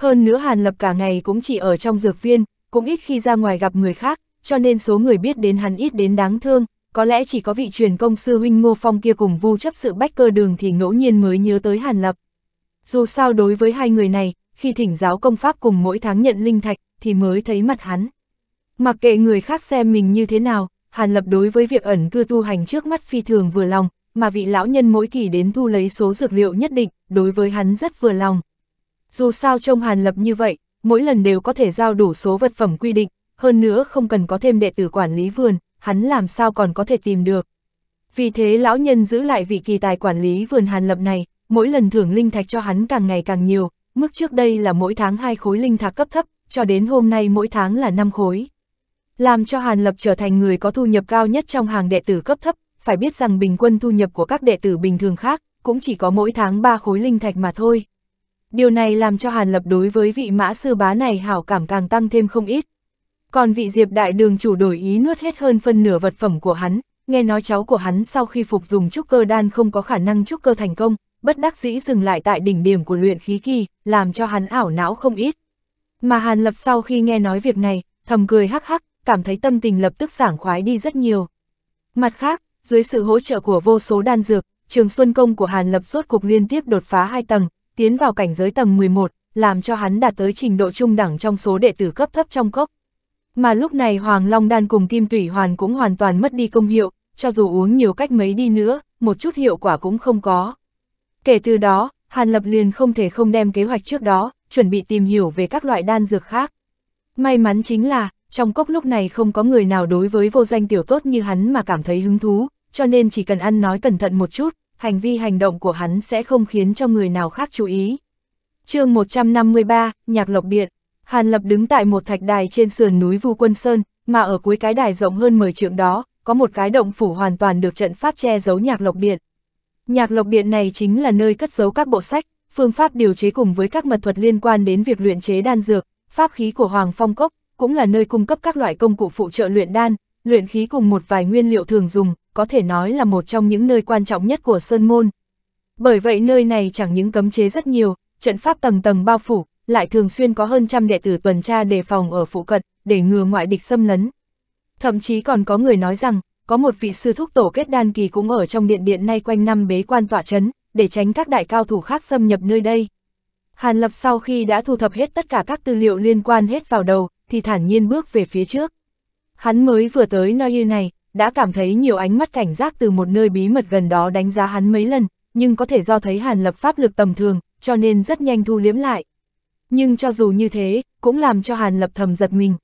Hơn nữa Hàn Lập cả ngày cũng chỉ ở trong dược viên, cũng ít khi ra ngoài gặp người khác, cho nên số người biết đến hắn ít đến đáng thương, có lẽ chỉ có vị truyền công sư huynh Ngô Phong kia cùng vu chấp sự bách cơ đường thì ngẫu nhiên mới nhớ tới Hàn Lập. Dù sao đối với hai người này, khi thỉnh giáo công pháp cùng mỗi tháng nhận linh thạch thì mới thấy mặt hắn. Mặc kệ người khác xem mình như thế nào, Hàn Lập đối với việc ẩn cư tu hành trước mắt phi thường vừa lòng, mà vị lão nhân mỗi kỳ đến thu lấy số dược liệu nhất định, đối với hắn rất vừa lòng dù sao trông Hàn Lập như vậy, mỗi lần đều có thể giao đủ số vật phẩm quy định, hơn nữa không cần có thêm đệ tử quản lý vườn, hắn làm sao còn có thể tìm được. Vì thế lão nhân giữ lại vị kỳ tài quản lý vườn Hàn Lập này, mỗi lần thưởng linh thạch cho hắn càng ngày càng nhiều, mức trước đây là mỗi tháng hai khối linh thạch cấp thấp, cho đến hôm nay mỗi tháng là 5 khối. Làm cho Hàn Lập trở thành người có thu nhập cao nhất trong hàng đệ tử cấp thấp, phải biết rằng bình quân thu nhập của các đệ tử bình thường khác cũng chỉ có mỗi tháng 3 khối linh thạch mà thôi. Điều này làm cho Hàn Lập đối với vị mã sư bá này hảo cảm càng tăng thêm không ít. Còn vị Diệp Đại Đường chủ đổi ý nuốt hết hơn phân nửa vật phẩm của hắn, nghe nói cháu của hắn sau khi phục dùng trúc cơ đan không có khả năng trúc cơ thành công, bất đắc dĩ dừng lại tại đỉnh điểm của luyện khí kỳ, làm cho hắn ảo não không ít. Mà Hàn Lập sau khi nghe nói việc này, thầm cười hắc hắc, cảm thấy tâm tình lập tức sảng khoái đi rất nhiều. Mặt khác, dưới sự hỗ trợ của vô số đan dược, trường xuân công của Hàn Lập rốt cuộc liên tiếp đột phá hai tầng, tiến vào cảnh giới tầng 11, làm cho hắn đạt tới trình độ trung đẳng trong số đệ tử cấp thấp trong cốc. Mà lúc này Hoàng Long Đan cùng Kim Tủy Hoàn cũng hoàn toàn mất đi công hiệu, cho dù uống nhiều cách mấy đi nữa, một chút hiệu quả cũng không có. Kể từ đó, Hàn Lập liền không thể không đem kế hoạch trước đó, chuẩn bị tìm hiểu về các loại đan dược khác. May mắn chính là, trong cốc lúc này không có người nào đối với vô danh tiểu tốt như hắn mà cảm thấy hứng thú, cho nên chỉ cần ăn nói cẩn thận một chút, hành vi hành động của hắn sẽ không khiến cho người nào khác chú ý. chương 153, Nhạc Lộc Điện, Hàn Lập đứng tại một thạch đài trên sườn núi Vu Quân Sơn, mà ở cuối cái đài rộng hơn 10 trượng đó, có một cái động phủ hoàn toàn được trận pháp che giấu Nhạc Lộc Điện. Nhạc Lộc Điện này chính là nơi cất giấu các bộ sách, phương pháp điều chế cùng với các mật thuật liên quan đến việc luyện chế đan dược, pháp khí của Hoàng Phong Cốc, cũng là nơi cung cấp các loại công cụ phụ trợ luyện đan, luyện khí cùng một vài nguyên liệu thường dùng, có thể nói là một trong những nơi quan trọng nhất của Sơn Môn. Bởi vậy nơi này chẳng những cấm chế rất nhiều, trận pháp tầng tầng bao phủ, lại thường xuyên có hơn trăm đệ tử tuần tra đề phòng ở phụ cận, để ngừa ngoại địch xâm lấn. Thậm chí còn có người nói rằng, có một vị sư thúc tổ kết đan kỳ cũng ở trong điện điện nay quanh năm bế quan tỏa chấn, để tránh các đại cao thủ khác xâm nhập nơi đây. Hàn Lập sau khi đã thu thập hết tất cả các tư liệu liên quan hết vào đầu, thì thản nhiên bước về phía trước. Hắn mới vừa tới nơi này, đã cảm thấy nhiều ánh mắt cảnh giác từ một nơi bí mật gần đó đánh giá hắn mấy lần, nhưng có thể do thấy hàn lập pháp lực tầm thường, cho nên rất nhanh thu liếm lại. Nhưng cho dù như thế, cũng làm cho hàn lập thầm giật mình.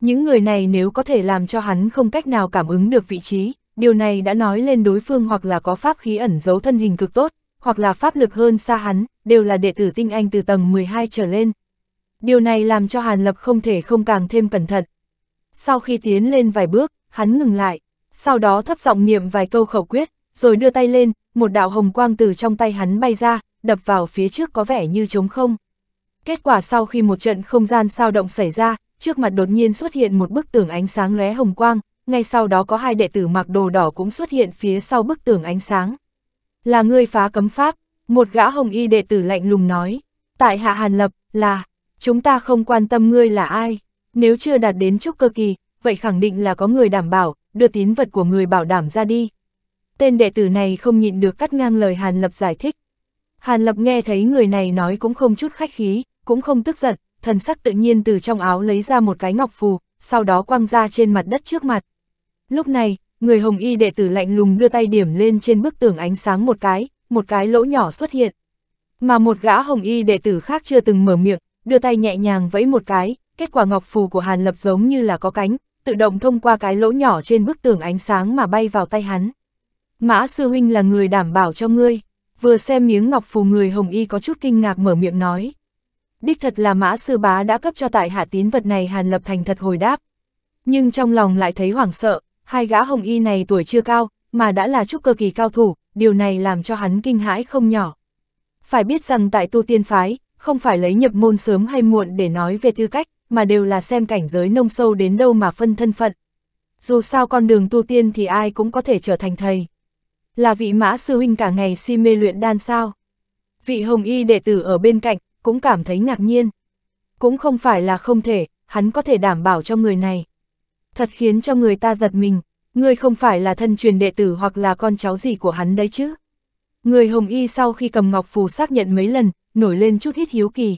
Những người này nếu có thể làm cho hắn không cách nào cảm ứng được vị trí, điều này đã nói lên đối phương hoặc là có pháp khí ẩn giấu thân hình cực tốt, hoặc là pháp lực hơn xa hắn, đều là đệ tử tinh anh từ tầng 12 trở lên. Điều này làm cho Hàn Lập không thể không càng thêm cẩn thận, sau khi tiến lên vài bước, hắn ngừng lại, sau đó thấp giọng niệm vài câu khẩu quyết, rồi đưa tay lên, một đạo hồng quang từ trong tay hắn bay ra, đập vào phía trước có vẻ như trống không. Kết quả sau khi một trận không gian sao động xảy ra, trước mặt đột nhiên xuất hiện một bức tường ánh sáng lóe hồng quang, ngay sau đó có hai đệ tử mặc đồ đỏ cũng xuất hiện phía sau bức tường ánh sáng. Là người phá cấm pháp, một gã hồng y đệ tử lạnh lùng nói, tại hạ Hàn Lập là, chúng ta không quan tâm ngươi là ai. Nếu chưa đạt đến chúc cơ kỳ, vậy khẳng định là có người đảm bảo, đưa tín vật của người bảo đảm ra đi. Tên đệ tử này không nhịn được cắt ngang lời Hàn Lập giải thích. Hàn Lập nghe thấy người này nói cũng không chút khách khí, cũng không tức giận, thần sắc tự nhiên từ trong áo lấy ra một cái ngọc phù, sau đó quăng ra trên mặt đất trước mặt. Lúc này, người hồng y đệ tử lạnh lùng đưa tay điểm lên trên bức tường ánh sáng một cái, một cái lỗ nhỏ xuất hiện. Mà một gã hồng y đệ tử khác chưa từng mở miệng, đưa tay nhẹ nhàng vẫy một cái, kết quả ngọc phù của Hàn Lập giống như là có cánh, tự động thông qua cái lỗ nhỏ trên bức tường ánh sáng mà bay vào tay hắn. Mã Sư Huynh là người đảm bảo cho ngươi, vừa xem miếng ngọc phù người Hồng Y có chút kinh ngạc mở miệng nói. Đích thật là Mã Sư Bá đã cấp cho tại hạ tín vật này Hàn Lập thành thật hồi đáp. Nhưng trong lòng lại thấy hoảng sợ, hai gã Hồng Y này tuổi chưa cao, mà đã là trúc cơ kỳ cao thủ, điều này làm cho hắn kinh hãi không nhỏ. Phải biết rằng tại tu tiên phái, không phải lấy nhập môn sớm hay muộn để nói về tư cách, mà đều là xem cảnh giới nông sâu đến đâu mà phân thân phận. Dù sao con đường tu tiên thì ai cũng có thể trở thành thầy. Là vị mã sư huynh cả ngày si mê luyện đan sao. Vị hồng y đệ tử ở bên cạnh, cũng cảm thấy ngạc nhiên. Cũng không phải là không thể, hắn có thể đảm bảo cho người này. Thật khiến cho người ta giật mình, ngươi không phải là thân truyền đệ tử hoặc là con cháu gì của hắn đấy chứ. Người hồng y sau khi cầm ngọc phù xác nhận mấy lần, nổi lên chút hít hiếu kỳ.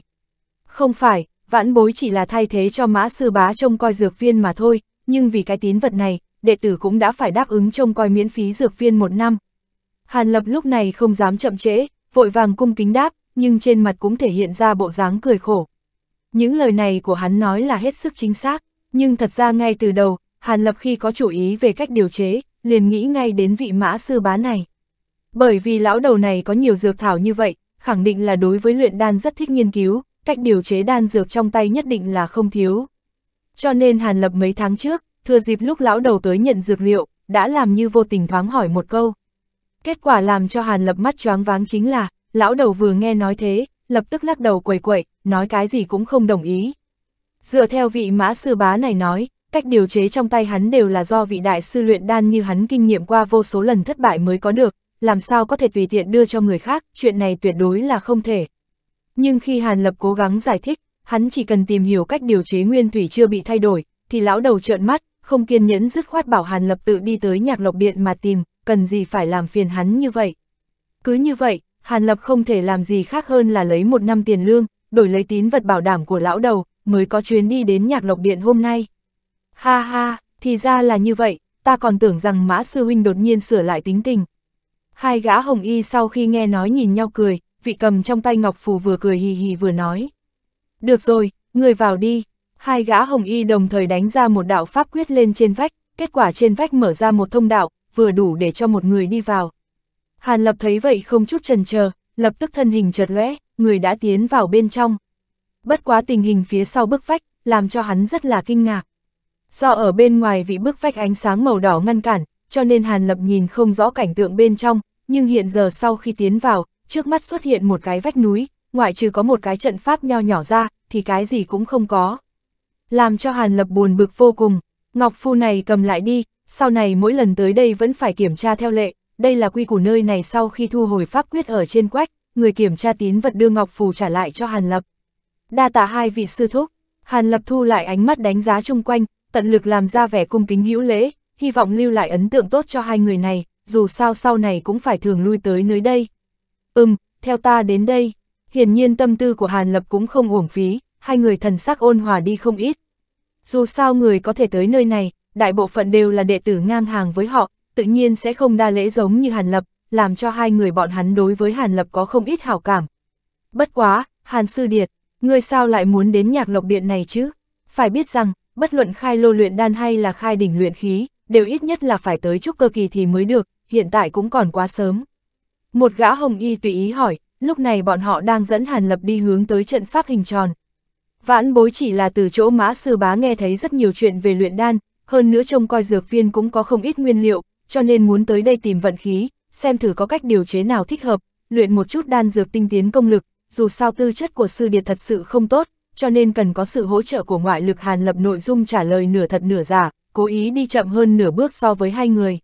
Không phải, vãn bối chỉ là thay thế cho mã sư bá trông coi dược viên mà thôi, nhưng vì cái tín vật này, đệ tử cũng đã phải đáp ứng trông coi miễn phí dược viên một năm. Hàn Lập lúc này không dám chậm trễ, vội vàng cung kính đáp, nhưng trên mặt cũng thể hiện ra bộ dáng cười khổ. Những lời này của hắn nói là hết sức chính xác, nhưng thật ra ngay từ đầu, Hàn Lập khi có chủ ý về cách điều chế, liền nghĩ ngay đến vị mã sư bá này. Bởi vì lão đầu này có nhiều dược thảo như vậy, khẳng định là đối với luyện đan rất thích nghiên cứu, cách điều chế đan dược trong tay nhất định là không thiếu. Cho nên Hàn Lập mấy tháng trước, thừa dịp lúc lão đầu tới nhận dược liệu, đã làm như vô tình thoáng hỏi một câu. Kết quả làm cho Hàn Lập mắt choáng váng chính là, lão đầu vừa nghe nói thế, lập tức lắc đầu quẩy quẩy, nói cái gì cũng không đồng ý. Dựa theo vị mã sư bá này nói, cách điều chế trong tay hắn đều là do vị đại sư luyện đan như hắn kinh nghiệm qua vô số lần thất bại mới có được, làm sao có thể tùy tiện đưa cho người khác, chuyện này tuyệt đối là không thể. Nhưng khi Hàn Lập cố gắng giải thích, hắn chỉ cần tìm hiểu cách điều chế nguyên thủy chưa bị thay đổi, thì lão đầu trợn mắt, không kiên nhẫn dứt khoát bảo Hàn Lập tự đi tới nhạc lộc điện mà tìm, cần gì phải làm phiền hắn như vậy. Cứ như vậy, Hàn Lập không thể làm gì khác hơn là lấy một năm tiền lương, đổi lấy tín vật bảo đảm của lão đầu, mới có chuyến đi đến nhạc lộc điện hôm nay. Ha ha, thì ra là như vậy, ta còn tưởng rằng Mã Sư Huynh đột nhiên sửa lại tính tình. Hai gã hồng y sau khi nghe nói nhìn nhau cười, vị cầm trong tay ngọc phù vừa cười hì hì vừa nói. Được rồi, người vào đi. Hai gã hồng y đồng thời đánh ra một đạo pháp quyết lên trên vách, kết quả trên vách mở ra một thông đạo, vừa đủ để cho một người đi vào. Hàn Lập thấy vậy không chút chần chờ, lập tức thân hình chợt lóe, người đã tiến vào bên trong. Bất quá tình hình phía sau bức vách, làm cho hắn rất là kinh ngạc. Do ở bên ngoài vị bức vách ánh sáng màu đỏ ngăn cản, cho nên Hàn Lập nhìn không rõ cảnh tượng bên trong, nhưng hiện giờ sau khi tiến vào, trước mắt xuất hiện một cái vách núi, ngoại trừ có một cái trận pháp nho nhỏ ra, thì cái gì cũng không có. Làm cho Hàn Lập buồn bực vô cùng, Ngọc Phu này cầm lại đi, sau này mỗi lần tới đây vẫn phải kiểm tra theo lệ, đây là quy củ nơi này sau khi thu hồi pháp quyết ở trên quách, người kiểm tra tín vật đưa Ngọc Phù trả lại cho Hàn Lập. Đa tạ hai vị sư thúc, Hàn Lập thu lại ánh mắt đánh giá chung quanh, tận lực làm ra vẻ cung kính hữu lễ, hy vọng lưu lại ấn tượng tốt cho hai người này, dù sao sau này cũng phải thường lui tới nơi đây. Ừm, theo ta đến đây. Hiển nhiên tâm tư của Hàn Lập cũng không uổng phí, hai người thần sắc ôn hòa đi không ít. Dù sao người có thể tới nơi này, đại bộ phận đều là đệ tử ngang hàng với họ, tự nhiên sẽ không đa lễ giống như Hàn Lập, làm cho hai người bọn hắn đối với Hàn Lập có không ít hảo cảm. Bất quá, Hàn Sư Điệt, ngươi sao lại muốn đến nhạc lộc điện này chứ? Phải biết rằng, bất luận khai lô luyện đan hay là khai đỉnh luyện khí, đều ít nhất là phải tới trúc cơ kỳ thì mới được, hiện tại cũng còn quá sớm. Một gã hồng y tùy ý hỏi, lúc này bọn họ đang dẫn Hàn Lập đi hướng tới trận pháp hình tròn. Vãn bối chỉ là từ chỗ mã sư bá nghe thấy rất nhiều chuyện về luyện đan, hơn nữa trông coi dược viên cũng có không ít nguyên liệu, cho nên muốn tới đây tìm vận khí, xem thử có cách điều chế nào thích hợp, luyện một chút đan dược tinh tiến công lực, dù sao tư chất của sư điệt thật sự không tốt, cho nên cần có sự hỗ trợ của ngoại lực Hàn Lập nội dung trả lời nửa thật nửa giả, cố ý đi chậm hơn nửa bước so với hai người.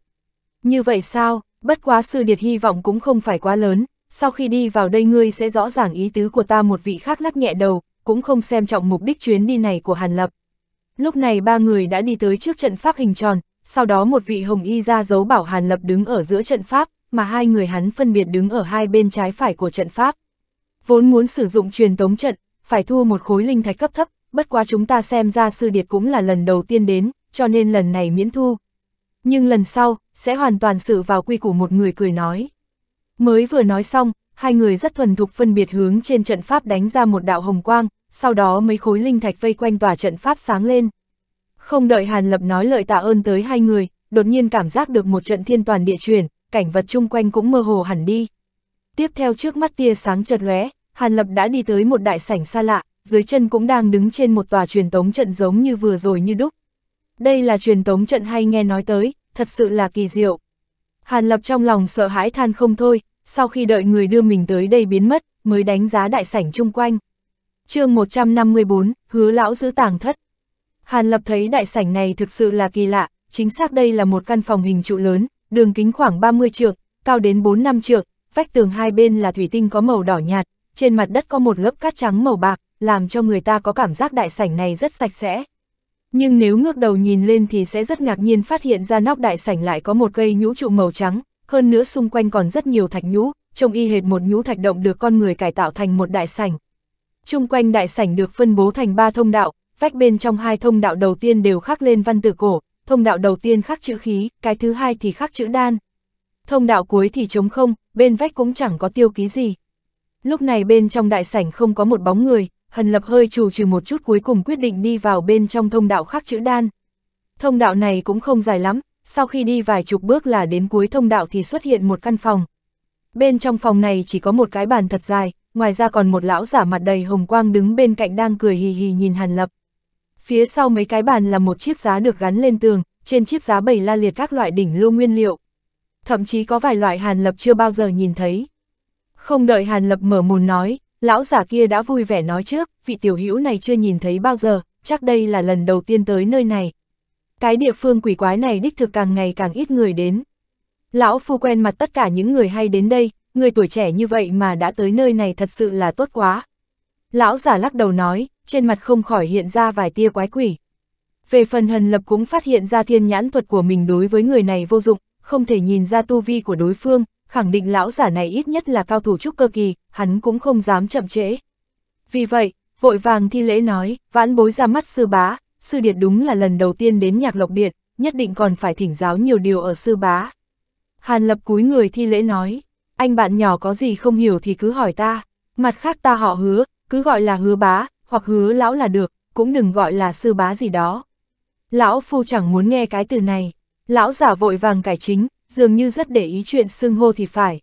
Như vậy sao? bất quá sư điệt hy vọng cũng không phải quá lớn, sau khi đi vào đây ngươi sẽ rõ ràng ý tứ của ta một vị khác lắc nhẹ đầu, cũng không xem trọng mục đích chuyến đi này của Hàn Lập. Lúc này ba người đã đi tới trước trận pháp hình tròn, sau đó một vị hồng y ra dấu bảo Hàn Lập đứng ở giữa trận pháp, mà hai người hắn phân biệt đứng ở hai bên trái phải của trận pháp. Vốn muốn sử dụng truyền tống trận, phải thua một khối linh thạch cấp thấp, bất quá chúng ta xem ra sư điệt cũng là lần đầu tiên đến, cho nên lần này miễn thu, nhưng lần sau, sẽ hoàn toàn sự vào quy củ một người cười nói. Mới vừa nói xong, hai người rất thuần thục phân biệt hướng trên trận pháp đánh ra một đạo hồng quang, sau đó mấy khối linh thạch vây quanh tòa trận pháp sáng lên. Không đợi Hàn Lập nói lời tạ ơn tới hai người, đột nhiên cảm giác được một trận thiên toàn địa chuyển, cảnh vật chung quanh cũng mơ hồ hẳn đi. Tiếp theo trước mắt tia sáng chợt lóe, Hàn Lập đã đi tới một đại sảnh xa lạ, dưới chân cũng đang đứng trên một tòa truyền tống trận giống như vừa rồi như đúc. Đây là truyền tống trận hay nghe nói tới, thật sự là kỳ diệu. Hàn Lập trong lòng sợ hãi than không thôi, sau khi đợi người đưa mình tới đây biến mất, mới đánh giá đại sảnh chung quanh. chương 154, hứa lão giữ tàng thất. Hàn Lập thấy đại sảnh này thực sự là kỳ lạ, chính xác đây là một căn phòng hình trụ lớn, đường kính khoảng 30 trượng, cao đến 4-5 trượng, vách tường hai bên là thủy tinh có màu đỏ nhạt, trên mặt đất có một lớp cát trắng màu bạc, làm cho người ta có cảm giác đại sảnh này rất sạch sẽ nhưng nếu ngước đầu nhìn lên thì sẽ rất ngạc nhiên phát hiện ra nóc đại sảnh lại có một cây nhũ trụ màu trắng, hơn nữa xung quanh còn rất nhiều thạch nhũ, trông y hệt một nhũ thạch động được con người cải tạo thành một đại sảnh. Trung quanh đại sảnh được phân bố thành ba thông đạo, vách bên trong hai thông đạo đầu tiên đều khắc lên văn tự cổ, thông đạo đầu tiên khắc chữ khí, cái thứ hai thì khắc chữ đan. Thông đạo cuối thì trống không, bên vách cũng chẳng có tiêu ký gì. Lúc này bên trong đại sảnh không có một bóng người, Hần Lập hơi chủ trừ một chút cuối cùng quyết định đi vào bên trong thông đạo khắc chữ đan. Thông đạo này cũng không dài lắm, sau khi đi vài chục bước là đến cuối thông đạo thì xuất hiện một căn phòng. Bên trong phòng này chỉ có một cái bàn thật dài, ngoài ra còn một lão giả mặt đầy hồng quang đứng bên cạnh đang cười hì hì nhìn Hàn Lập. Phía sau mấy cái bàn là một chiếc giá được gắn lên tường, trên chiếc giá bày la liệt các loại đỉnh lô nguyên liệu. Thậm chí có vài loại Hàn Lập chưa bao giờ nhìn thấy. Không đợi Hàn Lập mở mồm nói, Lão giả kia đã vui vẻ nói trước, vị tiểu hữu này chưa nhìn thấy bao giờ, chắc đây là lần đầu tiên tới nơi này. Cái địa phương quỷ quái này đích thực càng ngày càng ít người đến. Lão phu quen mặt tất cả những người hay đến đây, người tuổi trẻ như vậy mà đã tới nơi này thật sự là tốt quá. Lão giả lắc đầu nói, trên mặt không khỏi hiện ra vài tia quái quỷ. Về phần hần lập cũng phát hiện ra thiên nhãn thuật của mình đối với người này vô dụng, không thể nhìn ra tu vi của đối phương, khẳng định lão giả này ít nhất là cao thủ trúc cơ kỳ, hắn cũng không dám chậm trễ. Vì vậy, vội vàng thi lễ nói, vãn bối ra mắt sư bá, sư điệt đúng là lần đầu tiên đến nhạc lộc điện, nhất định còn phải thỉnh giáo nhiều điều ở sư bá. Hàn lập cúi người thi lễ nói, anh bạn nhỏ có gì không hiểu thì cứ hỏi ta, mặt khác ta họ hứa, cứ gọi là hứa bá, hoặc hứa lão là được, cũng đừng gọi là sư bá gì đó. Lão phu chẳng muốn nghe cái từ này, lão giả vội vàng cải chính, dường như rất để ý chuyện xưng hô thì phải.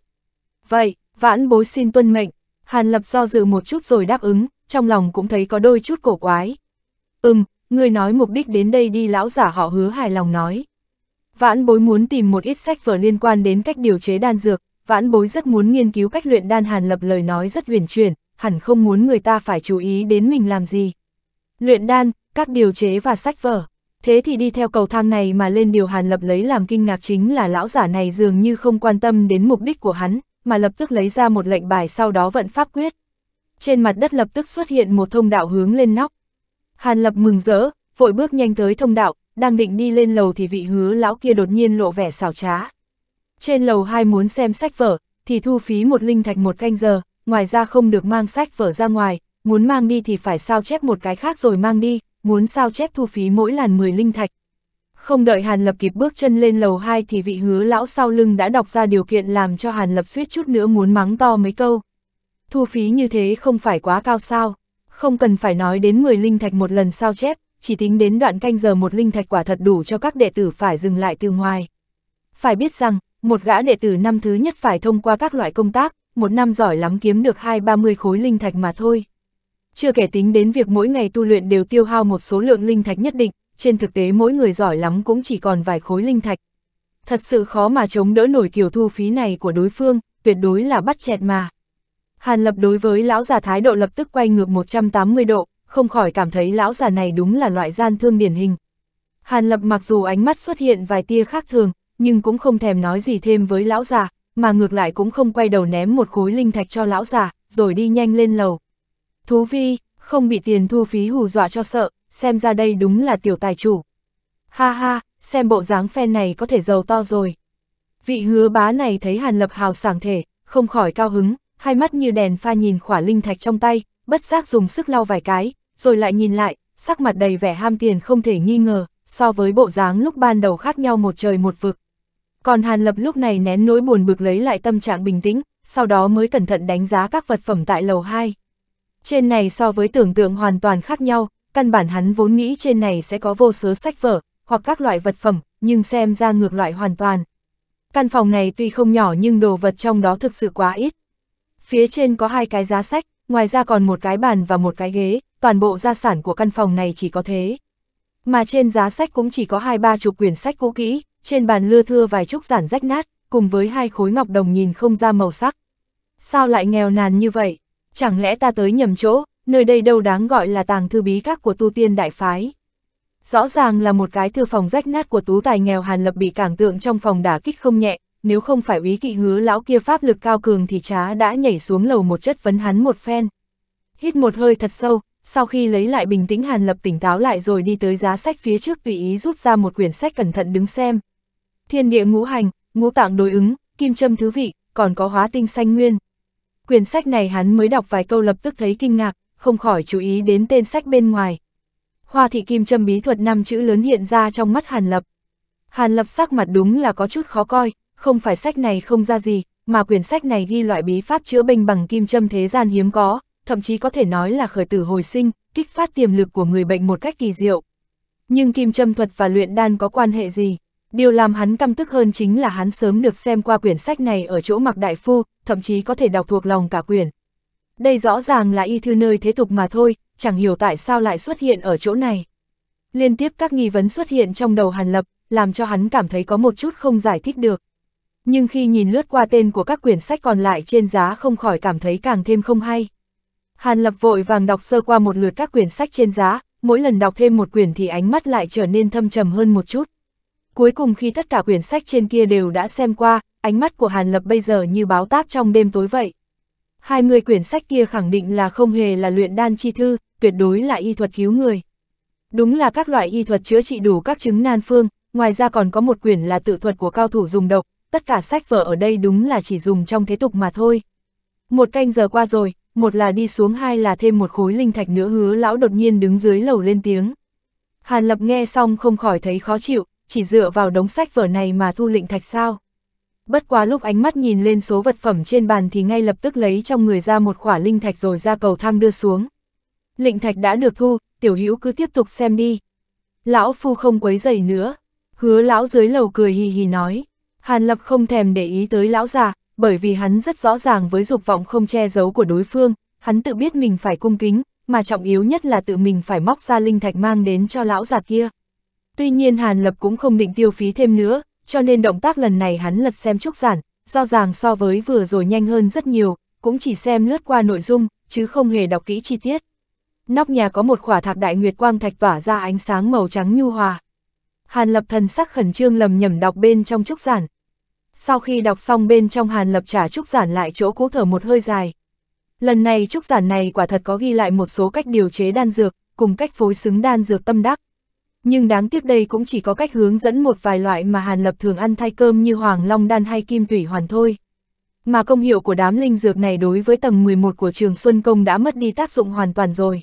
Vậy, vãn bối xin tuân mệnh, Hàn Lập do dự một chút rồi đáp ứng, trong lòng cũng thấy có đôi chút cổ quái. Ừm, người nói mục đích đến đây đi lão giả họ hứa hài lòng nói. Vãn bối muốn tìm một ít sách vở liên quan đến cách điều chế đan dược, vãn bối rất muốn nghiên cứu cách luyện đan Hàn Lập lời nói rất huyền chuyển, hẳn không muốn người ta phải chú ý đến mình làm gì. Luyện đan, các điều chế và sách vở thế thì đi theo cầu thang này mà lên điều Hàn Lập lấy làm kinh ngạc chính là lão giả này dường như không quan tâm đến mục đích của hắn, mà lập tức lấy ra một lệnh bài sau đó vận pháp quyết. Trên mặt đất lập tức xuất hiện một thông đạo hướng lên nóc. Hàn Lập mừng rỡ, vội bước nhanh tới thông đạo, đang định đi lên lầu thì vị hứa lão kia đột nhiên lộ vẻ xảo trá. Trên lầu hai muốn xem sách vở, thì thu phí một linh thạch một canh giờ, ngoài ra không được mang sách vở ra ngoài, muốn mang đi thì phải sao chép một cái khác rồi mang đi, muốn sao chép thu phí mỗi làn 10 linh thạch. Không đợi Hàn Lập kịp bước chân lên lầu 2 thì vị hứa lão sau lưng đã đọc ra điều kiện làm cho Hàn Lập suýt chút nữa muốn mắng to mấy câu. Thu phí như thế không phải quá cao sao, không cần phải nói đến 10 linh thạch một lần sao chép, chỉ tính đến đoạn canh giờ một linh thạch quả thật đủ cho các đệ tử phải dừng lại từ ngoài. Phải biết rằng, một gã đệ tử năm thứ nhất phải thông qua các loại công tác, một năm giỏi lắm kiếm được hai ba mươi khối linh thạch mà thôi chưa kể tính đến việc mỗi ngày tu luyện đều tiêu hao một số lượng linh thạch nhất định, trên thực tế mỗi người giỏi lắm cũng chỉ còn vài khối linh thạch. Thật sự khó mà chống đỡ nổi kiểu thu phí này của đối phương, tuyệt đối là bắt chẹt mà. Hàn lập đối với lão già thái độ lập tức quay ngược 180 độ, không khỏi cảm thấy lão già này đúng là loại gian thương điển hình. Hàn lập mặc dù ánh mắt xuất hiện vài tia khác thường, nhưng cũng không thèm nói gì thêm với lão già, mà ngược lại cũng không quay đầu ném một khối linh thạch cho lão già, rồi đi nhanh lên lầu. Thú vi, không bị tiền thu phí hù dọa cho sợ, xem ra đây đúng là tiểu tài chủ. Ha ha, xem bộ dáng phen này có thể giàu to rồi. Vị hứa bá này thấy Hàn Lập Hào sảng thể, không khỏi cao hứng, hai mắt như đèn pha nhìn khỏa linh thạch trong tay, bất giác dùng sức lau vài cái, rồi lại nhìn lại, sắc mặt đầy vẻ ham tiền không thể nghi ngờ, so với bộ dáng lúc ban đầu khác nhau một trời một vực. Còn Hàn Lập lúc này nén nỗi buồn bực lấy lại tâm trạng bình tĩnh, sau đó mới cẩn thận đánh giá các vật phẩm tại lầu 2. Trên này so với tưởng tượng hoàn toàn khác nhau, căn bản hắn vốn nghĩ trên này sẽ có vô số sách vở, hoặc các loại vật phẩm, nhưng xem ra ngược loại hoàn toàn. Căn phòng này tuy không nhỏ nhưng đồ vật trong đó thực sự quá ít. Phía trên có hai cái giá sách, ngoài ra còn một cái bàn và một cái ghế, toàn bộ gia sản của căn phòng này chỉ có thế. Mà trên giá sách cũng chỉ có hai ba chục quyển sách cũ kỹ, trên bàn lưa thưa vài chút giản rách nát, cùng với hai khối ngọc đồng nhìn không ra màu sắc. Sao lại nghèo nàn như vậy? chẳng lẽ ta tới nhầm chỗ, nơi đây đâu đáng gọi là tàng thư bí các của tu tiên đại phái. Rõ ràng là một cái thư phòng rách nát của tú tài nghèo Hàn Lập bị cảng tượng trong phòng đả kích không nhẹ, nếu không phải úy kỵ hứa lão kia pháp lực cao cường thì trá đã nhảy xuống lầu một chất vấn hắn một phen. Hít một hơi thật sâu, sau khi lấy lại bình tĩnh Hàn Lập tỉnh táo lại rồi đi tới giá sách phía trước tùy ý rút ra một quyển sách cẩn thận đứng xem. Thiên địa ngũ hành, ngũ tạng đối ứng, kim châm thứ vị, còn có hóa tinh xanh nguyên. Quyển sách này hắn mới đọc vài câu lập tức thấy kinh ngạc, không khỏi chú ý đến tên sách bên ngoài. Hoa thị kim châm bí thuật năm chữ lớn hiện ra trong mắt Hàn Lập. Hàn Lập sắc mặt đúng là có chút khó coi, không phải sách này không ra gì, mà quyển sách này ghi loại bí pháp chữa bệnh bằng kim châm thế gian hiếm có, thậm chí có thể nói là khởi tử hồi sinh, kích phát tiềm lực của người bệnh một cách kỳ diệu. Nhưng kim châm thuật và luyện đan có quan hệ gì? Điều làm hắn căm tức hơn chính là hắn sớm được xem qua quyển sách này ở chỗ mặc đại phu, thậm chí có thể đọc thuộc lòng cả quyển. Đây rõ ràng là y thư nơi thế tục mà thôi, chẳng hiểu tại sao lại xuất hiện ở chỗ này. Liên tiếp các nghi vấn xuất hiện trong đầu Hàn Lập, làm cho hắn cảm thấy có một chút không giải thích được. Nhưng khi nhìn lướt qua tên của các quyển sách còn lại trên giá không khỏi cảm thấy càng thêm không hay. Hàn Lập vội vàng đọc sơ qua một lượt các quyển sách trên giá, mỗi lần đọc thêm một quyển thì ánh mắt lại trở nên thâm trầm hơn một chút. Cuối cùng khi tất cả quyển sách trên kia đều đã xem qua, ánh mắt của Hàn Lập bây giờ như báo táp trong đêm tối vậy. Hai 20 quyển sách kia khẳng định là không hề là luyện đan chi thư, tuyệt đối là y thuật cứu người. Đúng là các loại y thuật chữa trị đủ các chứng nan phương, ngoài ra còn có một quyển là tự thuật của cao thủ dùng độc, tất cả sách vở ở đây đúng là chỉ dùng trong thế tục mà thôi. Một canh giờ qua rồi, một là đi xuống hai là thêm một khối linh thạch nữa hứa lão đột nhiên đứng dưới lầu lên tiếng. Hàn Lập nghe xong không khỏi thấy khó chịu, chỉ dựa vào đống sách vở này mà thu lịnh thạch sao. Bất quá lúc ánh mắt nhìn lên số vật phẩm trên bàn thì ngay lập tức lấy trong người ra một khỏa linh thạch rồi ra cầu thang đưa xuống. Lịnh thạch đã được thu, tiểu hữu cứ tiếp tục xem đi. Lão phu không quấy dày nữa. Hứa lão dưới lầu cười hì hì nói. Hàn lập không thèm để ý tới lão già, bởi vì hắn rất rõ ràng với dục vọng không che giấu của đối phương, hắn tự biết mình phải cung kính, mà trọng yếu nhất là tự mình phải móc ra linh thạch mang đến cho lão già kia. Tuy nhiên Hàn Lập cũng không định tiêu phí thêm nữa, cho nên động tác lần này hắn lật xem trúc giản, do ràng so với vừa rồi nhanh hơn rất nhiều, cũng chỉ xem lướt qua nội dung, chứ không hề đọc kỹ chi tiết. Nóc nhà có một khỏa thạc đại nguyệt quang thạch tỏa ra ánh sáng màu trắng nhu hòa. Hàn Lập thần sắc khẩn trương lầm nhầm đọc bên trong trúc giản. Sau khi đọc xong bên trong Hàn Lập trả trúc giản lại chỗ cố thở một hơi dài. Lần này trúc giản này quả thật có ghi lại một số cách điều chế đan dược, cùng cách phối xứng đan dược tâm đắc, nhưng đáng tiếc đây cũng chỉ có cách hướng dẫn một vài loại mà Hàn Lập thường ăn thay cơm như Hoàng Long Đan hay Kim Thủy Hoàn thôi. Mà công hiệu của đám linh dược này đối với tầng 11 của trường Xuân Công đã mất đi tác dụng hoàn toàn rồi.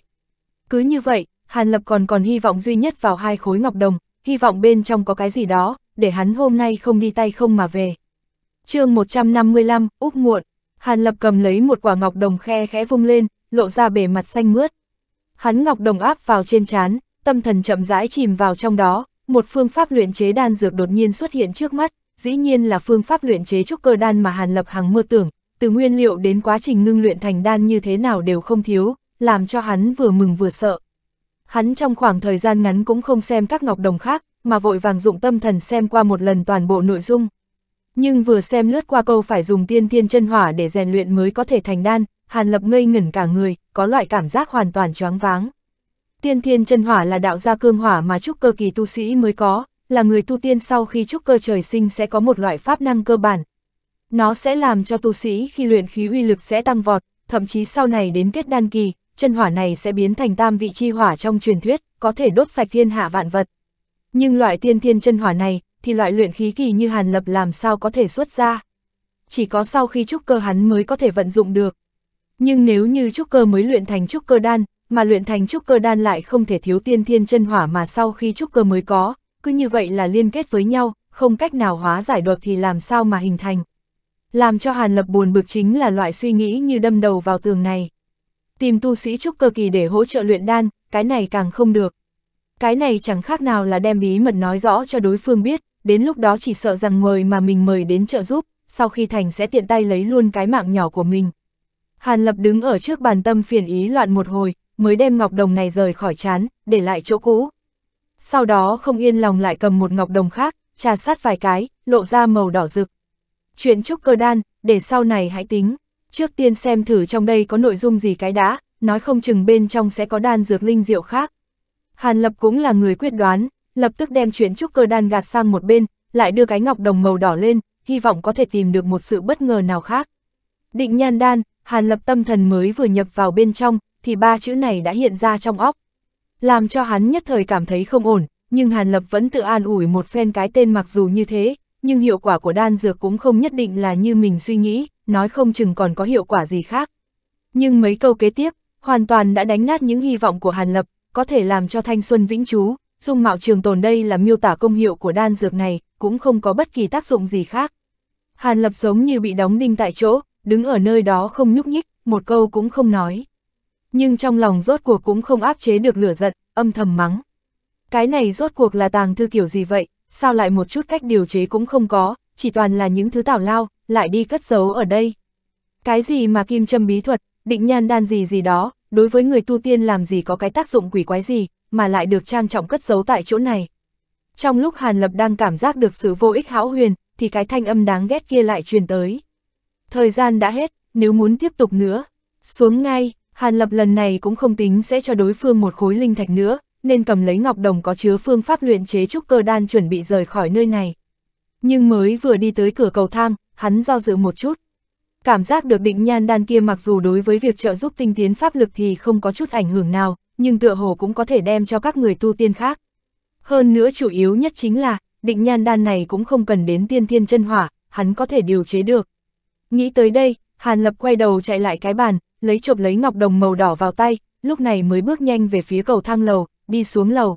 Cứ như vậy, Hàn Lập còn còn hy vọng duy nhất vào hai khối ngọc đồng, hy vọng bên trong có cái gì đó, để hắn hôm nay không đi tay không mà về. chương 155, Úc Muộn, Hàn Lập cầm lấy một quả ngọc đồng khe khẽ vung lên, lộ ra bề mặt xanh mướt. Hắn ngọc đồng áp vào trên chán, tâm thần chậm rãi chìm vào trong đó, một phương pháp luyện chế đan dược đột nhiên xuất hiện trước mắt, dĩ nhiên là phương pháp luyện chế trúc cơ đan mà Hàn Lập Hằng mơ tưởng, từ nguyên liệu đến quá trình ngưng luyện thành đan như thế nào đều không thiếu, làm cho hắn vừa mừng vừa sợ. Hắn trong khoảng thời gian ngắn cũng không xem các ngọc đồng khác, mà vội vàng dụng tâm thần xem qua một lần toàn bộ nội dung. Nhưng vừa xem lướt qua câu phải dùng tiên thiên chân hỏa để rèn luyện mới có thể thành đan, Hàn Lập ngây ngẩn cả người, có loại cảm giác hoàn toàn choáng váng. Tiên thiên chân hỏa là đạo gia cương hỏa mà trúc cơ kỳ tu sĩ mới có, là người tu tiên sau khi trúc cơ trời sinh sẽ có một loại pháp năng cơ bản. Nó sẽ làm cho tu sĩ khi luyện khí uy lực sẽ tăng vọt, thậm chí sau này đến kết đan kỳ, chân hỏa này sẽ biến thành tam vị chi hỏa trong truyền thuyết, có thể đốt sạch thiên hạ vạn vật. Nhưng loại tiên thiên chân hỏa này, thì loại luyện khí kỳ như Hàn Lập làm sao có thể xuất ra. Chỉ có sau khi trúc cơ hắn mới có thể vận dụng được. Nhưng nếu như trúc cơ mới luyện thành trúc cơ đan, mà luyện thành trúc cơ đan lại không thể thiếu tiên thiên chân hỏa mà sau khi trúc cơ mới có, cứ như vậy là liên kết với nhau, không cách nào hóa giải được thì làm sao mà hình thành. Làm cho Hàn Lập buồn bực chính là loại suy nghĩ như đâm đầu vào tường này. Tìm tu sĩ trúc cơ kỳ để hỗ trợ luyện đan, cái này càng không được. Cái này chẳng khác nào là đem bí mật nói rõ cho đối phương biết, đến lúc đó chỉ sợ rằng mời mà mình mời đến trợ giúp, sau khi thành sẽ tiện tay lấy luôn cái mạng nhỏ của mình. Hàn Lập đứng ở trước bàn tâm phiền ý loạn một hồi, mới đem ngọc đồng này rời khỏi chán, để lại chỗ cũ. Sau đó không yên lòng lại cầm một ngọc đồng khác, trà sát vài cái, lộ ra màu đỏ rực. Chuyện trúc cơ đan, để sau này hãy tính. Trước tiên xem thử trong đây có nội dung gì cái đã, nói không chừng bên trong sẽ có đan dược linh diệu khác. Hàn Lập cũng là người quyết đoán, lập tức đem chuyện trúc cơ đan gạt sang một bên, lại đưa cái ngọc đồng màu đỏ lên, hy vọng có thể tìm được một sự bất ngờ nào khác. Định nhan đan, Hàn Lập tâm thần mới vừa nhập vào bên trong, thì ba chữ này đã hiện ra trong óc. Làm cho hắn nhất thời cảm thấy không ổn, nhưng Hàn Lập vẫn tự an ủi một phen cái tên mặc dù như thế, nhưng hiệu quả của đan dược cũng không nhất định là như mình suy nghĩ, nói không chừng còn có hiệu quả gì khác. Nhưng mấy câu kế tiếp, hoàn toàn đã đánh nát những hy vọng của Hàn Lập, có thể làm cho thanh xuân vĩnh Chú, dung mạo trường tồn đây là miêu tả công hiệu của đan dược này, cũng không có bất kỳ tác dụng gì khác. Hàn Lập giống như bị đóng đinh tại chỗ, đứng ở nơi đó không nhúc nhích, một câu cũng không nói nhưng trong lòng rốt cuộc cũng không áp chế được lửa giận, âm thầm mắng. Cái này rốt cuộc là tàng thư kiểu gì vậy, sao lại một chút cách điều chế cũng không có, chỉ toàn là những thứ tảo lao, lại đi cất giấu ở đây. Cái gì mà kim châm bí thuật, định nhan đan gì gì đó, đối với người tu tiên làm gì có cái tác dụng quỷ quái gì, mà lại được trang trọng cất giấu tại chỗ này. Trong lúc Hàn Lập đang cảm giác được sự vô ích hão huyền, thì cái thanh âm đáng ghét kia lại truyền tới. Thời gian đã hết, nếu muốn tiếp tục nữa, xuống ngay, Hàn Lập lần này cũng không tính sẽ cho đối phương một khối linh thạch nữa, nên cầm lấy ngọc đồng có chứa phương pháp luyện chế trúc cơ đan chuẩn bị rời khỏi nơi này. Nhưng mới vừa đi tới cửa cầu thang, hắn do dự một chút. Cảm giác được định nhan đan kia mặc dù đối với việc trợ giúp tinh tiến pháp lực thì không có chút ảnh hưởng nào, nhưng tựa hồ cũng có thể đem cho các người tu tiên khác. Hơn nữa chủ yếu nhất chính là, định nhan đan này cũng không cần đến tiên thiên chân hỏa, hắn có thể điều chế được. Nghĩ tới đây, Hàn Lập quay đầu chạy lại cái bàn, lấy chộp lấy ngọc đồng màu đỏ vào tay, lúc này mới bước nhanh về phía cầu thang lầu, đi xuống lầu.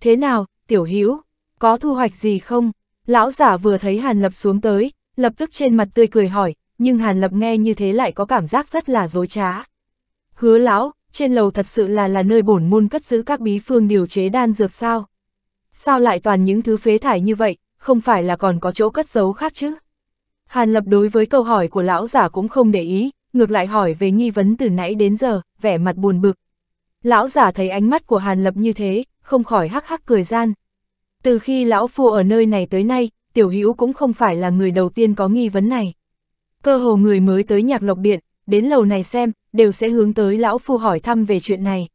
Thế nào, tiểu hữu có thu hoạch gì không? Lão giả vừa thấy Hàn Lập xuống tới, lập tức trên mặt tươi cười hỏi, nhưng Hàn Lập nghe như thế lại có cảm giác rất là dối trá. Hứa lão, trên lầu thật sự là là nơi bổn môn cất giữ các bí phương điều chế đan dược sao? Sao lại toàn những thứ phế thải như vậy, không phải là còn có chỗ cất giấu khác chứ? Hàn Lập đối với câu hỏi của lão giả cũng không để ý, ngược lại hỏi về nghi vấn từ nãy đến giờ, vẻ mặt buồn bực. Lão giả thấy ánh mắt của Hàn Lập như thế, không khỏi hắc hắc cười gian. Từ khi lão phu ở nơi này tới nay, tiểu hữu cũng không phải là người đầu tiên có nghi vấn này. Cơ hồ người mới tới nhạc lộc điện, đến lầu này xem, đều sẽ hướng tới lão phu hỏi thăm về chuyện này.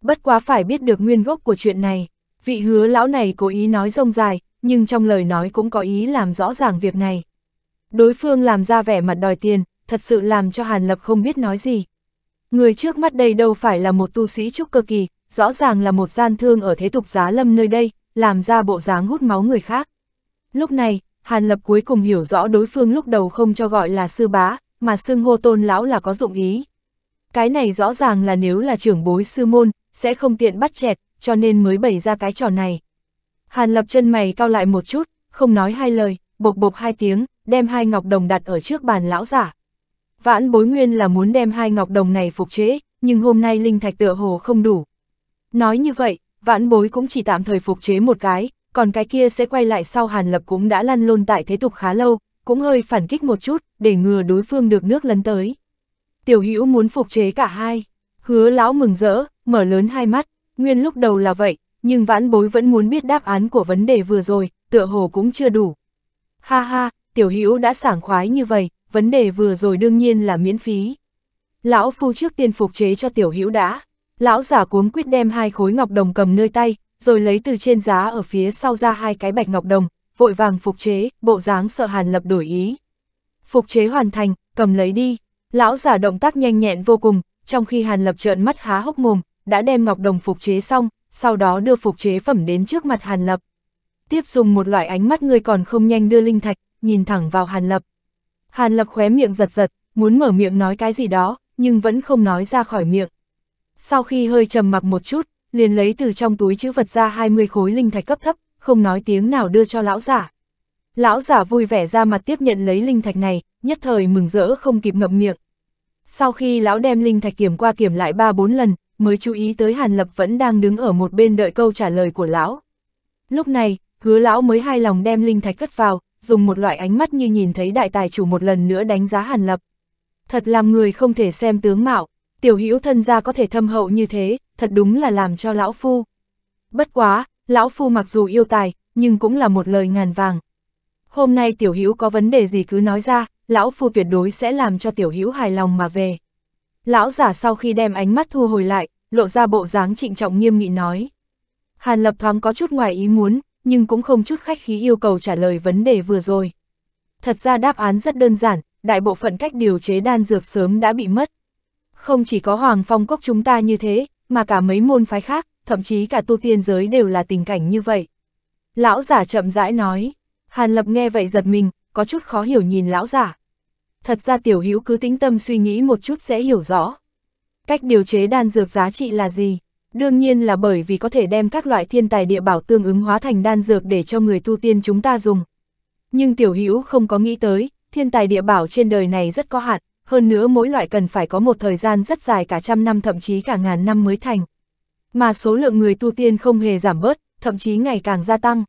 Bất quá phải biết được nguyên gốc của chuyện này, vị hứa lão này cố ý nói rông dài, nhưng trong lời nói cũng có ý làm rõ ràng việc này. Đối phương làm ra vẻ mặt đòi tiền, thật sự làm cho Hàn Lập không biết nói gì. Người trước mắt đây đâu phải là một tu sĩ trúc cơ kỳ, rõ ràng là một gian thương ở thế tục giá lâm nơi đây, làm ra bộ dáng hút máu người khác. Lúc này, Hàn Lập cuối cùng hiểu rõ đối phương lúc đầu không cho gọi là sư bá, mà xưng hô tôn lão là có dụng ý. Cái này rõ ràng là nếu là trưởng bối sư môn, sẽ không tiện bắt chẹt, cho nên mới bày ra cái trò này. Hàn Lập chân mày cao lại một chút, không nói hai lời, bộc bộc hai tiếng, đem hai ngọc đồng đặt ở trước bàn lão giả. Vãn bối nguyên là muốn đem hai ngọc đồng này phục chế, nhưng hôm nay linh thạch tựa hồ không đủ. Nói như vậy, vãn bối cũng chỉ tạm thời phục chế một cái, còn cái kia sẽ quay lại sau Hàn Lập cũng đã lăn lôn tại thế tục khá lâu, cũng hơi phản kích một chút, để ngừa đối phương được nước lấn tới. Tiểu Hữu muốn phục chế cả hai, hứa lão mừng rỡ, mở lớn hai mắt, nguyên lúc đầu là vậy, nhưng vãn bối vẫn muốn biết đáp án của vấn đề vừa rồi, tựa hồ cũng chưa đủ. Ha ha, Tiểu Hữu đã sảng khoái như vậy, vấn đề vừa rồi đương nhiên là miễn phí. Lão phu trước tiên phục chế cho tiểu hữu đã, lão giả cuống quyết đem hai khối ngọc đồng cầm nơi tay, rồi lấy từ trên giá ở phía sau ra hai cái bạch ngọc đồng, vội vàng phục chế, bộ dáng sợ hàn lập đổi ý. Phục chế hoàn thành, cầm lấy đi, lão giả động tác nhanh nhẹn vô cùng, trong khi hàn lập trợn mắt há hốc mồm, đã đem ngọc đồng phục chế xong, sau đó đưa phục chế phẩm đến trước mặt hàn lập. Tiếp dùng một loại ánh mắt người còn không nhanh đưa linh thạch, nhìn thẳng vào hàn lập. Hàn Lập khóe miệng giật giật, muốn mở miệng nói cái gì đó, nhưng vẫn không nói ra khỏi miệng. Sau khi hơi trầm mặc một chút, liền lấy từ trong túi chữ vật ra 20 khối linh thạch cấp thấp, không nói tiếng nào đưa cho lão giả. Lão giả vui vẻ ra mặt tiếp nhận lấy linh thạch này, nhất thời mừng rỡ không kịp ngậm miệng. Sau khi lão đem linh thạch kiểm qua kiểm lại 3-4 lần, mới chú ý tới Hàn Lập vẫn đang đứng ở một bên đợi câu trả lời của lão. Lúc này, hứa lão mới hai lòng đem linh thạch cất vào, dùng một loại ánh mắt như nhìn thấy đại tài chủ một lần nữa đánh giá Hàn Lập. Thật làm người không thể xem tướng mạo, tiểu hữu thân gia có thể thâm hậu như thế, thật đúng là làm cho lão phu. Bất quá, lão phu mặc dù yêu tài, nhưng cũng là một lời ngàn vàng. Hôm nay tiểu hữu có vấn đề gì cứ nói ra, lão phu tuyệt đối sẽ làm cho tiểu hữu hài lòng mà về. Lão giả sau khi đem ánh mắt thu hồi lại, lộ ra bộ dáng trịnh trọng nghiêm nghị nói. Hàn Lập thoáng có chút ngoài ý muốn, nhưng cũng không chút khách khí yêu cầu trả lời vấn đề vừa rồi. Thật ra đáp án rất đơn giản, đại bộ phận cách điều chế đan dược sớm đã bị mất. Không chỉ có Hoàng Phong Cốc chúng ta như thế, mà cả mấy môn phái khác, thậm chí cả tu tiên giới đều là tình cảnh như vậy. Lão giả chậm rãi nói, Hàn Lập nghe vậy giật mình, có chút khó hiểu nhìn lão giả. Thật ra tiểu hữu cứ tĩnh tâm suy nghĩ một chút sẽ hiểu rõ. Cách điều chế đan dược giá trị là gì? Đương nhiên là bởi vì có thể đem các loại thiên tài địa bảo tương ứng hóa thành đan dược để cho người tu tiên chúng ta dùng. Nhưng tiểu hữu không có nghĩ tới, thiên tài địa bảo trên đời này rất có hạn, hơn nữa mỗi loại cần phải có một thời gian rất dài cả trăm năm thậm chí cả ngàn năm mới thành. Mà số lượng người tu tiên không hề giảm bớt, thậm chí ngày càng gia tăng.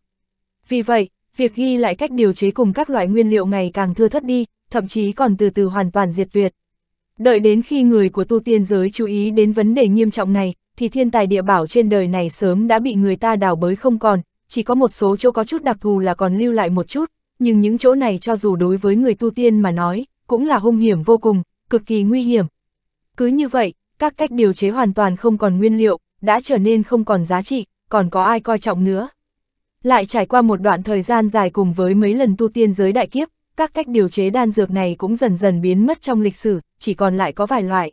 Vì vậy, việc ghi lại cách điều chế cùng các loại nguyên liệu ngày càng thưa thất đi, thậm chí còn từ từ hoàn toàn diệt tuyệt. Đợi đến khi người của tu tiên giới chú ý đến vấn đề nghiêm trọng này, thì thiên tài địa bảo trên đời này sớm đã bị người ta đào bới không còn, chỉ có một số chỗ có chút đặc thù là còn lưu lại một chút, nhưng những chỗ này cho dù đối với người tu tiên mà nói, cũng là hung hiểm vô cùng, cực kỳ nguy hiểm. Cứ như vậy, các cách điều chế hoàn toàn không còn nguyên liệu, đã trở nên không còn giá trị, còn có ai coi trọng nữa. Lại trải qua một đoạn thời gian dài cùng với mấy lần tu tiên giới đại kiếp, các cách điều chế đan dược này cũng dần dần biến mất trong lịch sử, chỉ còn lại có vài loại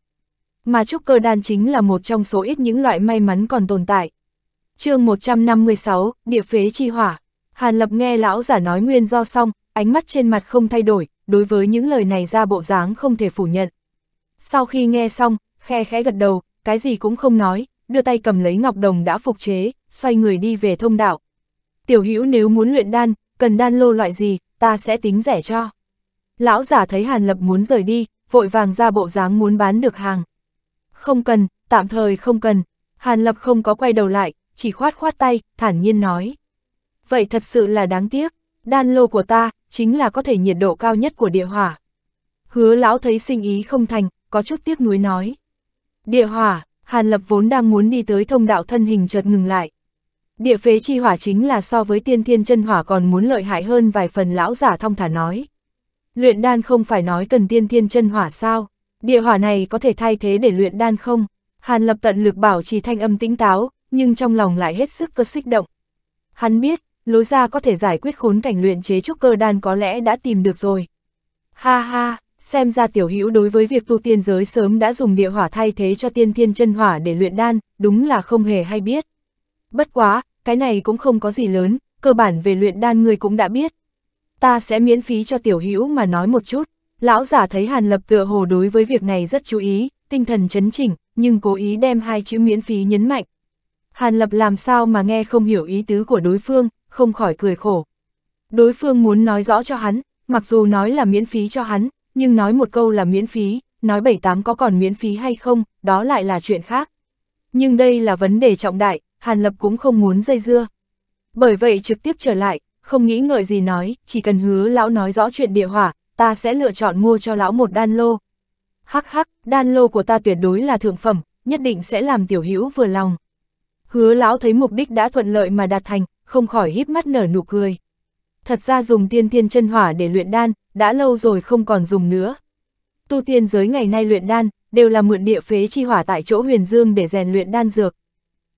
mà trúc cơ đan chính là một trong số ít những loại may mắn còn tồn tại. chương 156, Địa phế chi hỏa. Hàn Lập nghe lão giả nói nguyên do xong, ánh mắt trên mặt không thay đổi, đối với những lời này ra bộ dáng không thể phủ nhận. Sau khi nghe xong, khe khẽ gật đầu, cái gì cũng không nói, đưa tay cầm lấy ngọc đồng đã phục chế, xoay người đi về thông đạo. Tiểu hữu nếu muốn luyện đan, cần đan lô loại gì, ta sẽ tính rẻ cho. Lão giả thấy Hàn Lập muốn rời đi, vội vàng ra bộ dáng muốn bán được hàng không cần, tạm thời không cần. Hàn Lập không có quay đầu lại, chỉ khoát khoát tay, thản nhiên nói. Vậy thật sự là đáng tiếc, đan lô của ta, chính là có thể nhiệt độ cao nhất của địa hỏa. Hứa lão thấy sinh ý không thành, có chút tiếc nuối nói. Địa hỏa, Hàn Lập vốn đang muốn đi tới thông đạo thân hình chợt ngừng lại. Địa phế chi hỏa chính là so với tiên thiên chân hỏa còn muốn lợi hại hơn vài phần lão giả thong thả nói. Luyện đan không phải nói cần tiên thiên chân hỏa sao? địa hỏa này có thể thay thế để luyện đan không? Hàn lập tận lực bảo trì thanh âm tĩnh táo, nhưng trong lòng lại hết sức cơ xích động. Hắn biết, lối ra có thể giải quyết khốn cảnh luyện chế trúc cơ đan có lẽ đã tìm được rồi. Ha ha, xem ra tiểu hữu đối với việc tu tiên giới sớm đã dùng địa hỏa thay thế cho tiên thiên chân hỏa để luyện đan, đúng là không hề hay biết. Bất quá, cái này cũng không có gì lớn, cơ bản về luyện đan người cũng đã biết. Ta sẽ miễn phí cho tiểu hữu mà nói một chút, Lão giả thấy Hàn Lập tựa hồ đối với việc này rất chú ý, tinh thần chấn chỉnh, nhưng cố ý đem hai chữ miễn phí nhấn mạnh. Hàn Lập làm sao mà nghe không hiểu ý tứ của đối phương, không khỏi cười khổ. Đối phương muốn nói rõ cho hắn, mặc dù nói là miễn phí cho hắn, nhưng nói một câu là miễn phí, nói bảy tám có còn miễn phí hay không, đó lại là chuyện khác. Nhưng đây là vấn đề trọng đại, Hàn Lập cũng không muốn dây dưa. Bởi vậy trực tiếp trở lại, không nghĩ ngợi gì nói, chỉ cần hứa lão nói rõ chuyện địa hỏa, ta sẽ lựa chọn mua cho lão một đan lô. Hắc hắc, đan lô của ta tuyệt đối là thượng phẩm, nhất định sẽ làm tiểu hữu vừa lòng. Hứa lão thấy mục đích đã thuận lợi mà đạt thành, không khỏi híp mắt nở nụ cười. Thật ra dùng tiên tiên chân hỏa để luyện đan, đã lâu rồi không còn dùng nữa. Tu tiên giới ngày nay luyện đan, đều là mượn địa phế chi hỏa tại chỗ huyền dương để rèn luyện đan dược.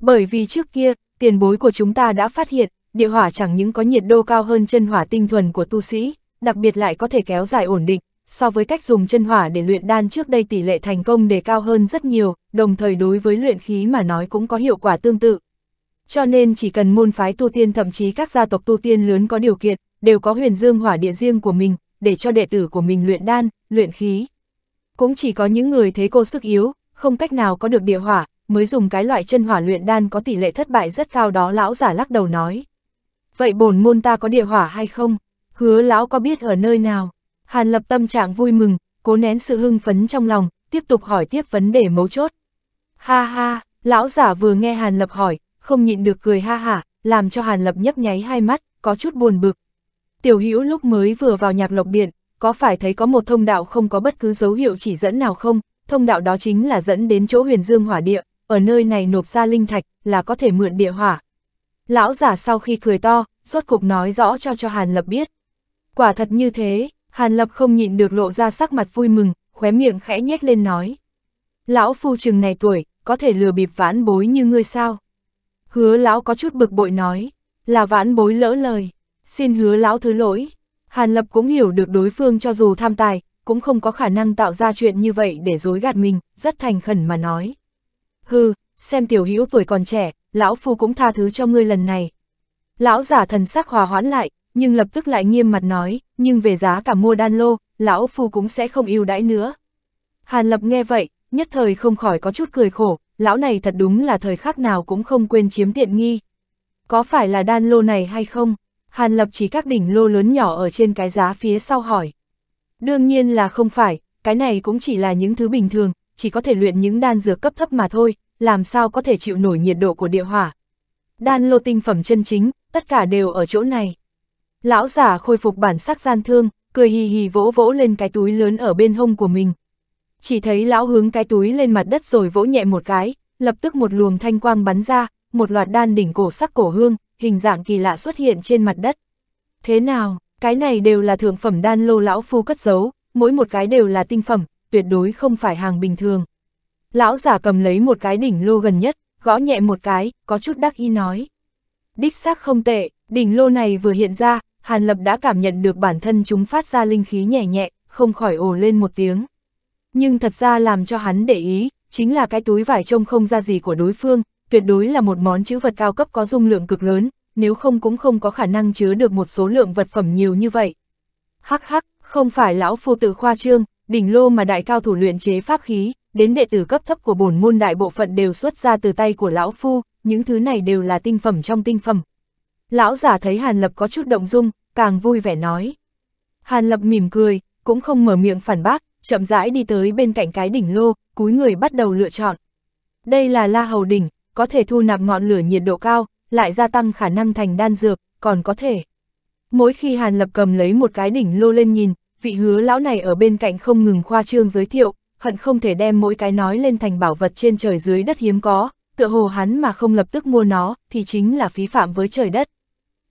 Bởi vì trước kia, tiền bối của chúng ta đã phát hiện, địa hỏa chẳng những có nhiệt độ cao hơn chân hỏa tinh thuần của tu sĩ, đặc biệt lại có thể kéo dài ổn định, so với cách dùng chân hỏa để luyện đan trước đây tỷ lệ thành công đề cao hơn rất nhiều, đồng thời đối với luyện khí mà nói cũng có hiệu quả tương tự. Cho nên chỉ cần môn phái tu tiên thậm chí các gia tộc tu tiên lớn có điều kiện, đều có huyền dương hỏa địa riêng của mình, để cho đệ tử của mình luyện đan, luyện khí. Cũng chỉ có những người thế cô sức yếu, không cách nào có được địa hỏa, mới dùng cái loại chân hỏa luyện đan có tỷ lệ thất bại rất cao đó lão giả lắc đầu nói. Vậy bổn môn ta có địa hỏa hay không? hứa lão có biết ở nơi nào? Hàn lập tâm trạng vui mừng, cố nén sự hưng phấn trong lòng, tiếp tục hỏi tiếp vấn đề mấu chốt. Ha ha, lão giả vừa nghe Hàn lập hỏi, không nhịn được cười ha hả, làm cho Hàn lập nhấp nháy hai mắt, có chút buồn bực. Tiểu hữu lúc mới vừa vào nhạc lộc điện, có phải thấy có một thông đạo không có bất cứ dấu hiệu chỉ dẫn nào không? Thông đạo đó chính là dẫn đến chỗ huyền dương hỏa địa, ở nơi này nộp ra linh thạch là có thể mượn địa hỏa. Lão giả sau khi cười to, rốt cục nói rõ cho cho Hàn Lập biết, Quả thật như thế, Hàn Lập không nhịn được lộ ra sắc mặt vui mừng, khóe miệng khẽ nhếch lên nói. Lão phu trường này tuổi, có thể lừa bịp vãn bối như ngươi sao? Hứa lão có chút bực bội nói, là vãn bối lỡ lời, xin hứa lão thứ lỗi. Hàn Lập cũng hiểu được đối phương cho dù tham tài, cũng không có khả năng tạo ra chuyện như vậy để dối gạt mình, rất thành khẩn mà nói. Hừ, xem tiểu hữu tuổi còn trẻ, lão phu cũng tha thứ cho ngươi lần này. Lão giả thần sắc hòa hoãn lại, nhưng lập tức lại nghiêm mặt nói, nhưng về giá cả mua đan lô, lão phu cũng sẽ không yêu đãi nữa. Hàn Lập nghe vậy, nhất thời không khỏi có chút cười khổ, lão này thật đúng là thời khắc nào cũng không quên chiếm tiện nghi. Có phải là đan lô này hay không? Hàn Lập chỉ các đỉnh lô lớn nhỏ ở trên cái giá phía sau hỏi. Đương nhiên là không phải, cái này cũng chỉ là những thứ bình thường, chỉ có thể luyện những đan dược cấp thấp mà thôi, làm sao có thể chịu nổi nhiệt độ của địa hỏa. Đan lô tinh phẩm chân chính, tất cả đều ở chỗ này. Lão giả khôi phục bản sắc gian thương, cười hì hì vỗ vỗ lên cái túi lớn ở bên hông của mình. Chỉ thấy lão hướng cái túi lên mặt đất rồi vỗ nhẹ một cái, lập tức một luồng thanh quang bắn ra, một loạt đan đỉnh cổ sắc cổ hương, hình dạng kỳ lạ xuất hiện trên mặt đất. Thế nào, cái này đều là thượng phẩm đan lô lão phu cất giấu, mỗi một cái đều là tinh phẩm, tuyệt đối không phải hàng bình thường. Lão giả cầm lấy một cái đỉnh lô gần nhất, gõ nhẹ một cái, có chút đắc ý nói. Đích xác không tệ, đỉnh lô này vừa hiện ra, Hàn Lập đã cảm nhận được bản thân chúng phát ra linh khí nhẹ nhẹ, không khỏi ồ lên một tiếng. Nhưng thật ra làm cho hắn để ý, chính là cái túi vải trông không ra gì của đối phương, tuyệt đối là một món chữ vật cao cấp có dung lượng cực lớn, nếu không cũng không có khả năng chứa được một số lượng vật phẩm nhiều như vậy. Hắc hắc, không phải lão phu tử khoa trương, đỉnh lô mà đại cao thủ luyện chế pháp khí, đến đệ tử cấp thấp của bổn môn đại bộ phận đều xuất ra từ tay của lão phu, những thứ này đều là tinh phẩm trong tinh phẩm, Lão giả thấy Hàn Lập có chút động dung, càng vui vẻ nói. Hàn Lập mỉm cười, cũng không mở miệng phản bác, chậm rãi đi tới bên cạnh cái đỉnh lô, cúi người bắt đầu lựa chọn. Đây là la hầu đỉnh, có thể thu nạp ngọn lửa nhiệt độ cao, lại gia tăng khả năng thành đan dược, còn có thể. Mỗi khi Hàn Lập cầm lấy một cái đỉnh lô lên nhìn, vị hứa lão này ở bên cạnh không ngừng khoa trương giới thiệu, hận không thể đem mỗi cái nói lên thành bảo vật trên trời dưới đất hiếm có, tựa hồ hắn mà không lập tức mua nó, thì chính là phí phạm với trời đất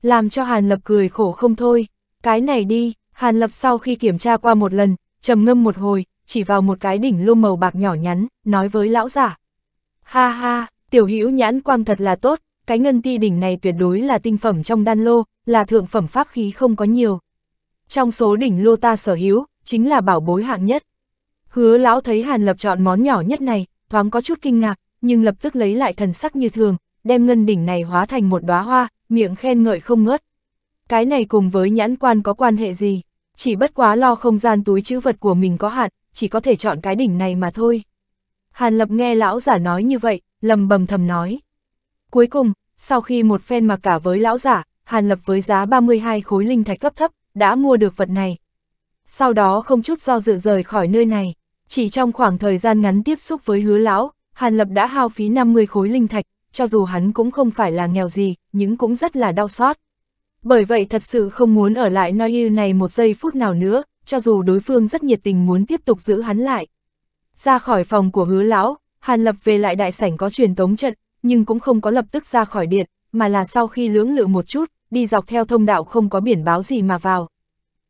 làm cho Hàn Lập cười khổ không thôi. Cái này đi, Hàn Lập sau khi kiểm tra qua một lần, trầm ngâm một hồi, chỉ vào một cái đỉnh lô màu bạc nhỏ nhắn, nói với lão giả. Ha ha, tiểu hữu nhãn quang thật là tốt, cái ngân ti đỉnh này tuyệt đối là tinh phẩm trong đan lô, là thượng phẩm pháp khí không có nhiều. Trong số đỉnh lô ta sở hữu, chính là bảo bối hạng nhất. Hứa lão thấy Hàn Lập chọn món nhỏ nhất này, thoáng có chút kinh ngạc, nhưng lập tức lấy lại thần sắc như thường, đem ngân đỉnh này hóa thành một đóa hoa, miệng khen ngợi không ngớt. Cái này cùng với nhãn quan có quan hệ gì, chỉ bất quá lo không gian túi chữ vật của mình có hạn, chỉ có thể chọn cái đỉnh này mà thôi. Hàn Lập nghe lão giả nói như vậy, lầm bầm thầm nói. Cuối cùng, sau khi một phen mặc cả với lão giả, Hàn Lập với giá 32 khối linh thạch cấp thấp, đã mua được vật này. Sau đó không chút do dự rời khỏi nơi này, chỉ trong khoảng thời gian ngắn tiếp xúc với hứa lão, Hàn Lập đã hao phí 50 khối linh thạch, cho dù hắn cũng không phải là nghèo gì, nhưng cũng rất là đau xót. Bởi vậy thật sự không muốn ở lại Noir này một giây phút nào nữa, cho dù đối phương rất nhiệt tình muốn tiếp tục giữ hắn lại. Ra khỏi phòng của hứa lão, Hàn Lập về lại đại sảnh có truyền tống trận, nhưng cũng không có lập tức ra khỏi điện, mà là sau khi lưỡng lự một chút, đi dọc theo thông đạo không có biển báo gì mà vào.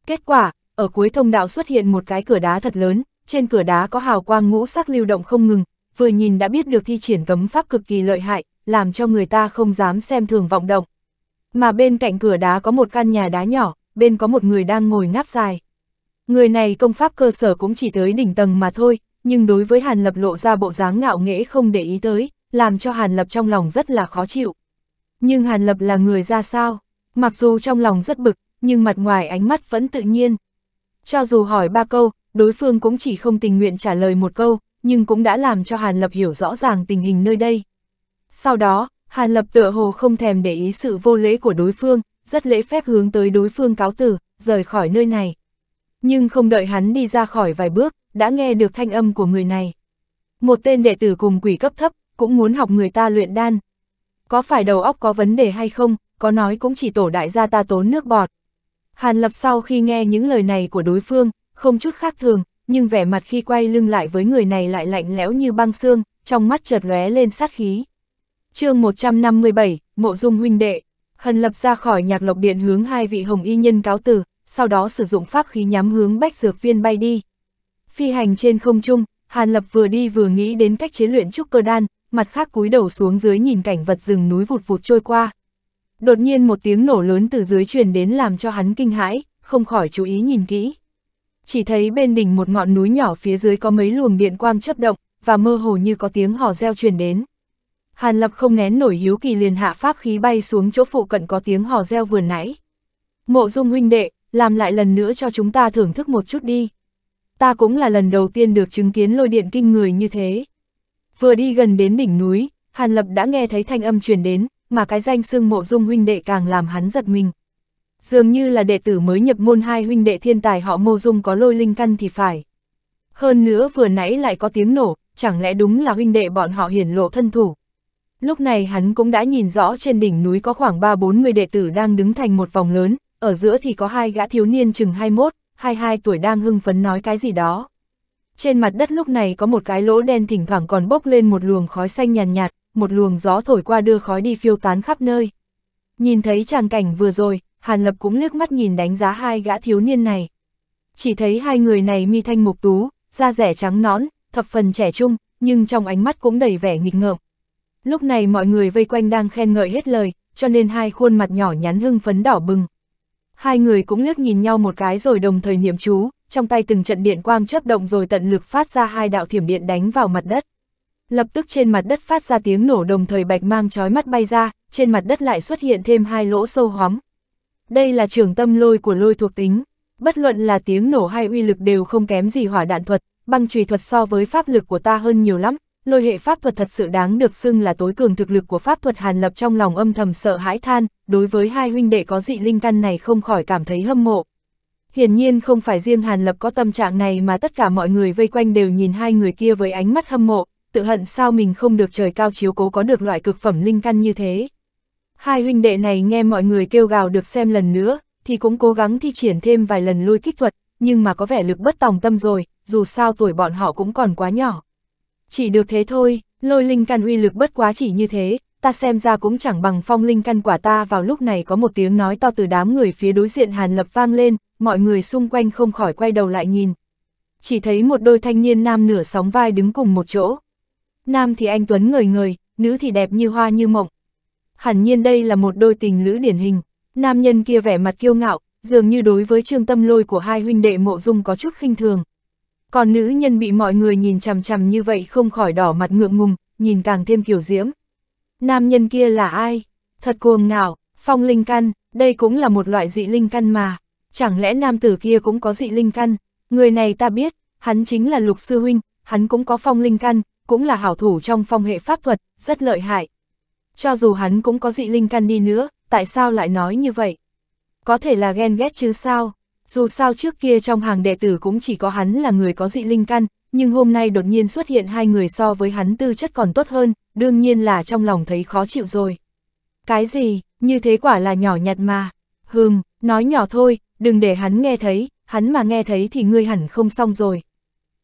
Kết quả, ở cuối thông đạo xuất hiện một cái cửa đá thật lớn, trên cửa đá có hào quang ngũ sắc lưu động không ngừng, vừa nhìn đã biết được thi triển cấm pháp cực kỳ lợi hại, làm cho người ta không dám xem thường vọng động. Mà bên cạnh cửa đá có một căn nhà đá nhỏ, bên có một người đang ngồi ngáp dài. Người này công pháp cơ sở cũng chỉ tới đỉnh tầng mà thôi, nhưng đối với Hàn Lập lộ ra bộ dáng ngạo nghễ không để ý tới, làm cho Hàn Lập trong lòng rất là khó chịu. Nhưng Hàn Lập là người ra sao? Mặc dù trong lòng rất bực, nhưng mặt ngoài ánh mắt vẫn tự nhiên. Cho dù hỏi ba câu, đối phương cũng chỉ không tình nguyện trả lời một câu, nhưng cũng đã làm cho Hàn Lập hiểu rõ ràng tình hình nơi đây. Sau đó, Hàn Lập tựa hồ không thèm để ý sự vô lễ của đối phương, rất lễ phép hướng tới đối phương cáo tử, rời khỏi nơi này. Nhưng không đợi hắn đi ra khỏi vài bước, đã nghe được thanh âm của người này. Một tên đệ tử cùng quỷ cấp thấp, cũng muốn học người ta luyện đan. Có phải đầu óc có vấn đề hay không, có nói cũng chỉ tổ đại gia ta tốn nước bọt. Hàn Lập sau khi nghe những lời này của đối phương, không chút khác thường, nhưng vẻ mặt khi quay lưng lại với người này lại lạnh lẽo như băng xương, trong mắt chợt lóe lên sát khí chương 157, Mộ Dung huynh đệ. Hần lập ra khỏi nhạc lộc điện hướng hai vị hồng y nhân cáo từ, sau đó sử dụng pháp khí nhắm hướng bách dược viên bay đi. Phi hành trên không trung, Hàn Lập vừa đi vừa nghĩ đến cách chế luyện trúc cơ đan, mặt khác cúi đầu xuống dưới nhìn cảnh vật rừng núi vụt vụt trôi qua. Đột nhiên một tiếng nổ lớn từ dưới truyền đến làm cho hắn kinh hãi, không khỏi chú ý nhìn kỹ. Chỉ thấy bên đỉnh một ngọn núi nhỏ phía dưới có mấy luồng điện quang chấp động, và mơ hồ như có tiếng hò reo truyền đến. Hàn Lập không nén nổi hiếu kỳ liền hạ pháp khí bay xuống chỗ phụ cận có tiếng hò reo vừa nãy. Mộ dung huynh đệ, làm lại lần nữa cho chúng ta thưởng thức một chút đi. Ta cũng là lần đầu tiên được chứng kiến lôi điện kinh người như thế. Vừa đi gần đến đỉnh núi, Hàn Lập đã nghe thấy thanh âm truyền đến, mà cái danh xưng mộ dung huynh đệ càng làm hắn giật mình. Dường như là đệ tử mới nhập môn hai huynh đệ thiên tài họ mộ dung có lôi linh căn thì phải. Hơn nữa vừa nãy lại có tiếng nổ, chẳng lẽ đúng là huynh đệ bọn họ hiển lộ thân thủ. Lúc này hắn cũng đã nhìn rõ trên đỉnh núi có khoảng 3-4 người đệ tử đang đứng thành một vòng lớn, ở giữa thì có hai gã thiếu niên chừng 21, 22 tuổi đang hưng phấn nói cái gì đó. Trên mặt đất lúc này có một cái lỗ đen thỉnh thoảng còn bốc lên một luồng khói xanh nhàn nhạt, nhạt, một luồng gió thổi qua đưa khói đi phiêu tán khắp nơi. Nhìn thấy tràng cảnh vừa rồi, Hàn Lập cũng liếc mắt nhìn đánh giá hai gã thiếu niên này. Chỉ thấy hai người này mi thanh mục tú, da rẻ trắng nõn, thập phần trẻ trung, nhưng trong ánh mắt cũng đầy vẻ nghịch ngợm, Lúc này mọi người vây quanh đang khen ngợi hết lời, cho nên hai khuôn mặt nhỏ nhắn hưng phấn đỏ bừng. Hai người cũng liếc nhìn nhau một cái rồi đồng thời niệm chú, trong tay từng trận điện quang chớp động rồi tận lực phát ra hai đạo thiểm điện đánh vào mặt đất. Lập tức trên mặt đất phát ra tiếng nổ đồng thời bạch mang chói mắt bay ra, trên mặt đất lại xuất hiện thêm hai lỗ sâu hóm. Đây là trường tâm lôi của lôi thuộc tính, bất luận là tiếng nổ hay uy lực đều không kém gì hỏa đạn thuật, băng chùy thuật so với pháp lực của ta hơn nhiều lắm, lôi hệ pháp thuật thật sự đáng được xưng là tối cường thực lực của pháp thuật Hàn Lập trong lòng âm thầm sợ hãi than, đối với hai huynh đệ có dị linh căn này không khỏi cảm thấy hâm mộ. Hiển nhiên không phải riêng Hàn Lập có tâm trạng này mà tất cả mọi người vây quanh đều nhìn hai người kia với ánh mắt hâm mộ, tự hận sao mình không được trời cao chiếu cố có được loại cực phẩm linh căn như thế. Hai huynh đệ này nghe mọi người kêu gào được xem lần nữa, thì cũng cố gắng thi triển thêm vài lần lôi kích thuật, nhưng mà có vẻ lực bất tòng tâm rồi, dù sao tuổi bọn họ cũng còn quá nhỏ. Chỉ được thế thôi, lôi linh căn uy lực bất quá chỉ như thế, ta xem ra cũng chẳng bằng phong linh căn quả ta vào lúc này có một tiếng nói to từ đám người phía đối diện Hàn Lập vang lên, mọi người xung quanh không khỏi quay đầu lại nhìn. Chỉ thấy một đôi thanh niên nam nửa sóng vai đứng cùng một chỗ. Nam thì anh Tuấn người người, nữ thì đẹp như hoa như mộng. Hẳn nhiên đây là một đôi tình lữ điển hình, nam nhân kia vẻ mặt kiêu ngạo, dường như đối với trương tâm lôi của hai huynh đệ mộ dung có chút khinh thường, còn nữ nhân bị mọi người nhìn chằm chằm như vậy không khỏi đỏ mặt ngượng ngùng, nhìn càng thêm kiểu diễm. Nam nhân kia là ai? Thật cuồng ngạo, phong linh căn, đây cũng là một loại dị linh căn mà. Chẳng lẽ nam tử kia cũng có dị linh căn? Người này ta biết, hắn chính là lục sư huynh, hắn cũng có phong linh căn, cũng là hảo thủ trong phong hệ pháp thuật, rất lợi hại. Cho dù hắn cũng có dị linh căn đi nữa, tại sao lại nói như vậy? Có thể là ghen ghét chứ sao? Dù sao trước kia trong hàng đệ tử cũng chỉ có hắn là người có dị linh căn, nhưng hôm nay đột nhiên xuất hiện hai người so với hắn tư chất còn tốt hơn, đương nhiên là trong lòng thấy khó chịu rồi. Cái gì, như thế quả là nhỏ nhặt mà. Hừm, nói nhỏ thôi, đừng để hắn nghe thấy, hắn mà nghe thấy thì ngươi hẳn không xong rồi.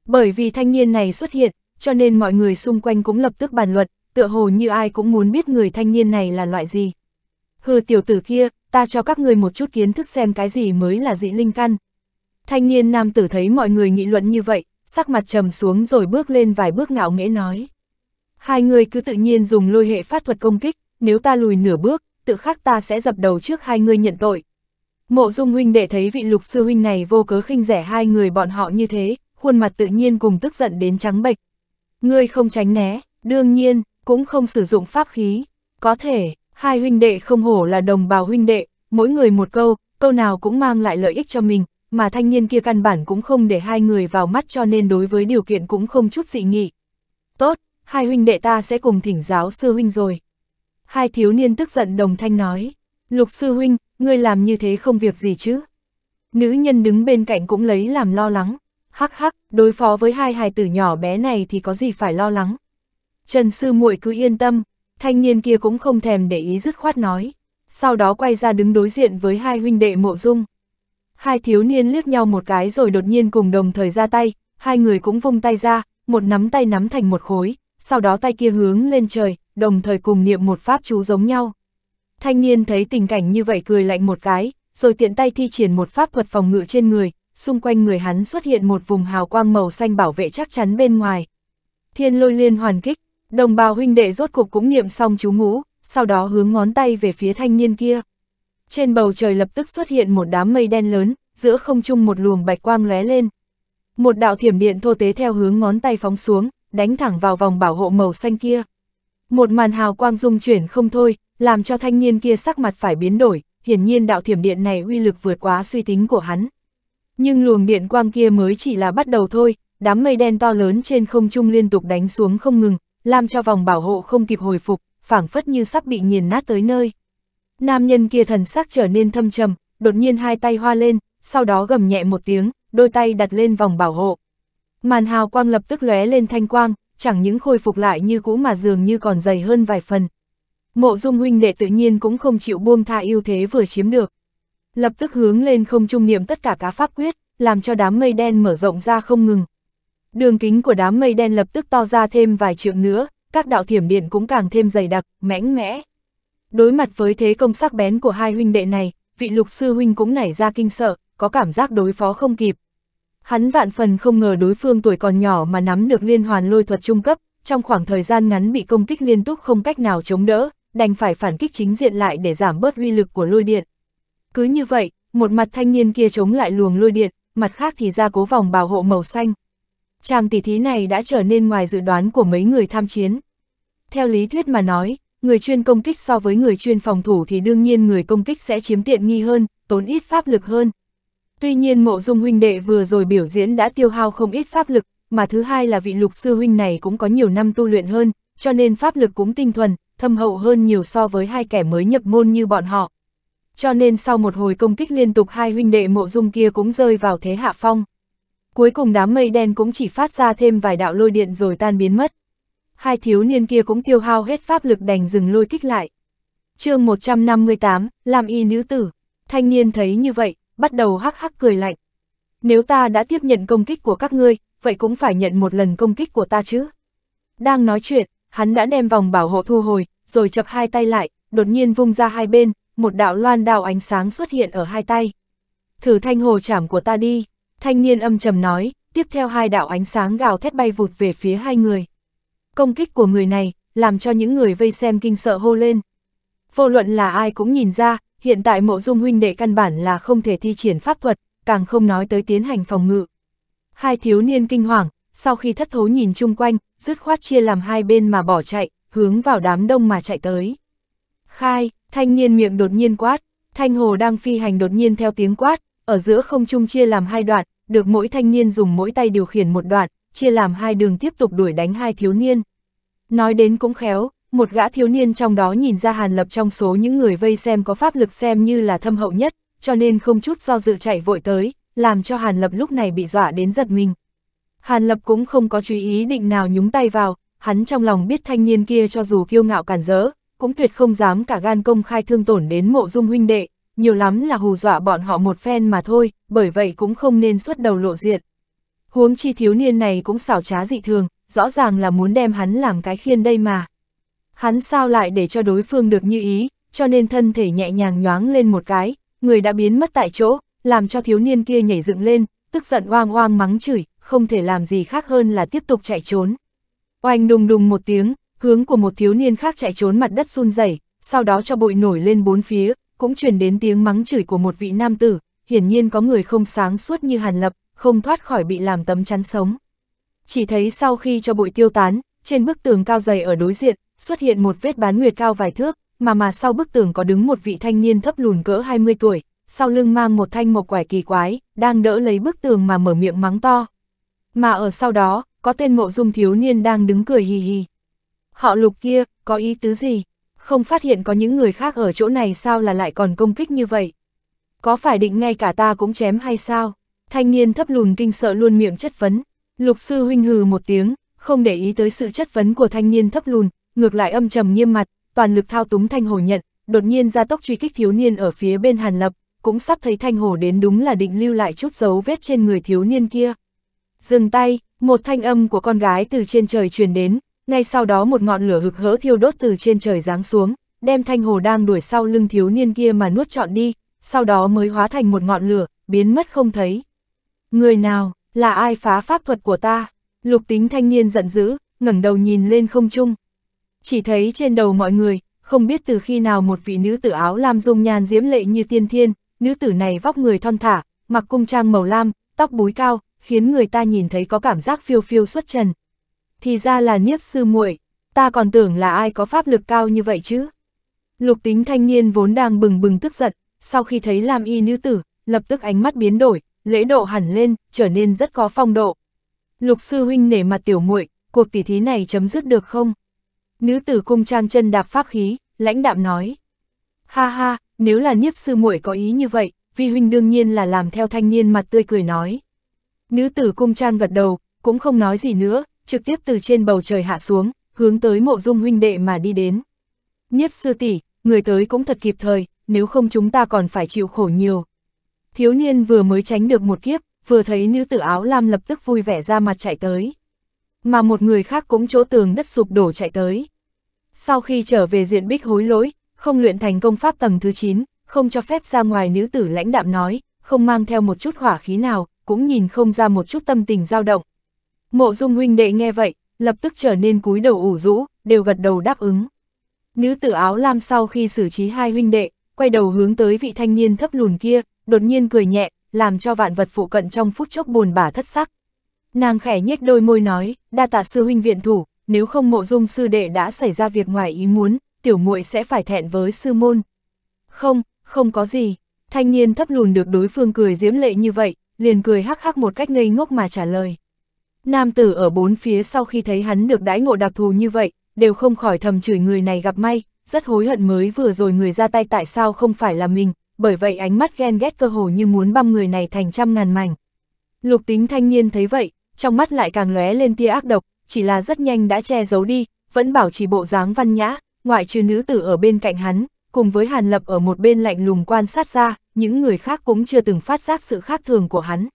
Bởi vì thanh niên này xuất hiện, cho nên mọi người xung quanh cũng lập tức bàn luận, tựa hồ như ai cũng muốn biết người thanh niên này là loại gì hừ tiểu tử kia, ta cho các người một chút kiến thức xem cái gì mới là dị linh căn. Thanh niên nam tử thấy mọi người nghị luận như vậy, sắc mặt trầm xuống rồi bước lên vài bước ngạo nghễ nói. Hai người cứ tự nhiên dùng lôi hệ pháp thuật công kích, nếu ta lùi nửa bước, tự khắc ta sẽ dập đầu trước hai người nhận tội. Mộ dung huynh đệ thấy vị lục sư huynh này vô cớ khinh rẻ hai người bọn họ như thế, khuôn mặt tự nhiên cùng tức giận đến trắng bệch. Ngươi không tránh né, đương nhiên, cũng không sử dụng pháp khí, có thể, Hai huynh đệ không hổ là đồng bào huynh đệ, mỗi người một câu, câu nào cũng mang lại lợi ích cho mình, mà thanh niên kia căn bản cũng không để hai người vào mắt cho nên đối với điều kiện cũng không chút dị nghị. Tốt, hai huynh đệ ta sẽ cùng thỉnh giáo sư huynh rồi. Hai thiếu niên tức giận đồng thanh nói, lục sư huynh, ngươi làm như thế không việc gì chứ. Nữ nhân đứng bên cạnh cũng lấy làm lo lắng, hắc hắc, đối phó với hai hài tử nhỏ bé này thì có gì phải lo lắng. Trần sư muội cứ yên tâm, thanh niên kia cũng không thèm để ý dứt khoát nói, sau đó quay ra đứng đối diện với hai huynh đệ mộ dung. Hai thiếu niên liếc nhau một cái rồi đột nhiên cùng đồng thời ra tay, hai người cũng vung tay ra, một nắm tay nắm thành một khối, sau đó tay kia hướng lên trời, đồng thời cùng niệm một pháp chú giống nhau. Thanh niên thấy tình cảnh như vậy cười lạnh một cái, rồi tiện tay thi triển một pháp thuật phòng ngự trên người, xung quanh người hắn xuất hiện một vùng hào quang màu xanh bảo vệ chắc chắn bên ngoài. Thiên lôi liên hoàn kích, Đồng bào huynh đệ rốt cuộc cũng niệm xong chú ngũ, sau đó hướng ngón tay về phía thanh niên kia. Trên bầu trời lập tức xuất hiện một đám mây đen lớn, giữa không trung một luồng bạch quang lóe lên. Một đạo thiểm điện thô tế theo hướng ngón tay phóng xuống, đánh thẳng vào vòng bảo hộ màu xanh kia. Một màn hào quang dung chuyển không thôi, làm cho thanh niên kia sắc mặt phải biến đổi, hiển nhiên đạo thiểm điện này uy lực vượt quá suy tính của hắn. Nhưng luồng điện quang kia mới chỉ là bắt đầu thôi, đám mây đen to lớn trên không trung liên tục đánh xuống không ngừng, làm cho vòng bảo hộ không kịp hồi phục, phảng phất như sắp bị nghiền nát tới nơi. Nam nhân kia thần sắc trở nên thâm trầm, đột nhiên hai tay hoa lên, sau đó gầm nhẹ một tiếng, đôi tay đặt lên vòng bảo hộ. Màn hào quang lập tức lóe lên thanh quang, chẳng những khôi phục lại như cũ mà dường như còn dày hơn vài phần. Mộ dung huynh đệ tự nhiên cũng không chịu buông tha ưu thế vừa chiếm được. Lập tức hướng lên không trung niệm tất cả cá pháp quyết, làm cho đám mây đen mở rộng ra không ngừng, Đường kính của đám mây đen lập tức to ra thêm vài trượng nữa, các đạo thiểm điện cũng càng thêm dày đặc, mãnh mẽ. Đối mặt với thế công sắc bén của hai huynh đệ này, vị lục sư huynh cũng nảy ra kinh sợ, có cảm giác đối phó không kịp. Hắn vạn phần không ngờ đối phương tuổi còn nhỏ mà nắm được liên hoàn lôi thuật trung cấp, trong khoảng thời gian ngắn bị công kích liên tục không cách nào chống đỡ, đành phải phản kích chính diện lại để giảm bớt uy lực của lôi điện. Cứ như vậy, một mặt thanh niên kia chống lại luồng lôi điện, mặt khác thì ra cố vòng bảo hộ màu xanh, Chàng tỷ thí này đã trở nên ngoài dự đoán của mấy người tham chiến. Theo lý thuyết mà nói, người chuyên công kích so với người chuyên phòng thủ thì đương nhiên người công kích sẽ chiếm tiện nghi hơn, tốn ít pháp lực hơn. Tuy nhiên mộ dung huynh đệ vừa rồi biểu diễn đã tiêu hao không ít pháp lực, mà thứ hai là vị lục sư huynh này cũng có nhiều năm tu luyện hơn, cho nên pháp lực cũng tinh thuần, thâm hậu hơn nhiều so với hai kẻ mới nhập môn như bọn họ. Cho nên sau một hồi công kích liên tục hai huynh đệ mộ dung kia cũng rơi vào thế hạ phong. Cuối cùng đám mây đen cũng chỉ phát ra thêm vài đạo lôi điện rồi tan biến mất. Hai thiếu niên kia cũng tiêu hao hết pháp lực đành dừng lôi kích lại. chương 158, làm y nữ tử. Thanh niên thấy như vậy, bắt đầu hắc hắc cười lạnh. Nếu ta đã tiếp nhận công kích của các ngươi, vậy cũng phải nhận một lần công kích của ta chứ. Đang nói chuyện, hắn đã đem vòng bảo hộ thu hồi, rồi chập hai tay lại, đột nhiên vung ra hai bên, một đạo loan đạo ánh sáng xuất hiện ở hai tay. Thử thanh hồ chảm của ta đi. Thanh niên âm trầm nói, tiếp theo hai đạo ánh sáng gào thét bay vụt về phía hai người. Công kích của người này, làm cho những người vây xem kinh sợ hô lên. Vô luận là ai cũng nhìn ra, hiện tại mộ dung huynh đệ căn bản là không thể thi triển pháp thuật, càng không nói tới tiến hành phòng ngự. Hai thiếu niên kinh hoàng, sau khi thất thố nhìn chung quanh, dứt khoát chia làm hai bên mà bỏ chạy, hướng vào đám đông mà chạy tới. Khai, thanh niên miệng đột nhiên quát, thanh hồ đang phi hành đột nhiên theo tiếng quát, ở giữa không trung chia làm hai đoạn, được mỗi thanh niên dùng mỗi tay điều khiển một đoạn, chia làm hai đường tiếp tục đuổi đánh hai thiếu niên. Nói đến cũng khéo, một gã thiếu niên trong đó nhìn ra Hàn Lập trong số những người vây xem có pháp lực xem như là thâm hậu nhất, cho nên không chút do dự chạy vội tới, làm cho Hàn Lập lúc này bị dọa đến giật mình. Hàn Lập cũng không có chú ý định nào nhúng tay vào, hắn trong lòng biết thanh niên kia cho dù kiêu ngạo cản rỡ, cũng tuyệt không dám cả gan công khai thương tổn đến mộ dung huynh đệ, nhiều lắm là hù dọa bọn họ một phen mà thôi, bởi vậy cũng không nên xuất đầu lộ diện. Huống chi thiếu niên này cũng xảo trá dị thường, rõ ràng là muốn đem hắn làm cái khiên đây mà. Hắn sao lại để cho đối phương được như ý, cho nên thân thể nhẹ nhàng nhoáng lên một cái, người đã biến mất tại chỗ, làm cho thiếu niên kia nhảy dựng lên, tức giận oang oang mắng chửi, không thể làm gì khác hơn là tiếp tục chạy trốn. Oanh đùng đùng một tiếng, hướng của một thiếu niên khác chạy trốn mặt đất run rẩy, sau đó cho bụi nổi lên bốn phía, cũng truyền đến tiếng mắng chửi của một vị nam tử, hiển nhiên có người không sáng suốt như Hàn Lập, không thoát khỏi bị làm tấm chắn sống. Chỉ thấy sau khi cho bụi tiêu tán, trên bức tường cao dày ở đối diện, xuất hiện một vết bán nguyệt cao vài thước, mà mà sau bức tường có đứng một vị thanh niên thấp lùn cỡ 20 tuổi, sau lưng mang một thanh một quải kỳ quái, đang đỡ lấy bức tường mà mở miệng mắng to. Mà ở sau đó, có tên mộ dung thiếu niên đang đứng cười hì hì. Họ lục kia, có ý tứ gì? không phát hiện có những người khác ở chỗ này sao là lại còn công kích như vậy. Có phải định ngay cả ta cũng chém hay sao? Thanh niên thấp lùn kinh sợ luôn miệng chất vấn. Lục sư huynh hừ một tiếng, không để ý tới sự chất vấn của thanh niên thấp lùn, ngược lại âm trầm nghiêm mặt, toàn lực thao túng thanh hổ nhận, đột nhiên ra tốc truy kích thiếu niên ở phía bên Hàn Lập, cũng sắp thấy thanh hổ đến đúng là định lưu lại chút dấu vết trên người thiếu niên kia. Dừng tay, một thanh âm của con gái từ trên trời truyền đến, ngay sau đó một ngọn lửa hực hỡ thiêu đốt từ trên trời giáng xuống, đem thanh hồ đang đuổi sau lưng thiếu niên kia mà nuốt trọn đi, sau đó mới hóa thành một ngọn lửa, biến mất không thấy. Người nào, là ai phá pháp thuật của ta? Lục tính thanh niên giận dữ, ngẩng đầu nhìn lên không trung. Chỉ thấy trên đầu mọi người, không biết từ khi nào một vị nữ tử áo lam dung nhan diễm lệ như tiên thiên, nữ tử này vóc người thon thả, mặc cung trang màu lam, tóc búi cao, khiến người ta nhìn thấy có cảm giác phiêu phiêu xuất trần, thì ra là Niếp sư muội, ta còn tưởng là ai có pháp lực cao như vậy chứ. Lục tính thanh niên vốn đang bừng bừng tức giận, sau khi thấy làm y nữ tử, lập tức ánh mắt biến đổi, lễ độ hẳn lên, trở nên rất có phong độ. Lục sư huynh nể mặt tiểu muội, cuộc tỉ thí này chấm dứt được không? Nữ tử cung trang chân đạp pháp khí, lãnh đạm nói. Ha ha, nếu là Niếp sư muội có ý như vậy, vi huynh đương nhiên là làm theo thanh niên mặt tươi cười nói. Nữ tử cung trang gật đầu, cũng không nói gì nữa, trực tiếp từ trên bầu trời hạ xuống, hướng tới mộ dung huynh đệ mà đi đến. Niếp sư tỷ người tới cũng thật kịp thời, nếu không chúng ta còn phải chịu khổ nhiều. Thiếu niên vừa mới tránh được một kiếp, vừa thấy nữ tử áo lam lập tức vui vẻ ra mặt chạy tới. Mà một người khác cũng chỗ tường đất sụp đổ chạy tới. Sau khi trở về diện bích hối lỗi, không luyện thành công pháp tầng thứ 9, không cho phép ra ngoài nữ tử lãnh đạm nói, không mang theo một chút hỏa khí nào, cũng nhìn không ra một chút tâm tình dao động, Mộ dung huynh đệ nghe vậy, lập tức trở nên cúi đầu ủ rũ, đều gật đầu đáp ứng. Nữ tử áo lam sau khi xử trí hai huynh đệ, quay đầu hướng tới vị thanh niên thấp lùn kia, đột nhiên cười nhẹ, làm cho vạn vật phụ cận trong phút chốc buồn bã thất sắc. Nàng khẽ nhếch đôi môi nói, đa tạ sư huynh viện thủ, nếu không mộ dung sư đệ đã xảy ra việc ngoài ý muốn, tiểu muội sẽ phải thẹn với sư môn. Không, không có gì, thanh niên thấp lùn được đối phương cười diễm lệ như vậy, liền cười hắc hắc một cách ngây ngốc mà trả lời. Nam tử ở bốn phía sau khi thấy hắn được đãi ngộ đặc thù như vậy, đều không khỏi thầm chửi người này gặp may, rất hối hận mới vừa rồi người ra tay tại sao không phải là mình, bởi vậy ánh mắt ghen ghét cơ hồ như muốn băm người này thành trăm ngàn mảnh. Lục tính thanh niên thấy vậy, trong mắt lại càng lóe lên tia ác độc, chỉ là rất nhanh đã che giấu đi, vẫn bảo trì bộ dáng văn nhã, ngoại trừ nữ tử ở bên cạnh hắn, cùng với Hàn Lập ở một bên lạnh lùng quan sát ra, những người khác cũng chưa từng phát giác sự khác thường của hắn.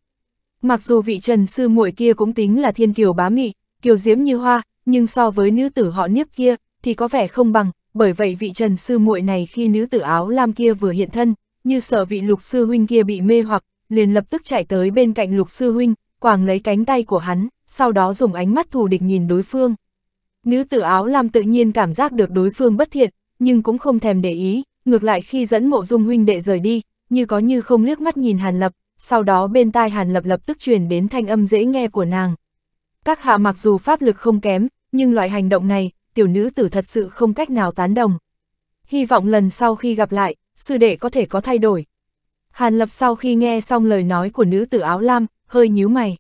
Mặc dù vị trần sư muội kia cũng tính là thiên kiều bá mị, kiều diễm như hoa, nhưng so với nữ tử họ niếp kia, thì có vẻ không bằng, bởi vậy vị trần sư muội này khi nữ tử áo lam kia vừa hiện thân, như sợ vị lục sư huynh kia bị mê hoặc, liền lập tức chạy tới bên cạnh lục sư huynh, quàng lấy cánh tay của hắn, sau đó dùng ánh mắt thù địch nhìn đối phương. Nữ tử áo lam tự nhiên cảm giác được đối phương bất thiện, nhưng cũng không thèm để ý, ngược lại khi dẫn mộ dung huynh đệ rời đi, như có như không liếc mắt nhìn Hàn Lập, sau đó bên tai Hàn Lập lập tức truyền đến thanh âm dễ nghe của nàng. Các hạ mặc dù pháp lực không kém, nhưng loại hành động này, tiểu nữ tử thật sự không cách nào tán đồng. Hy vọng lần sau khi gặp lại, sư đệ có thể có thay đổi. Hàn Lập sau khi nghe xong lời nói của nữ tử áo lam, hơi nhíu mày.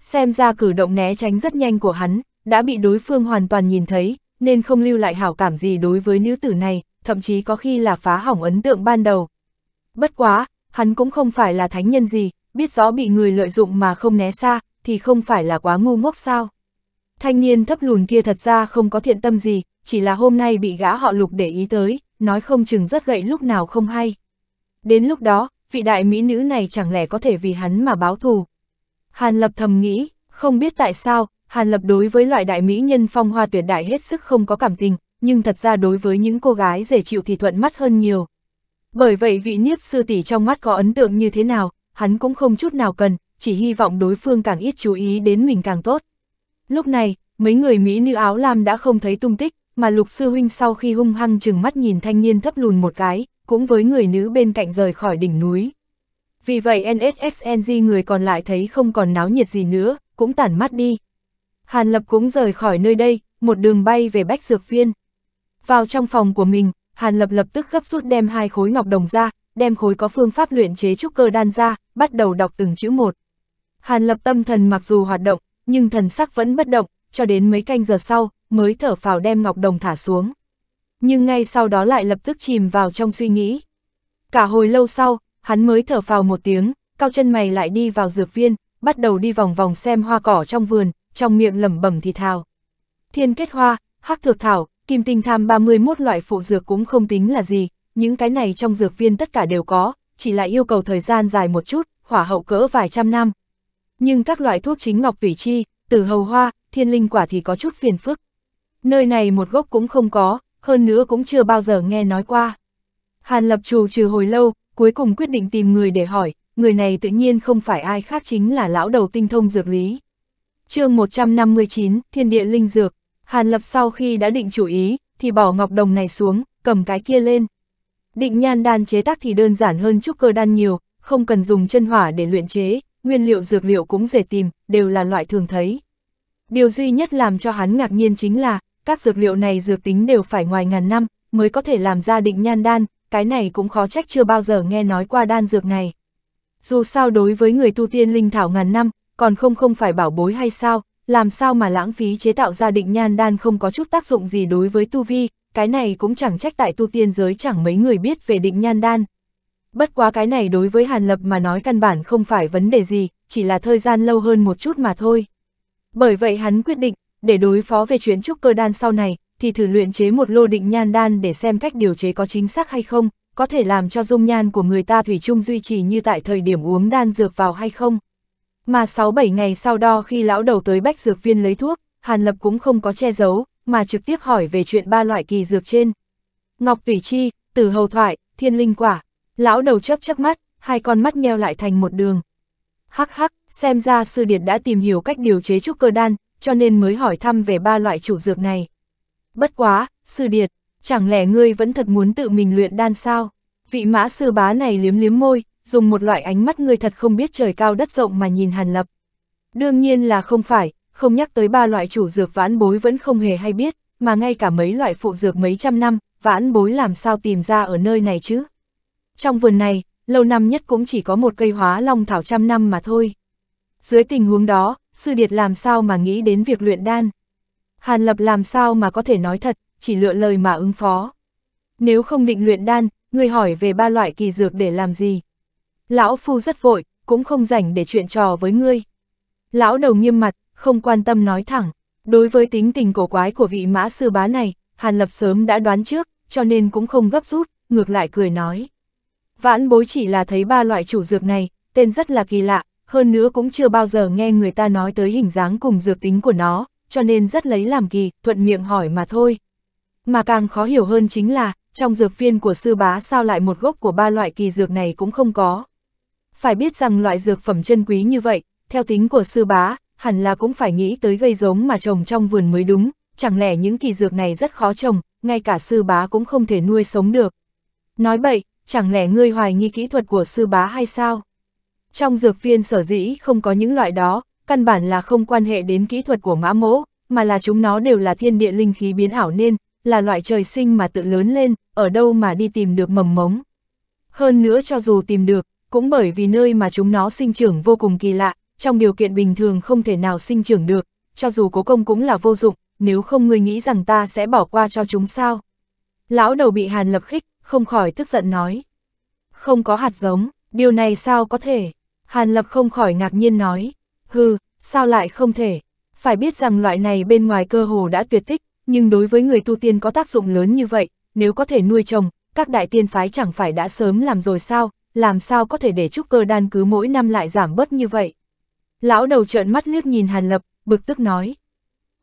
Xem ra cử động né tránh rất nhanh của hắn, đã bị đối phương hoàn toàn nhìn thấy, nên không lưu lại hảo cảm gì đối với nữ tử này, thậm chí có khi là phá hỏng ấn tượng ban đầu. Bất quá, hắn cũng không phải là thánh nhân gì, biết rõ bị người lợi dụng mà không né xa, thì không phải là quá ngu ngốc sao. Thanh niên thấp lùn kia thật ra không có thiện tâm gì, chỉ là hôm nay bị gã họ lục để ý tới, nói không chừng rất gậy lúc nào không hay. Đến lúc đó, vị đại mỹ nữ này chẳng lẽ có thể vì hắn mà báo thù. Hàn Lập thầm nghĩ, không biết tại sao, Hàn Lập đối với loại đại mỹ nhân phong hoa tuyệt đại hết sức không có cảm tình, nhưng thật ra đối với những cô gái dễ chịu thì thuận mắt hơn nhiều. Bởi vậy vị niếp sư tỷ trong mắt có ấn tượng như thế nào, hắn cũng không chút nào cần, chỉ hy vọng đối phương càng ít chú ý đến mình càng tốt. Lúc này, mấy người Mỹ nữ áo lam đã không thấy tung tích, mà lục sư huynh sau khi hung hăng chừng mắt nhìn thanh niên thấp lùn một cái, cũng với người nữ bên cạnh rời khỏi đỉnh núi. Vì vậy NSXNG người còn lại thấy không còn náo nhiệt gì nữa, cũng tản mắt đi. Hàn Lập cũng rời khỏi nơi đây, một đường bay về Bách Dược Viên. Vào trong phòng của mình, Hàn Lập lập tức gấp rút đem hai khối ngọc đồng ra, đem khối có phương pháp luyện chế trúc cơ đan ra, bắt đầu đọc từng chữ một. Hàn Lập tâm thần mặc dù hoạt động, nhưng thần sắc vẫn bất động, cho đến mấy canh giờ sau, mới thở phào đem ngọc đồng thả xuống. Nhưng ngay sau đó lại lập tức chìm vào trong suy nghĩ. Cả hồi lâu sau, hắn mới thở phào một tiếng, cao chân mày lại đi vào dược viên, bắt đầu đi vòng vòng xem hoa cỏ trong vườn, trong miệng lẩm bẩm thì thào. Thiên kết hoa, hắc thược thảo, Kim tinh tham 31 loại phụ dược cũng không tính là gì, những cái này trong dược viên tất cả đều có, chỉ là yêu cầu thời gian dài một chút, hỏa hậu cỡ vài trăm năm. Nhưng các loại thuốc chính ngọc tủy chi, tử hầu hoa, thiên linh quả thì có chút phiền phức. Nơi này một gốc cũng không có, hơn nữa cũng chưa bao giờ nghe nói qua. Hàn lập trù trừ hồi lâu, cuối cùng quyết định tìm người để hỏi, người này tự nhiên không phải ai khác chính là lão đầu tinh thông dược lý. chương 159, Thiên địa linh dược Hàn Lập sau khi đã định chủ ý, thì bỏ ngọc đồng này xuống, cầm cái kia lên. Định nhan đan chế tác thì đơn giản hơn trúc cơ đan nhiều, không cần dùng chân hỏa để luyện chế, nguyên liệu dược liệu cũng dễ tìm, đều là loại thường thấy. Điều duy nhất làm cho hắn ngạc nhiên chính là, các dược liệu này dược tính đều phải ngoài ngàn năm, mới có thể làm ra định nhan đan, cái này cũng khó trách chưa bao giờ nghe nói qua đan dược này. Dù sao đối với người tu tiên linh thảo ngàn năm, còn không không phải bảo bối hay sao, làm sao mà lãng phí chế tạo ra định nhan đan không có chút tác dụng gì đối với tu vi, cái này cũng chẳng trách tại tu tiên giới chẳng mấy người biết về định nhan đan. Bất quá cái này đối với Hàn Lập mà nói căn bản không phải vấn đề gì, chỉ là thời gian lâu hơn một chút mà thôi. Bởi vậy hắn quyết định, để đối phó về chuyến trúc cơ đan sau này, thì thử luyện chế một lô định nhan đan để xem cách điều chế có chính xác hay không, có thể làm cho dung nhan của người ta thủy chung duy trì như tại thời điểm uống đan dược vào hay không. Mà 6-7 ngày sau đó khi lão đầu tới bách dược viên lấy thuốc, Hàn Lập cũng không có che giấu, mà trực tiếp hỏi về chuyện ba loại kỳ dược trên. Ngọc Tủy Chi, Tử Hầu Thoại, Thiên Linh Quả, lão đầu chấp chấp mắt, hai con mắt nheo lại thành một đường. Hắc hắc, xem ra sư điệt đã tìm hiểu cách điều chế trúc cơ đan, cho nên mới hỏi thăm về ba loại chủ dược này. Bất quá, sư điệt, chẳng lẽ ngươi vẫn thật muốn tự mình luyện đan sao? Vị mã sư bá này liếm liếm môi, dùng một loại ánh mắt người thật không biết trời cao đất rộng mà nhìn Hàn Lập. Đương nhiên là không phải, không nhắc tới ba loại chủ dược vãn bối vẫn không hề hay biết, mà ngay cả mấy loại phụ dược mấy trăm năm, vãn bối làm sao tìm ra ở nơi này chứ. Trong vườn này, lâu năm nhất cũng chỉ có một cây hóa long thảo trăm năm mà thôi. Dưới tình huống đó, sư điệt làm sao mà nghĩ đến việc luyện đan. Hàn Lập làm sao mà có thể nói thật, chỉ lựa lời mà ứng phó. Nếu không định luyện đan, người hỏi về ba loại kỳ dược để làm gì, Lão Phu rất vội, cũng không rảnh để chuyện trò với ngươi. Lão đầu nghiêm mặt, không quan tâm nói thẳng. Đối với tính tình cổ quái của vị mã sư bá này, Hàn Lập sớm đã đoán trước, cho nên cũng không gấp rút, ngược lại cười nói. Vãn bối chỉ là thấy ba loại chủ dược này, tên rất là kỳ lạ, hơn nữa cũng chưa bao giờ nghe người ta nói tới hình dáng cùng dược tính của nó, cho nên rất lấy làm kỳ, thuận miệng hỏi mà thôi. Mà càng khó hiểu hơn chính là, trong dược viên của sư bá sao lại một gốc của ba loại kỳ dược này cũng không có, phải biết rằng loại dược phẩm chân quý như vậy, theo tính của sư bá, hẳn là cũng phải nghĩ tới gây giống mà trồng trong vườn mới đúng, chẳng lẽ những kỳ dược này rất khó trồng, ngay cả sư bá cũng không thể nuôi sống được. Nói bậy, chẳng lẽ ngươi hoài nghi kỹ thuật của sư bá hay sao? Trong dược viên sở dĩ không có những loại đó, căn bản là không quan hệ đến kỹ thuật của mã mỗ, mà là chúng nó đều là thiên địa linh khí biến ảo nên, là loại trời sinh mà tự lớn lên, ở đâu mà đi tìm được mầm mống. Hơn nữa cho dù tìm được, cũng bởi vì nơi mà chúng nó sinh trưởng vô cùng kỳ lạ, trong điều kiện bình thường không thể nào sinh trưởng được, cho dù cố công cũng là vô dụng, nếu không ngươi nghĩ rằng ta sẽ bỏ qua cho chúng sao. Lão đầu bị Hàn Lập khích, không khỏi tức giận nói. Không có hạt giống, điều này sao có thể? Hàn Lập không khỏi ngạc nhiên nói. Hừ, sao lại không thể? Phải biết rằng loại này bên ngoài cơ hồ đã tuyệt tích, nhưng đối với người tu tiên có tác dụng lớn như vậy, nếu có thể nuôi trồng, các đại tiên phái chẳng phải đã sớm làm rồi sao, làm sao có thể để trúc cơ đan cứ mỗi năm lại giảm bớt như vậy. Lão đầu trợn mắt liếc nhìn Hàn Lập, bực tức nói.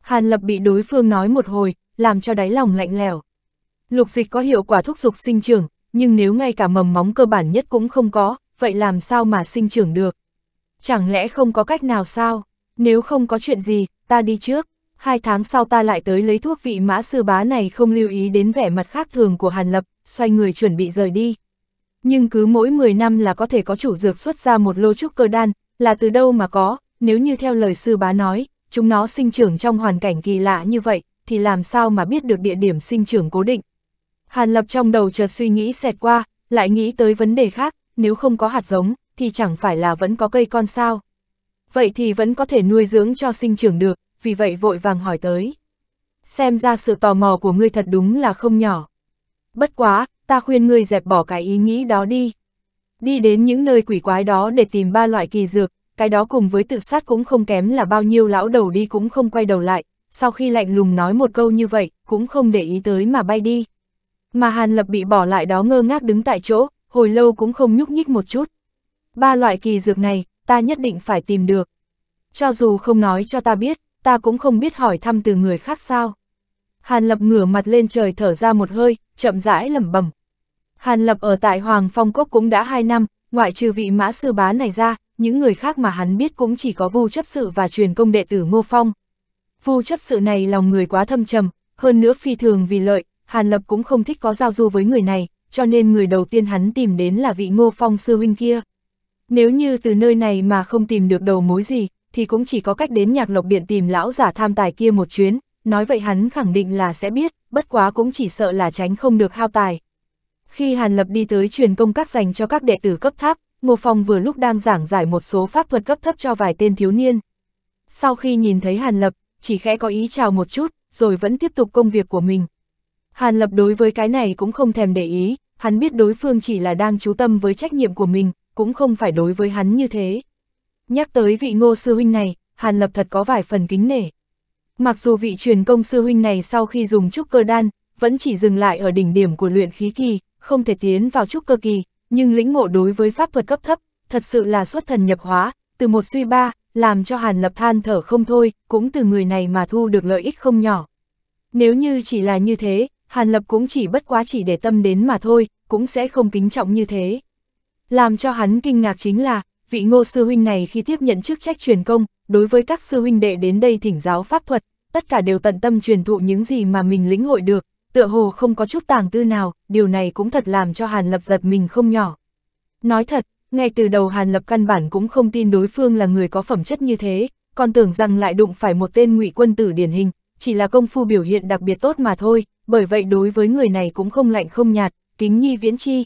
Hàn Lập bị đối phương nói một hồi, làm cho đáy lòng lạnh lẽo. Lục dịch có hiệu quả thúc dục sinh trưởng, nhưng nếu ngay cả mầm móng cơ bản nhất cũng không có, vậy làm sao mà sinh trưởng được? Chẳng lẽ không có cách nào sao? Nếu không có chuyện gì, ta đi trước. Hai tháng sau ta lại tới lấy thuốc vị mã sư bá này không lưu ý đến vẻ mặt khác thường của Hàn Lập, xoay người chuẩn bị rời đi nhưng cứ mỗi 10 năm là có thể có chủ dược xuất ra một lô trúc cơ đan, là từ đâu mà có, nếu như theo lời sư bá nói, chúng nó sinh trưởng trong hoàn cảnh kỳ lạ như vậy, thì làm sao mà biết được địa điểm sinh trưởng cố định. Hàn Lập trong đầu chợt suy nghĩ xẹt qua, lại nghĩ tới vấn đề khác, nếu không có hạt giống, thì chẳng phải là vẫn có cây con sao. Vậy thì vẫn có thể nuôi dưỡng cho sinh trưởng được, vì vậy vội vàng hỏi tới. Xem ra sự tò mò của ngươi thật đúng là không nhỏ. Bất quá, ta khuyên ngươi dẹp bỏ cái ý nghĩ đó đi. Đi đến những nơi quỷ quái đó để tìm ba loại kỳ dược, cái đó cùng với tự sát cũng không kém là bao nhiêu lão đầu đi cũng không quay đầu lại, sau khi lạnh lùng nói một câu như vậy, cũng không để ý tới mà bay đi. Mà Hàn Lập bị bỏ lại đó ngơ ngác đứng tại chỗ, hồi lâu cũng không nhúc nhích một chút. Ba loại kỳ dược này, ta nhất định phải tìm được. Cho dù không nói cho ta biết, ta cũng không biết hỏi thăm từ người khác sao. Hàn Lập ngửa mặt lên trời thở ra một hơi, chậm rãi lẩm bẩm. Hàn Lập ở tại Hoàng Phong Cốc cũng đã hai năm, ngoại trừ vị mã sư bá này ra, những người khác mà hắn biết cũng chỉ có vu chấp sự và truyền công đệ tử Ngô Phong. Vu chấp sự này lòng người quá thâm trầm, hơn nữa phi thường vì lợi, Hàn Lập cũng không thích có giao du với người này, cho nên người đầu tiên hắn tìm đến là vị Ngô Phong sư huynh kia. Nếu như từ nơi này mà không tìm được đầu mối gì, thì cũng chỉ có cách đến nhạc lộc điện tìm lão giả tham tài kia một chuyến, nói vậy hắn khẳng định là sẽ biết, bất quá cũng chỉ sợ là tránh không được hao tài. Khi Hàn Lập đi tới truyền công các dành cho các đệ tử cấp tháp, Ngô Phong vừa lúc đang giảng giải một số pháp thuật cấp thấp cho vài tên thiếu niên. Sau khi nhìn thấy Hàn Lập, chỉ khẽ có ý chào một chút, rồi vẫn tiếp tục công việc của mình. Hàn Lập đối với cái này cũng không thèm để ý, hắn biết đối phương chỉ là đang chú tâm với trách nhiệm của mình, cũng không phải đối với hắn như thế. Nhắc tới vị ngô sư huynh này, Hàn Lập thật có vài phần kính nể. Mặc dù vị truyền công sư huynh này sau khi dùng trúc cơ đan, vẫn chỉ dừng lại ở đỉnh điểm của luyện khí kỳ, không thể tiến vào trúc cơ kỳ, nhưng lĩnh ngộ đối với pháp thuật cấp thấp, thật sự là xuất thần nhập hóa, từ một suy ba, làm cho Hàn Lập than thở không thôi, cũng từ người này mà thu được lợi ích không nhỏ. Nếu như chỉ là như thế, Hàn Lập cũng chỉ bất quá chỉ để tâm đến mà thôi, cũng sẽ không kính trọng như thế. Làm cho hắn kinh ngạc chính là, vị ngô sư huynh này khi tiếp nhận chức trách truyền công, đối với các sư huynh đệ đến đây thỉnh giáo pháp thuật, tất cả đều tận tâm truyền thụ những gì mà mình lĩnh hội được, tựa hồ không có chút tàng tư nào, điều này cũng thật làm cho Hàn Lập giật mình không nhỏ. Nói thật, ngay từ đầu Hàn Lập căn bản cũng không tin đối phương là người có phẩm chất như thế, còn tưởng rằng lại đụng phải một tên ngụy quân tử điển hình, chỉ là công phu biểu hiện đặc biệt tốt mà thôi, bởi vậy đối với người này cũng không lạnh không nhạt, kính nhi viễn chi.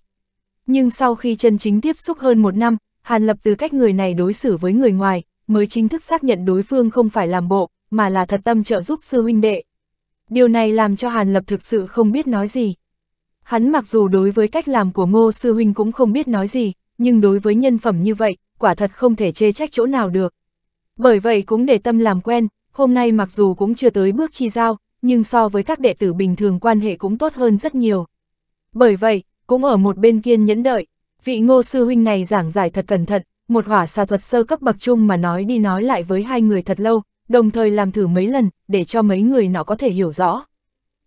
Nhưng sau khi chân chính tiếp xúc hơn một năm, Hàn Lập từ cách người này đối xử với người ngoài, mới chính thức xác nhận đối phương không phải làm bộ, mà là thật tâm trợ giúp sư huynh đệ. Điều này làm cho Hàn Lập thực sự không biết nói gì. Hắn mặc dù đối với cách làm của ngô sư huynh cũng không biết nói gì, nhưng đối với nhân phẩm như vậy, quả thật không thể chê trách chỗ nào được. Bởi vậy cũng để tâm làm quen, hôm nay mặc dù cũng chưa tới bước chi giao, nhưng so với các đệ tử bình thường quan hệ cũng tốt hơn rất nhiều. Bởi vậy, cũng ở một bên kiên nhẫn đợi, vị ngô sư huynh này giảng giải thật cẩn thận, một hỏa xà thuật sơ cấp bậc trung mà nói đi nói lại với hai người thật lâu, đồng thời làm thử mấy lần, để cho mấy người nó có thể hiểu rõ.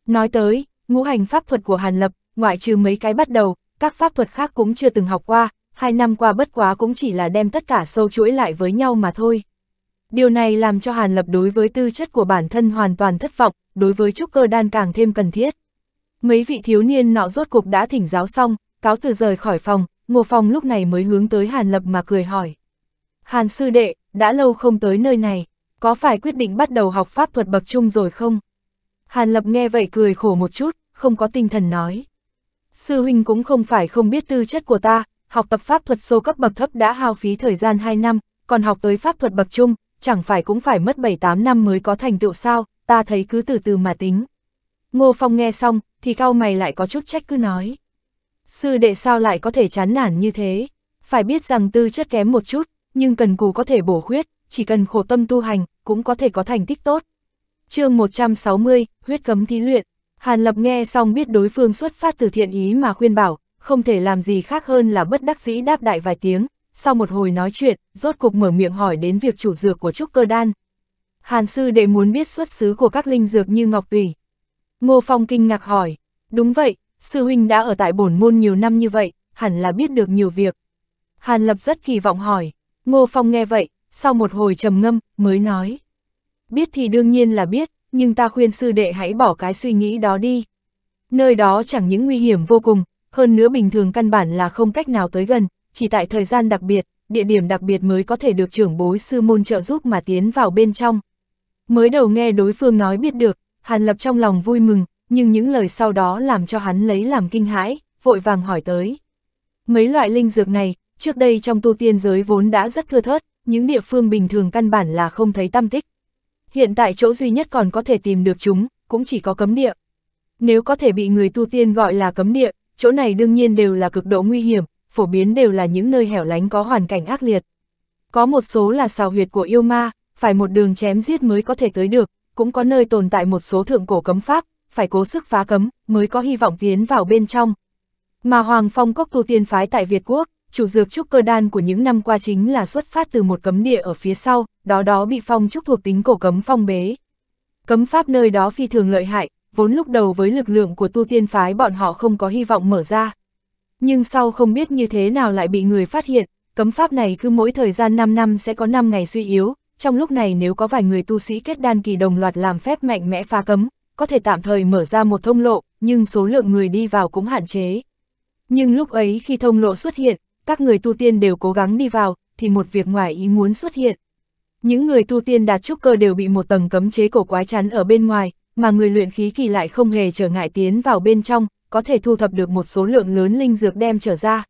Nói tới, ngũ hành pháp thuật của Hàn Lập, ngoại trừ mấy cái bắt đầu, các pháp thuật khác cũng chưa từng học qua, hai năm qua bất quá cũng chỉ là đem tất cả sâu chuỗi lại với nhau mà thôi. Điều này làm cho Hàn Lập đối với tư chất của bản thân hoàn toàn thất vọng, đối với trúc cơ đan càng thêm cần thiết. Mấy vị thiếu niên nọ rốt cục đã thỉnh giáo xong, cáo từ rời khỏi phòng, Ngô Phong lúc này mới hướng tới Hàn Lập mà cười hỏi. Hàn sư đệ, đã lâu không tới nơi này, có phải quyết định bắt đầu học pháp thuật bậc trung rồi không? Hàn Lập nghe vậy cười khổ một chút, không có tinh thần nói. Sư huynh cũng không phải không biết tư chất của ta, học tập pháp thuật sô cấp bậc thấp đã hao phí thời gian 2 năm, còn học tới pháp thuật bậc trung, chẳng phải cũng phải mất 7-8 năm mới có thành tựu sao, ta thấy cứ từ từ mà tính. Ngô Phong nghe xong, thì cao mày lại có chút trách cứ nói. Sư đệ sao lại có thể chán nản như thế? Phải biết rằng tư chất kém một chút, nhưng cần cù có thể bổ khuyết, chỉ cần khổ tâm tu hành, cũng có thể có thành tích tốt. chương 160, huyết cấm thi luyện. Hàn Lập nghe xong biết đối phương xuất phát từ thiện ý mà khuyên bảo, không thể làm gì khác hơn là bất đắc dĩ đáp đại vài tiếng. Sau một hồi nói chuyện, rốt cục mở miệng hỏi đến việc chủ dược của trúc cơ đan. Hàn sư đệ muốn biết xuất xứ của các linh dược như ngọc tùy. Ngô Phong kinh ngạc hỏi, đúng vậy, Sư huynh đã ở tại bổn môn nhiều năm như vậy, hẳn là biết được nhiều việc. Hàn Lập rất kỳ vọng hỏi, Ngô Phong nghe vậy, sau một hồi trầm ngâm, mới nói. Biết thì đương nhiên là biết, nhưng ta khuyên sư đệ hãy bỏ cái suy nghĩ đó đi. Nơi đó chẳng những nguy hiểm vô cùng, hơn nữa bình thường căn bản là không cách nào tới gần, chỉ tại thời gian đặc biệt, địa điểm đặc biệt mới có thể được trưởng bối sư môn trợ giúp mà tiến vào bên trong. Mới đầu nghe đối phương nói biết được, Hàn Lập trong lòng vui mừng, nhưng những lời sau đó làm cho hắn lấy làm kinh hãi, vội vàng hỏi tới. Mấy loại linh dược này, trước đây trong tu tiên giới vốn đã rất thưa thớt, những địa phương bình thường căn bản là không thấy tâm tích. Hiện tại chỗ duy nhất còn có thể tìm được chúng, cũng chỉ có cấm địa. Nếu có thể bị người tu tiên gọi là cấm địa, chỗ này đương nhiên đều là cực độ nguy hiểm, phổ biến đều là những nơi hẻo lánh có hoàn cảnh ác liệt. Có một số là xào huyệt của yêu ma, phải một đường chém giết mới có thể tới được, cũng có nơi tồn tại một số thượng cổ cấm pháp, phải cố sức phá cấm, mới có hy vọng tiến vào bên trong. Mà Hoàng Phong Cốc tu tiên phái tại Việt Quốc, chủ dược trúc cơ đan của những năm qua chính là xuất phát từ một cấm địa ở phía sau, đó đó bị phong trúc thuộc tính cổ cấm phong bế. Cấm pháp nơi đó phi thường lợi hại, vốn lúc đầu với lực lượng của tu tiên phái bọn họ không có hy vọng mở ra. Nhưng sau không biết như thế nào lại bị người phát hiện, cấm pháp này cứ mỗi thời gian 5 năm sẽ có 5 ngày suy yếu, trong lúc này nếu có vài người tu sĩ kết đan kỳ đồng loạt làm phép mạnh mẽ phá cấm, có thể tạm thời mở ra một thông lộ, nhưng số lượng người đi vào cũng hạn chế. Nhưng lúc ấy khi thông lộ xuất hiện, các người tu tiên đều cố gắng đi vào, thì một việc ngoài ý muốn xuất hiện. Những người tu tiên đạt trúc cơ đều bị một tầng cấm chế cổ quái chắn ở bên ngoài, mà người luyện khí kỳ lại không hề trở ngại tiến vào bên trong, có thể thu thập được một số lượng lớn linh dược đem trở ra.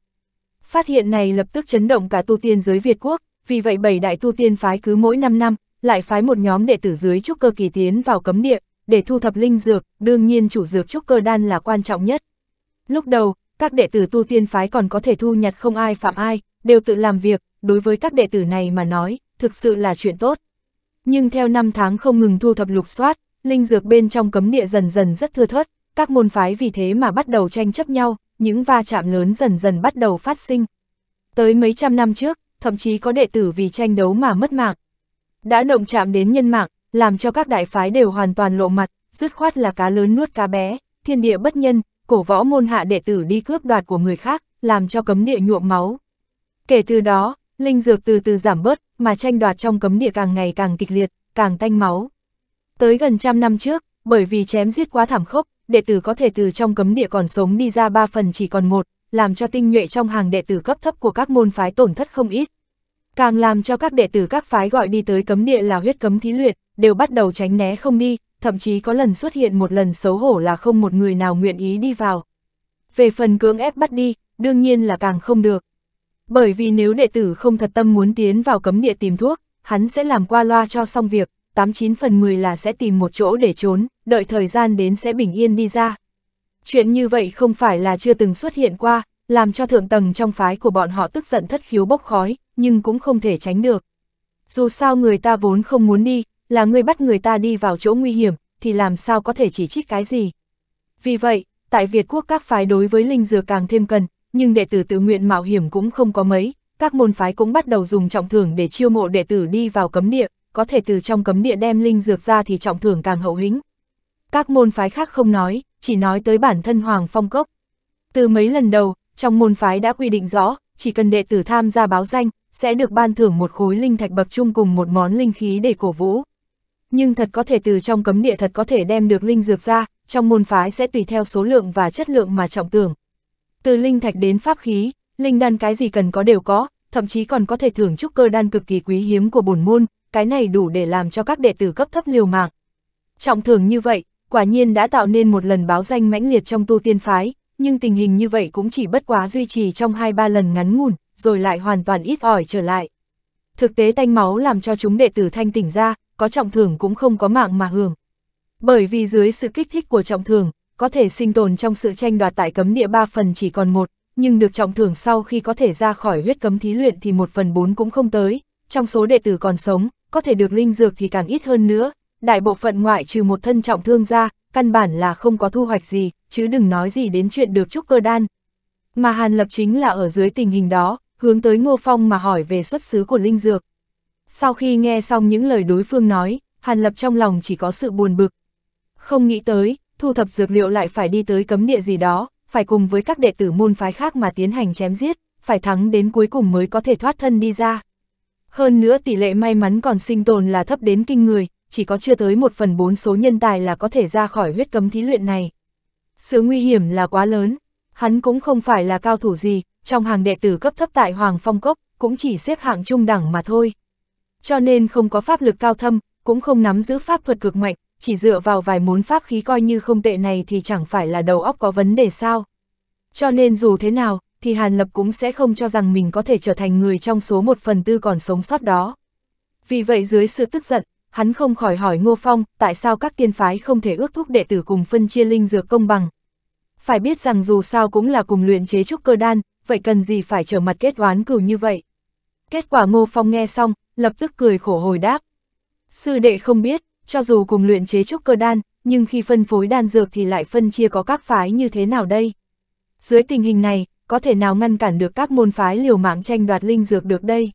Phát hiện này lập tức chấn động cả tu tiên giới Việt Quốc, vì vậy bảy đại tu tiên phái cứ mỗi 5 năm, lại phái một nhóm đệ tử dưới trúc cơ kỳ tiến vào cấm địa, để thu thập linh dược, đương nhiên chủ dược trúc cơ đan là quan trọng nhất. Lúc đầu, các đệ tử tu tiên phái còn có thể thu nhặt không ai phạm ai, đều tự làm việc, đối với các đệ tử này mà nói, thực sự là chuyện tốt. Nhưng theo năm tháng không ngừng thu thập lục soát, linh dược bên trong cấm địa dần dần rất thưa thớt, các môn phái vì thế mà bắt đầu tranh chấp nhau, những va chạm lớn dần dần bắt đầu phát sinh. Tới mấy trăm năm trước, thậm chí có đệ tử vì tranh đấu mà mất mạng. Đã động chạm đến nhân mạng, làm cho các đại phái đều hoàn toàn lộ mặt, dứt khoát là cá lớn nuốt cá bé, thiên địa bất nhân, cổ võ môn hạ đệ tử đi cướp đoạt của người khác, làm cho cấm địa nhuộm máu. Kể từ đó, linh dược từ từ giảm bớt, mà tranh đoạt trong cấm địa càng ngày càng kịch liệt, càng tanh máu. Tới gần trăm năm trước, bởi vì chém giết quá thảm khốc, đệ tử có thể từ trong cấm địa còn sống đi ra ba phần chỉ còn một, làm cho tinh nhuệ trong hàng đệ tử cấp thấp của các môn phái tổn thất không ít. Càng làm cho các đệ tử các phái gọi đi tới cấm địa là huyết cấm thí luyện, đều bắt đầu tránh né không đi, thậm chí có lần xuất hiện một lần xấu hổ là không một người nào nguyện ý đi vào. Về phần cưỡng ép bắt đi, đương nhiên là càng không được. Bởi vì nếu đệ tử không thật tâm muốn tiến vào cấm địa tìm thuốc, hắn sẽ làm qua loa cho xong việc, 89 phần 10 là sẽ tìm một chỗ để trốn, đợi thời gian đến sẽ bình yên đi ra. Chuyện như vậy không phải là chưa từng xuất hiện qua, làm cho thượng tầng trong phái của bọn họ tức giận thất khiếu bốc khói, nhưng cũng không thể tránh được. Dù sao người ta vốn không muốn đi, là ngươi bắt người ta đi vào chỗ nguy hiểm, thì làm sao có thể chỉ trích cái gì. Vì vậy, tại Việt quốc các phái đối với linh dừa càng thêm cần, nhưng đệ tử tự nguyện mạo hiểm cũng không có mấy, các môn phái cũng bắt đầu dùng trọng thưởng để chiêu mộ đệ tử đi vào cấm địa, có thể từ trong cấm địa đem linh dược ra thì trọng thưởng càng hậu hĩnh. Các môn phái khác không nói, chỉ nói tới bản thân Hoàng Phong Cốc. Từ mấy lần đầu, trong môn phái đã quy định rõ, chỉ cần đệ tử tham gia báo danh, sẽ được ban thưởng một khối linh thạch bậc trung cùng một món linh khí để cổ vũ nhưng thật có thể từ trong cấm địa thật có thể đem được linh dược ra, trong môn phái sẽ tùy theo số lượng và chất lượng mà trọng tưởng. Từ linh thạch đến pháp khí, linh đan cái gì cần có đều có, thậm chí còn có thể thưởng trúc cơ đan cực kỳ quý hiếm của bổn môn, cái này đủ để làm cho các đệ tử cấp thấp liều mạng. Trọng thưởng như vậy, quả nhiên đã tạo nên một lần báo danh mãnh liệt trong tu tiên phái, nhưng tình hình như vậy cũng chỉ bất quá duy trì trong 2-3 lần ngắn ngủn, rồi lại hoàn toàn ít ỏi trở lại. Thực tế tanh máu làm cho chúng đệ tử thanh tỉnh ra, có trọng thưởng cũng không có mạng mà hưởng. Bởi vì dưới sự kích thích của trọng thưởng, có thể sinh tồn trong sự tranh đoạt tại cấm địa ba phần chỉ còn một, nhưng được trọng thưởng sau khi có thể ra khỏi huyết cấm thí luyện thì một phần bốn cũng không tới, trong số đệ tử còn sống, có thể được linh dược thì càng ít hơn nữa, đại bộ phận ngoại trừ một thân trọng thương ra, căn bản là không có thu hoạch gì, chứ đừng nói gì đến chuyện được trúc cơ đan. Mà Hàn Lập chính là ở dưới tình hình đó, hướng tới Ngô Phong mà hỏi về xuất xứ của linh dược. Sau khi nghe xong những lời đối phương nói, Hàn Lập trong lòng chỉ có sự buồn bực. Không nghĩ tới, thu thập dược liệu lại phải đi tới cấm địa gì đó, phải cùng với các đệ tử môn phái khác mà tiến hành chém giết, phải thắng đến cuối cùng mới có thể thoát thân đi ra. Hơn nữa tỷ lệ may mắn còn sinh tồn là thấp đến kinh người, chỉ có chưa tới một phần bốn số nhân tài là có thể ra khỏi huyết cấm thí luyện này. Sự nguy hiểm là quá lớn, hắn cũng không phải là cao thủ gì, trong hàng đệ tử cấp thấp tại Hoàng Phong Cốc, cũng chỉ xếp hạng trung đẳng mà thôi cho nên không có pháp lực cao thâm, cũng không nắm giữ pháp thuật cực mạnh, chỉ dựa vào vài món pháp khí coi như không tệ này thì chẳng phải là đầu óc có vấn đề sao. Cho nên dù thế nào, thì Hàn Lập cũng sẽ không cho rằng mình có thể trở thành người trong số một phần tư còn sống sót đó. Vì vậy dưới sự tức giận, hắn không khỏi hỏi Ngô Phong tại sao các tiên phái không thể ước thúc đệ tử cùng phân chia linh dược công bằng. Phải biết rằng dù sao cũng là cùng luyện chế trúc cơ đan, vậy cần gì phải trở mặt kết oán cửu như vậy. Kết quả Ngô Phong nghe xong, lập tức cười khổ hồi đáp. Sư đệ không biết, cho dù cùng luyện chế trúc cơ đan, nhưng khi phân phối đan dược thì lại phân chia có các phái như thế nào đây? Dưới tình hình này, có thể nào ngăn cản được các môn phái liều mạng tranh đoạt linh dược được đây?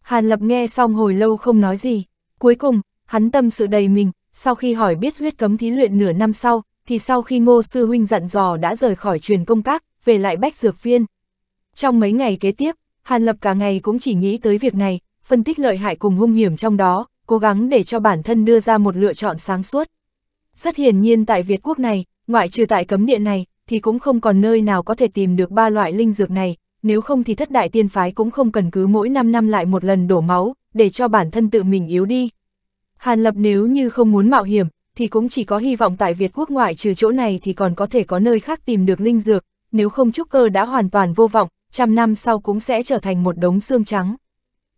Hàn Lập nghe xong hồi lâu không nói gì, cuối cùng, hắn tâm sự đầy mình, sau khi hỏi biết huyết cấm thí luyện nửa năm sau, thì sau khi ngô sư huynh dặn dò đã rời khỏi truyền công các, về lại bách dược viên. Trong mấy ngày kế tiếp, Hàn Lập cả ngày cũng chỉ nghĩ tới việc này, phân tích lợi hại cùng hung hiểm trong đó, cố gắng để cho bản thân đưa ra một lựa chọn sáng suốt. Rất hiển nhiên tại Việt quốc này, ngoại trừ tại cấm địa này, thì cũng không còn nơi nào có thể tìm được ba loại linh dược này, nếu không thì thất đại tiên phái cũng không cần cứ mỗi 5 năm lại một lần đổ máu, để cho bản thân tự mình yếu đi. Hàn Lập nếu như không muốn mạo hiểm, thì cũng chỉ có hy vọng tại Việt quốc ngoại trừ chỗ này thì còn có thể có nơi khác tìm được linh dược, nếu không trúc cơ đã hoàn toàn vô vọng, trăm năm sau cũng sẽ trở thành một đống xương trắng.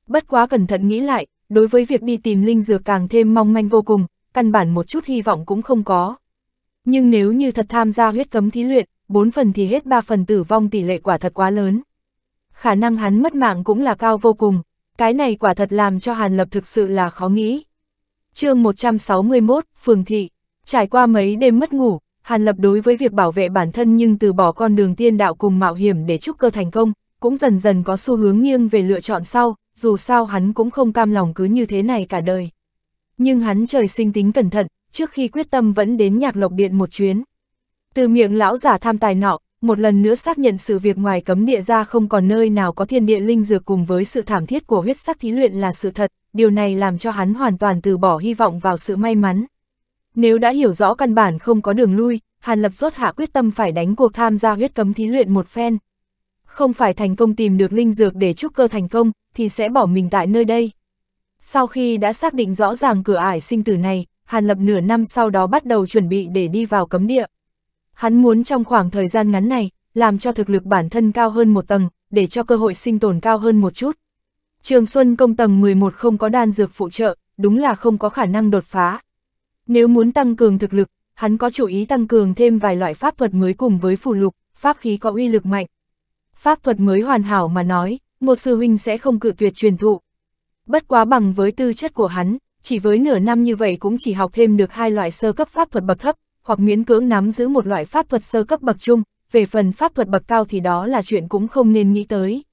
Bất quá cẩn thận nghĩ lại, đối với việc đi tìm linh dược càng thêm mong manh vô cùng, căn bản một chút hy vọng cũng không có. Nhưng nếu như thật tham gia huyết cấm thí luyện, bốn phần thì hết ba phần tử vong tỷ lệ quả thật quá lớn. Khả năng hắn mất mạng cũng là cao vô cùng, cái này quả thật làm cho Hàn Lập thực sự là khó nghĩ. chương 161, Phường Thị, trải qua mấy đêm mất ngủ, Hàn Lập đối với việc bảo vệ bản thân nhưng từ bỏ con đường tiên đạo cùng mạo hiểm để trúc cơ thành công, cũng dần dần có xu hướng nghiêng về lựa chọn sau, dù sao hắn cũng không cam lòng cứ như thế này cả đời. Nhưng hắn trời sinh tính cẩn thận, trước khi quyết tâm vẫn đến nhạc lộc điện một chuyến. Từ miệng lão giả tham tài nọ, một lần nữa xác nhận sự việc ngoài cấm địa ra không còn nơi nào có thiên địa linh dược cùng với sự thảm thiết của huyết sắc thí luyện là sự thật, điều này làm cho hắn hoàn toàn từ bỏ hy vọng vào sự may mắn, nếu đã hiểu rõ căn bản không có đường lui, Hàn Lập rốt hạ quyết tâm phải đánh cuộc tham gia huyết cấm thí luyện một phen. Không phải thành công tìm được linh dược để trúc cơ thành công, thì sẽ bỏ mình tại nơi đây. Sau khi đã xác định rõ ràng cửa ải sinh tử này, Hàn Lập nửa năm sau đó bắt đầu chuẩn bị để đi vào cấm địa. Hắn muốn trong khoảng thời gian ngắn này, làm cho thực lực bản thân cao hơn một tầng, để cho cơ hội sinh tồn cao hơn một chút. Trường Xuân công tầng 11 không có đan dược phụ trợ, đúng là không có khả năng đột phá. Nếu muốn tăng cường thực lực, hắn có chủ ý tăng cường thêm vài loại pháp thuật mới cùng với phù lục, pháp khí có uy lực mạnh. Pháp thuật mới hoàn hảo mà nói, một sư huynh sẽ không cự tuyệt truyền thụ. Bất quá bằng với tư chất của hắn, chỉ với nửa năm như vậy cũng chỉ học thêm được hai loại sơ cấp pháp thuật bậc thấp, hoặc miễn cưỡng nắm giữ một loại pháp thuật sơ cấp bậc trung, về phần pháp thuật bậc cao thì đó là chuyện cũng không nên nghĩ tới.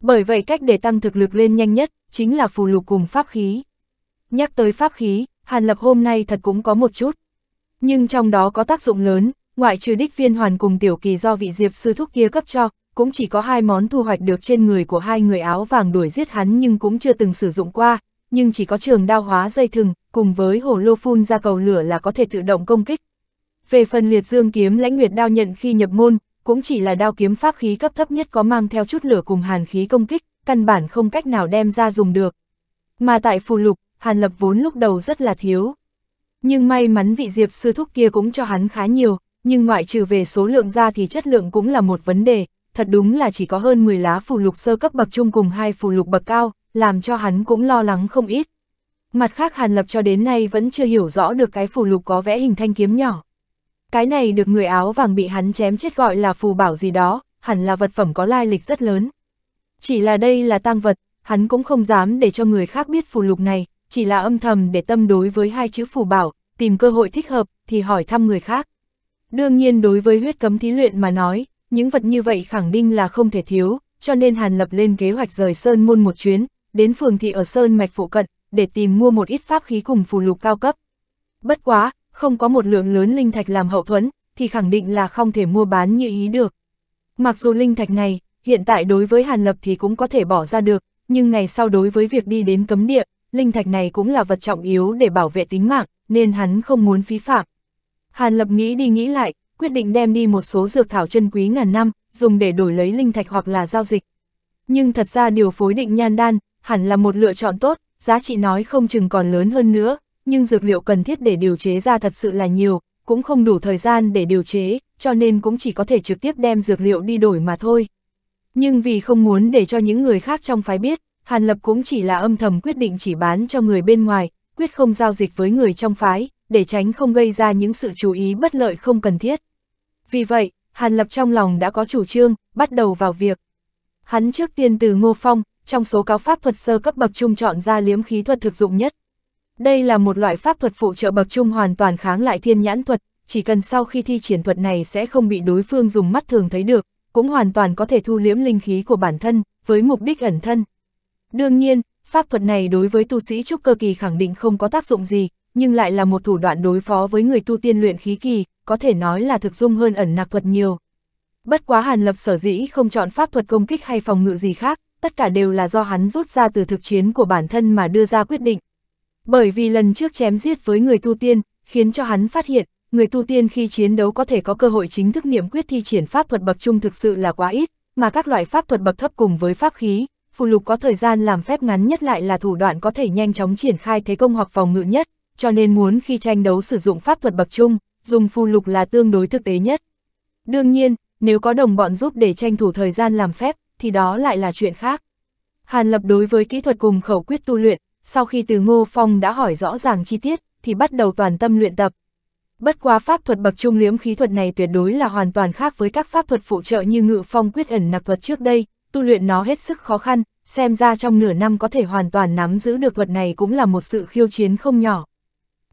Bởi vậy cách để tăng thực lực lên nhanh nhất, chính là phù lục cùng pháp khí. Nhắc tới pháp khí, Hàn Lập hôm nay thật cũng có một chút. Nhưng trong đó có tác dụng lớn, ngoại trừ đích viên hoàn cùng tiểu kỳ do vị diệp sư thúc kia cấp cho, cũng chỉ có hai món thu hoạch được trên người của hai người áo vàng đuổi giết hắn nhưng cũng chưa từng sử dụng qua, nhưng chỉ có trường đao hóa dây thừng, cùng với hồ lô phun ra cầu lửa là có thể tự động công kích. Về phần liệt dương kiếm lãnh nguyệt đao nhận khi nhập môn, cũng chỉ là đao kiếm pháp khí cấp thấp nhất có mang theo chút lửa cùng hàn khí công kích, căn bản không cách nào đem ra dùng được. Mà tại phù lục, Hàn Lập vốn lúc đầu rất là thiếu. Nhưng may mắn vị diệp sư thúc kia cũng cho hắn khá nhiều, nhưng ngoại trừ về số lượng ra thì chất lượng cũng là một vấn đề, thật đúng là chỉ có hơn 10 lá phù lục sơ cấp bậc trung cùng hai phù lục bậc cao, làm cho hắn cũng lo lắng không ít. Mặt khác Hàn Lập cho đến nay vẫn chưa hiểu rõ được cái phù lục có vẽ hình thanh kiếm nhỏ. Cái này được người áo vàng bị hắn chém chết gọi là phù bảo gì đó, hẳn là vật phẩm có lai lịch rất lớn. Chỉ là đây là tang vật, hắn cũng không dám để cho người khác biết phù lục này, chỉ là âm thầm để tâm đối với hai chữ phù bảo, tìm cơ hội thích hợp, thì hỏi thăm người khác. Đương nhiên đối với huyết cấm thí luyện mà nói, những vật như vậy khẳng định là không thể thiếu, cho nên Hàn Lập lên kế hoạch rời Sơn Môn một chuyến, đến phường thị ở Sơn Mạch phụ cận, để tìm mua một ít pháp khí cùng phù lục cao cấp. Bất quá, không có một lượng lớn linh thạch làm hậu thuẫn, thì khẳng định là không thể mua bán như ý được. Mặc dù linh thạch này, hiện tại đối với Hàn Lập thì cũng có thể bỏ ra được, nhưng ngày sau đối với việc đi đến cấm địa, linh thạch này cũng là vật trọng yếu để bảo vệ tính mạng, nên hắn không muốn phí phạm. Hàn Lập nghĩ đi nghĩ lại, quyết định đem đi một số dược thảo chân quý ngàn năm, dùng để đổi lấy linh thạch hoặc là giao dịch. Nhưng thật ra điều phối định nhan đan, hẳn là một lựa chọn tốt, giá trị nói không chừng còn lớn hơn nữa, nhưng dược liệu cần thiết để điều chế ra thật sự là nhiều, cũng không đủ thời gian để điều chế, cho nên cũng chỉ có thể trực tiếp đem dược liệu đi đổi mà thôi. Nhưng vì không muốn để cho những người khác trong phái biết, Hàn Lập cũng chỉ là âm thầm quyết định chỉ bán cho người bên ngoài, quyết không giao dịch với người trong phái, để tránh không gây ra những sự chú ý bất lợi không cần thiết. Vì vậy, Hàn Lập trong lòng đã có chủ trương, bắt đầu vào việc. Hắn trước tiên từ Ngô Phong, trong số cáo pháp thuật sơ cấp bậc trung chọn ra liếm khí thuật thực dụng nhất. Đây là một loại pháp thuật phụ trợ bậc trung hoàn toàn kháng lại thiên nhãn thuật, chỉ cần sau khi thi triển thuật này sẽ không bị đối phương dùng mắt thường thấy được, cũng hoàn toàn có thể thu liếm linh khí của bản thân, với mục đích ẩn thân. Đương nhiên, pháp thuật này đối với tu sĩ trúc cơ kỳ khẳng định không có tác dụng gì, nhưng lại là một thủ đoạn đối phó với người tu tiên luyện khí kỳ, có thể nói là thực dung hơn ẩn nặc thuật nhiều. Bất quá Hàn Lập sở dĩ không chọn pháp thuật công kích hay phòng ngự gì khác, tất cả đều là do hắn rút ra từ thực chiến của bản thân mà đưa ra quyết định. Bởi vì lần trước chém giết với người tu tiên, khiến cho hắn phát hiện, người tu tiên khi chiến đấu có thể có cơ hội chính thức niệm quyết thi triển pháp thuật bậc trung thực sự là quá ít, mà các loại pháp thuật bậc thấp cùng với pháp khí, phù lục có thời gian làm phép ngắn nhất lại là thủ đoạn có thể nhanh chóng triển khai thế công hoặc phòng ngự nhất, cho nên muốn khi tranh đấu sử dụng pháp thuật bậc trung, dùng phù lục là tương đối thực tế nhất. Đương nhiên, nếu có đồng bọn giúp để tranh thủ thời gian làm phép, thì đó lại là chuyện khác. Hàn Lập đối với kỹ thuật cùng khẩu quyết tu luyện, sau khi từ Ngô Phong đã hỏi rõ ràng chi tiết, thì bắt đầu toàn tâm luyện tập. Bất quá pháp thuật bậc trung liếm khí thuật này tuyệt đối là hoàn toàn khác với các pháp thuật phụ trợ như ngự phong quyết ẩn nặc thuật trước đây, tu luyện nó hết sức khó khăn, xem ra trong nửa năm có thể hoàn toàn nắm giữ được thuật này cũng là một sự khiêu chiến không nhỏ.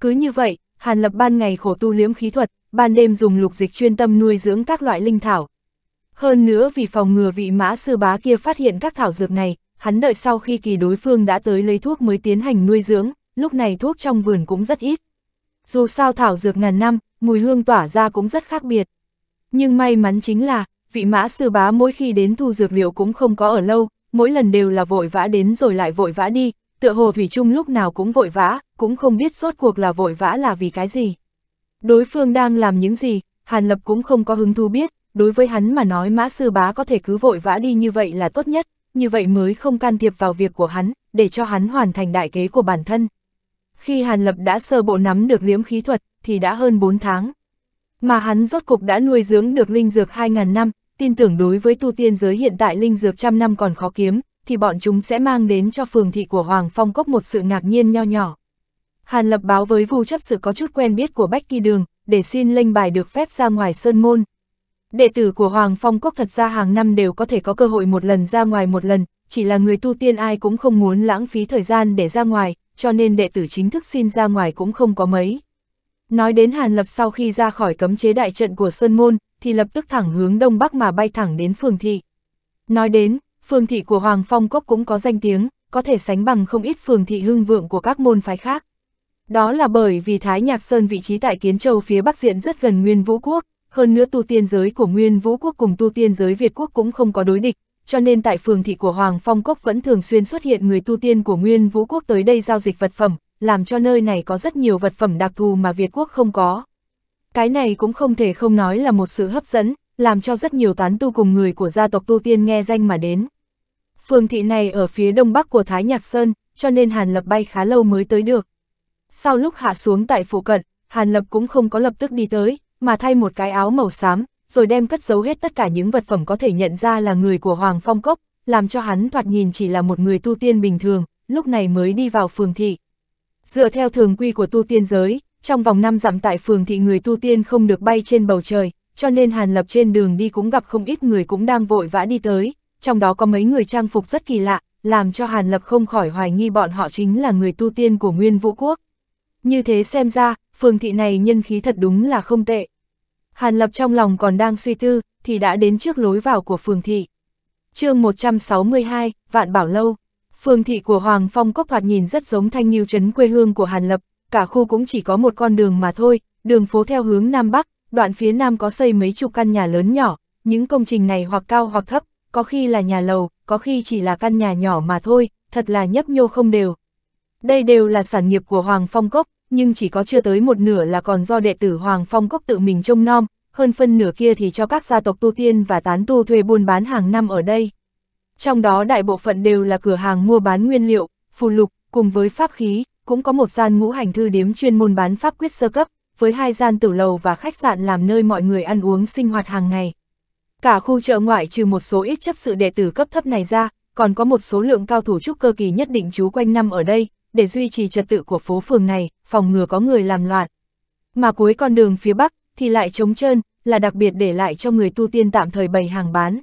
Cứ như vậy, Hàn Lập ban ngày khổ tu liếm khí thuật, ban đêm dùng lục dịch chuyên tâm nuôi dưỡng các loại linh thảo. Hơn nữa vì phòng ngừa vị mã sư bá kia phát hiện các thảo dược này, hắn đợi sau khi kỳ đối phương đã tới lấy thuốc mới tiến hành nuôi dưỡng, lúc này thuốc trong vườn cũng rất ít. Dù sao thảo dược ngàn năm, mùi hương tỏa ra cũng rất khác biệt. Nhưng may mắn chính là, vị mã sư bá mỗi khi đến thu dược liệu cũng không có ở lâu, mỗi lần đều là vội vã đến rồi lại vội vã đi, tựa hồ Thủy Trung lúc nào cũng vội vã, cũng không biết suốt cuộc là vội vã là vì cái gì. Đối phương đang làm những gì, Hàn Lập cũng không có hứng thú biết, đối với hắn mà nói mã sư bá có thể cứ vội vã đi như vậy là tốt nhất, như vậy mới không can thiệp vào việc của hắn, để cho hắn hoàn thành đại kế của bản thân. Khi Hàn Lập đã sơ bộ nắm được liếm khí thuật, thì đã hơn 4 tháng. Mà hắn rốt cục đã nuôi dưỡng được linh dược 2.000 năm, tin tưởng đối với tu tiên giới hiện tại linh dược trăm năm còn khó kiếm, thì bọn chúng sẽ mang đến cho phường thị của Hoàng Phong Cốc một sự ngạc nhiên nho nhỏ. Hàn lập báo với vu chấp sự có chút quen biết của Bách Kỳ Đường, để xin lênh bài được phép ra ngoài sơn môn. Đệ tử của Hoàng Phong Cốc thật ra hàng năm đều có thể có cơ hội một lần ra ngoài một lần, chỉ là người tu tiên ai cũng không muốn lãng phí thời gian để ra ngoài, cho nên đệ tử chính thức xin ra ngoài cũng không có mấy. Nói đến Hàn Lập sau khi ra khỏi cấm chế đại trận của Sơn Môn, thì lập tức thẳng hướng đông bắc mà bay thẳng đến phường thị. Nói đến, phường thị của Hoàng Phong Cốc cũng có danh tiếng, có thể sánh bằng không ít phường thị hưng vượng của các môn phái khác. Đó là bởi vì Thái Nhạc Sơn vị trí tại Kiến Châu phía Bắc diện rất gần Nguyên Vũ Quốc, hơn nữa tu tiên giới của Nguyên Vũ Quốc cùng tu tiên giới Việt Quốc cũng không có đối địch, cho nên tại phường thị của Hoàng Phong Cốc vẫn thường xuyên xuất hiện người tu tiên của Nguyên Vũ Quốc tới đây giao dịch vật phẩm, làm cho nơi này có rất nhiều vật phẩm đặc thù mà Việt Quốc không có. Cái này cũng không thể không nói là một sự hấp dẫn, làm cho rất nhiều tán tu cùng người của gia tộc tu tiên nghe danh mà đến. Phường thị này ở phía đông bắc của Thái Nhạc Sơn, cho nên Hàn Lập bay khá lâu mới tới được. Sau lúc hạ xuống tại phụ cận, Hàn Lập cũng không có lập tức đi tới, mà thay một cái áo màu xám, rồi đem cất giấu hết tất cả những vật phẩm có thể nhận ra là người của Hoàng Phong Cốc, làm cho hắn thoạt nhìn chỉ là một người tu tiên bình thường, lúc này mới đi vào phường thị. Dựa theo thường quy của tu tiên giới, trong vòng năm dặm tại phường thị người tu tiên không được bay trên bầu trời, cho nên Hàn Lập trên đường đi cũng gặp không ít người cũng đang vội vã đi tới, trong đó có mấy người trang phục rất kỳ lạ, làm cho Hàn Lập không khỏi hoài nghi bọn họ chính là người tu tiên của Nguyên Vũ Quốc. Như thế xem ra, phường thị này nhân khí thật đúng là không tệ. Hàn Lập trong lòng còn đang suy tư, thì đã đến trước lối vào của phường thị. chương 162, Vạn Bảo Lâu. Phường thị của Hoàng Phong Cốc thoạt nhìn rất giống thanh nhiêu trấn quê hương của Hàn Lập, cả khu cũng chỉ có một con đường mà thôi, đường phố theo hướng Nam Bắc, đoạn phía Nam có xây mấy chục căn nhà lớn nhỏ, những công trình này hoặc cao hoặc thấp, có khi là nhà lầu, có khi chỉ là căn nhà nhỏ mà thôi, thật là nhấp nhô không đều. Đây đều là sản nghiệp của Hoàng Phong Cốc, nhưng chỉ có chưa tới một nửa là còn do đệ tử Hoàng Phong Cốc tự mình trông nom, hơn phân nửa kia thì cho các gia tộc tu tiên và tán tu thuê buôn bán hàng năm ở đây. Trong đó đại bộ phận đều là cửa hàng mua bán nguyên liệu, phù lục, cùng với pháp khí, cũng có một gian ngũ hành thư điếm chuyên môn bán pháp quyết sơ cấp, với hai gian tử lầu và khách sạn làm nơi mọi người ăn uống sinh hoạt hàng ngày. Cả khu chợ ngoại trừ một số ít chấp sự đệ tử cấp thấp này ra, còn có một số lượng cao thủ trúc cơ kỳ nhất định trú quanh năm ở đây, để duy trì trật tự của phố phường này, phòng ngừa có người làm loạn. Mà cuối con đường phía bắc thì lại trống trơn, là đặc biệt để lại cho người tu tiên tạm thời bày hàng bán.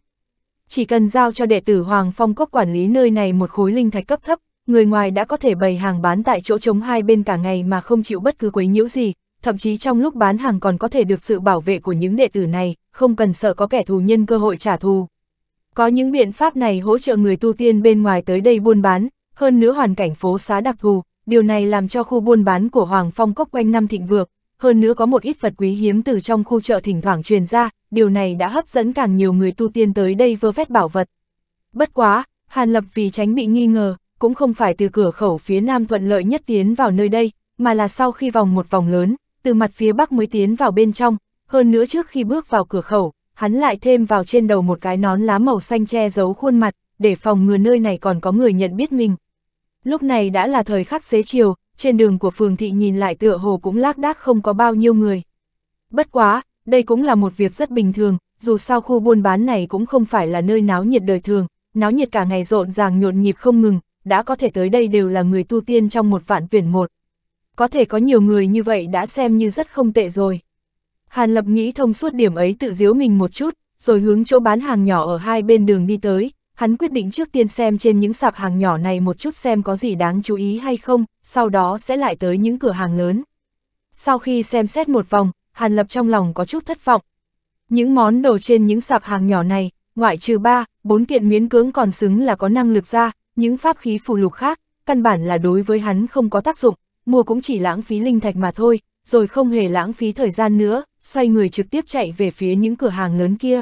Chỉ cần giao cho đệ tử Hoàng Phong Cốc quản lý nơi này một khối linh thạch cấp thấp, người ngoài đã có thể bày hàng bán tại chỗ trống hai bên cả ngày mà không chịu bất cứ quấy nhiễu gì, thậm chí trong lúc bán hàng còn có thể được sự bảo vệ của những đệ tử này, không cần sợ có kẻ thù nhân cơ hội trả thù. Có những biện pháp này hỗ trợ người tu tiên bên ngoài tới đây buôn bán, hơn nữa hoàn cảnh phố xá đặc thù, điều này làm cho khu buôn bán của Hoàng Phong Cốc quanh năm thịnh vượng, hơn nữa có một ít vật quý hiếm từ trong khu chợ thỉnh thoảng truyền ra, điều này đã hấp dẫn càng nhiều người tu tiên tới đây vơ vét bảo vật. Bất quá, Hàn Lập vì tránh bị nghi ngờ, cũng không phải từ cửa khẩu phía nam thuận lợi nhất tiến vào nơi đây, mà là sau khi vòng một vòng lớn, từ mặt phía bắc mới tiến vào bên trong, hơn nữa trước khi bước vào cửa khẩu, hắn lại thêm vào trên đầu một cái nón lá màu xanh che giấu khuôn mặt, để phòng ngừa nơi này còn có người nhận biết mình. Lúc này đã là thời khắc xế chiều, trên đường của phường thị nhìn lại tựa hồ cũng lác đác không có bao nhiêu người. Bất quá, đây cũng là một việc rất bình thường, dù sao khu buôn bán này cũng không phải là nơi náo nhiệt đời thường, náo nhiệt cả ngày rộn ràng nhộn nhịp không ngừng, đã có thể tới đây đều là người tu tiên trong một vạn tuyển một. Có thể có nhiều người như vậy đã xem như rất không tệ rồi. Hàn Lập nghĩ thông suốt điểm ấy tự giễu mình một chút, rồi hướng chỗ bán hàng nhỏ ở hai bên đường đi tới, hắn quyết định trước tiên xem trên những sạp hàng nhỏ này một chút xem có gì đáng chú ý hay không, sau đó sẽ lại tới những cửa hàng lớn. Sau khi xem xét một vòng, Hàn Lập trong lòng có chút thất vọng. Những món đồ trên những sạp hàng nhỏ này, ngoại trừ ba, bốn kiện miến cưỡng còn xứng là có năng lực ra, những pháp khí phù lục khác, căn bản là đối với hắn không có tác dụng, mua cũng chỉ lãng phí linh thạch mà thôi, rồi không hề lãng phí thời gian nữa, xoay người trực tiếp chạy về phía những cửa hàng lớn kia.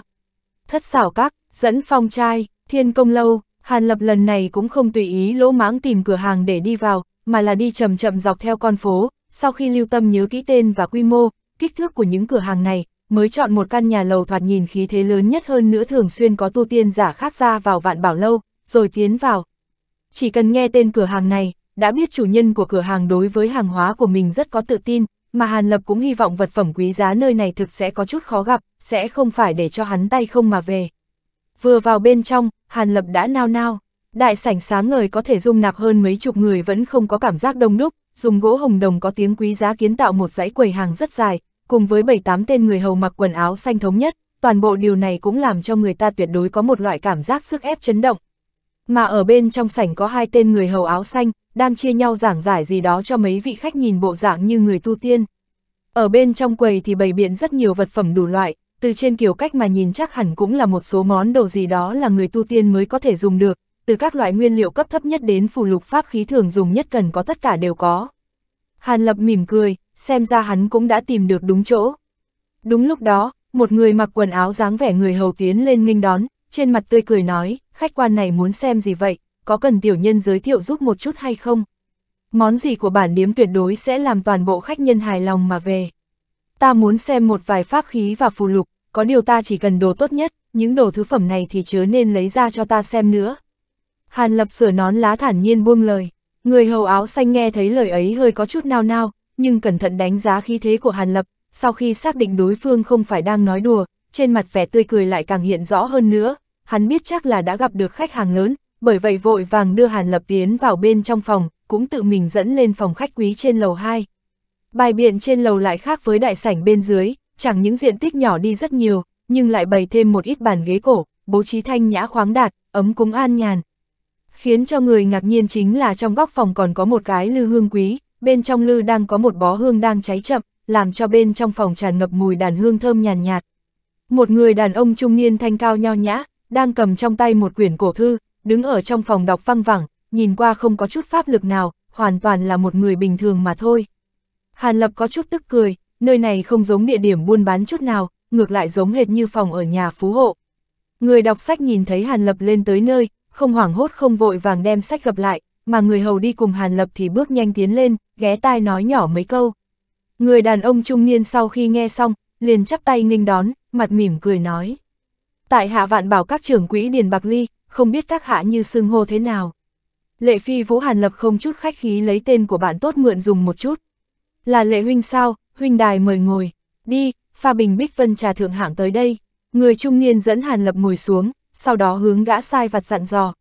Thất xảo các, dẫn phong trai, thiên công lâu, Hàn Lập lần này cũng không tùy ý lỗ mãng tìm cửa hàng để đi vào, mà là đi chậm chậm dọc theo con phố, sau khi lưu tâm nhớ kỹ tên và quy mô, kích thước của những cửa hàng này, mới chọn một căn nhà lầu thoạt nhìn khí thế lớn nhất hơn nữa thường xuyên có tu tiên giả khác ra vào vạn bảo lâu, rồi tiến vào, chỉ cần nghe tên cửa hàng này, đã biết chủ nhân của cửa hàng đối với hàng hóa của mình rất có tự tin, mà Hàn Lập cũng hy vọng vật phẩm quý giá nơi này thực sẽ có chút khó gặp, sẽ không phải để cho hắn tay không mà về. Vừa vào bên trong, Hàn Lập đã nao nao, đại sảnh sáng ngời có thể dung nạp hơn mấy chục người vẫn không có cảm giác đông đúc, dùng gỗ hồng đồng có tiếng quý giá kiến tạo một dãy quầy hàng rất dài, cùng với 7-8 tên người hầu mặc quần áo xanh thống nhất, toàn bộ điều này cũng làm cho người ta tuyệt đối có một loại cảm giác sức ép chấn động, mà ở bên trong sảnh có hai tên người hầu áo xanh, đang chia nhau giảng giải gì đó cho mấy vị khách nhìn bộ dạng như người tu tiên. Ở bên trong quầy thì bày biện rất nhiều vật phẩm đủ loại, từ trên kiểu cách mà nhìn chắc hẳn cũng là một số món đồ gì đó là người tu tiên mới có thể dùng được, từ các loại nguyên liệu cấp thấp nhất đến phù lục pháp khí thường dùng nhất cần có tất cả đều có. Hàn Lập mỉm cười, xem ra hắn cũng đã tìm được đúng chỗ. Đúng lúc đó, một người mặc quần áo dáng vẻ người hầu tiến lên nghênh đón, trên mặt tươi cười nói, khách quan này muốn xem gì vậy, có cần tiểu nhân giới thiệu giúp một chút hay không? Món gì của bản điếm tuyệt đối sẽ làm toàn bộ khách nhân hài lòng mà về. Ta muốn xem một vài pháp khí và phù lục, có điều ta chỉ cần đồ tốt nhất, những đồ thứ phẩm này thì chớ nên lấy ra cho ta xem nữa. Hàn lập sửa nón lá thản nhiên buông lời, người hầu áo xanh nghe thấy lời ấy hơi có chút nao nao, nhưng cẩn thận đánh giá khí thế của Hàn lập, sau khi xác định đối phương không phải đang nói đùa, trên mặt vẻ tươi cười lại càng hiện rõ hơn nữa, hắn biết chắc là đã gặp được khách hàng lớn, bởi vậy vội vàng đưa Hàn Lập tiến vào bên trong phòng, cũng tự mình dẫn lên phòng khách quý trên lầu 2. Bài biện trên lầu lại khác với đại sảnh bên dưới, chẳng những diện tích nhỏ đi rất nhiều, nhưng lại bày thêm một ít bàn ghế cổ, bố trí thanh nhã khoáng đạt, ấm cúng an nhàn. Khiến cho người ngạc nhiên chính là trong góc phòng còn có một cái lư hương quý, bên trong lư đang có một bó hương đang cháy chậm, làm cho bên trong phòng tràn ngập mùi đàn hương thơm nhàn nhạt, nhạt, một người đàn ông trung niên thanh cao nho nhã, đang cầm trong tay một quyển cổ thư, đứng ở trong phòng đọc phăng vẳng, nhìn qua không có chút pháp lực nào, hoàn toàn là một người bình thường mà thôi. Hàn Lập có chút tức cười, nơi này không giống địa điểm buôn bán chút nào, ngược lại giống hệt như phòng ở nhà phú hộ. Người đọc sách nhìn thấy Hàn Lập lên tới nơi, không hoảng hốt không vội vàng đem sách gặp lại, mà người hầu đi cùng Hàn Lập thì bước nhanh tiến lên, ghé tai nói nhỏ mấy câu. Người đàn ông trung niên sau khi nghe xong, liền chắp tay nghênh đón, mặt mỉm cười nói. Tại hạ vạn bảo các trưởng quỹ Điền Bạc Ly, không biết các hạ như xưng hô thế nào. Lệ Phi Vũ Hàn Lập không chút khách khí lấy tên của bạn tốt mượn dùng một chút. Là Lệ Huynh sao, Huynh Đài mời ngồi, đi, pha bình Bích Vân trà thượng hạng tới đây. Người trung niên dẫn Hàn Lập ngồi xuống, sau đó hướng gã sai vặt dặn dò.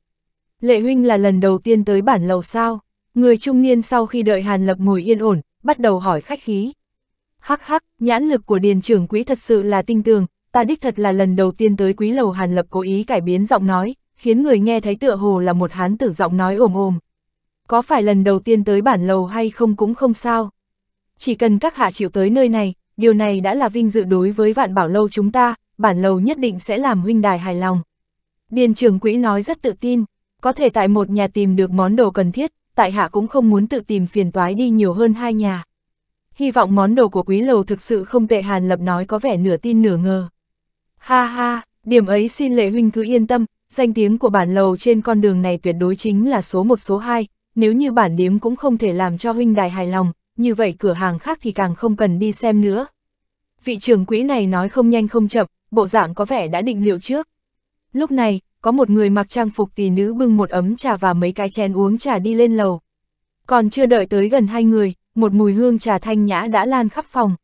Lệ Huynh là lần đầu tiên tới bản lầu sao. Người trung niên sau khi đợi Hàn Lập ngồi yên ổn, bắt đầu hỏi khách khí hắc hắc, nhãn lực của điền trưởng quý thật sự là tinh tường, ta đích thật là lần đầu tiên tới quý lầu Hàn Lập cố ý cải biến giọng nói, khiến người nghe thấy tựa hồ là một hán tử giọng nói ồm ồm. Có phải lần đầu tiên tới bản lầu hay không cũng không sao. Chỉ cần các hạ chịu tới nơi này, điều này đã là vinh dự đối với vạn bảo lâu chúng ta, bản lầu nhất định sẽ làm huynh đài hài lòng. Điền trưởng quỹ nói rất tự tin, có thể tại một nhà tìm được món đồ cần thiết, tại hạ cũng không muốn tự tìm phiền toái đi nhiều hơn hai nhà hy vọng món đồ của quý lầu thực sự không tệ Hàn Lập nói có vẻ nửa tin nửa ngờ. Ha ha, điểm ấy xin lệ huynh cứ yên tâm, danh tiếng của bản lầu trên con đường này tuyệt đối chính là số một số hai nếu như bản điếm cũng không thể làm cho huynh đài hài lòng, như vậy cửa hàng khác thì càng không cần đi xem nữa. Vị trưởng quỹ này nói không nhanh không chậm, bộ dạng có vẻ đã định liệu trước. Lúc này, có một người mặc trang phục tỷ nữ bưng một ấm trà và mấy cái chén uống trà đi lên lầu. Còn chưa đợi tới gần hai người, một mùi hương trà thanh nhã đã lan khắp phòng.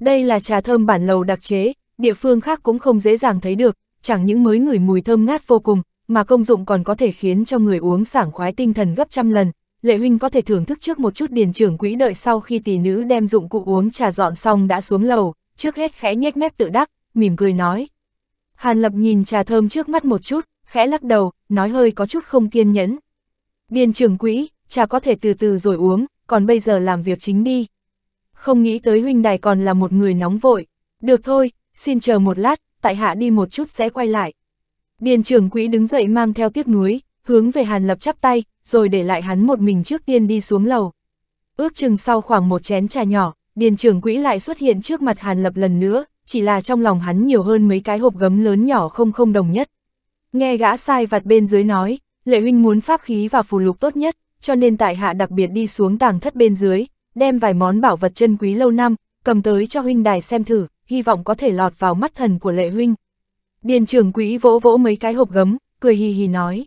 Đây là trà thơm bản lầu đặc chế, địa phương khác cũng không dễ dàng thấy được, chẳng những mới ngửi mùi thơm ngát vô cùng, mà công dụng còn có thể khiến cho người uống sảng khoái tinh thần gấp trăm lần. Lệ huynh có thể thưởng thức trước một chút điền trưởng quỹ đợi sau khi tỷ nữ đem dụng cụ uống trà dọn xong đã xuống lầu, trước hết khẽ nhếch mép tự đắc, mỉm cười nói. Hàn Lập nhìn trà thơm trước mắt một chút, khẽ lắc đầu, nói hơi có chút không kiên nhẫn. Điền trưởng quỹ, trà có thể từ từ rồi uống, còn bây giờ làm việc chính đi. Không nghĩ tới huynh đài còn là một người nóng vội. Được thôi, xin chờ một lát, tại hạ đi một chút sẽ quay lại. Điền trưởng quỹ đứng dậy mang theo tiếc núi, hướng về Hàn Lập chắp tay, rồi để lại hắn một mình trước tiên đi xuống lầu. Ước chừng sau khoảng một chén trà nhỏ, điền trưởng quỹ lại xuất hiện trước mặt Hàn Lập lần nữa, chỉ là trong lòng hắn nhiều hơn mấy cái hộp gấm lớn nhỏ không không đồng nhất. Nghe gã sai vặt bên dưới nói, lệ huynh muốn pháp khí và phù lục tốt nhất, cho nên tại hạ đặc biệt đi xuống tàng thất bên dưới, đem vài món bảo vật chân quý lâu năm, cầm tới cho huynh đài xem thử, hy vọng có thể lọt vào mắt thần của lệ huynh. Điền trưởng quỹ vỗ vỗ mấy cái hộp gấm, cười hì hì nói.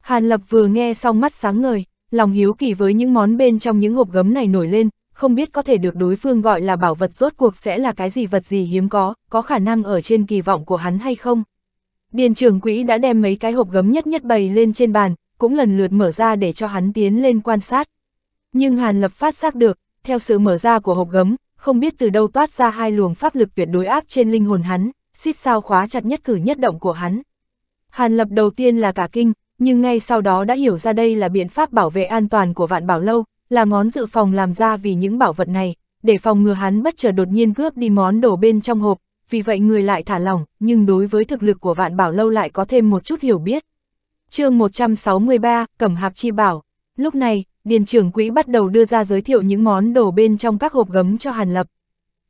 Hàn Lập vừa nghe xong mắt sáng ngời, lòng hiếu kỳ với những món bên trong những hộp gấm này nổi lên, không biết có thể được đối phương gọi là bảo vật rốt cuộc sẽ là cái gì vật gì hiếm có, có khả năng ở trên kỳ vọng của hắn hay không. Điền trưởng quỹ đã đem mấy cái hộp gấm nhất nhất bày lên trên bàn, cũng lần lượt mở ra để cho hắn tiến lên quan sát. Nhưng Hàn Lập phát giác được, theo sự mở ra của hộp gấm, không biết từ đâu toát ra hai luồng pháp lực tuyệt đối áp trên linh hồn hắn, xít sao khóa chặt nhất cử nhất động của hắn. Hàn Lập đầu tiên là cả kinh, nhưng ngay sau đó đã hiểu ra đây là biện pháp bảo vệ an toàn của vạn bảo lâu, là ngón dự phòng làm ra vì những bảo vật này, để phòng ngừa hắn bất chợt đột nhiên cướp đi món đồ bên trong hộp, vì vậy người lại thả lỏng, nhưng đối với thực lực của vạn bảo lâu lại có thêm một chút hiểu biết chương 163, Cẩm Hạp Chi Bảo. Lúc này, Điền trưởng quỹ bắt đầu đưa ra giới thiệu những món đồ bên trong các hộp gấm cho Hàn Lập.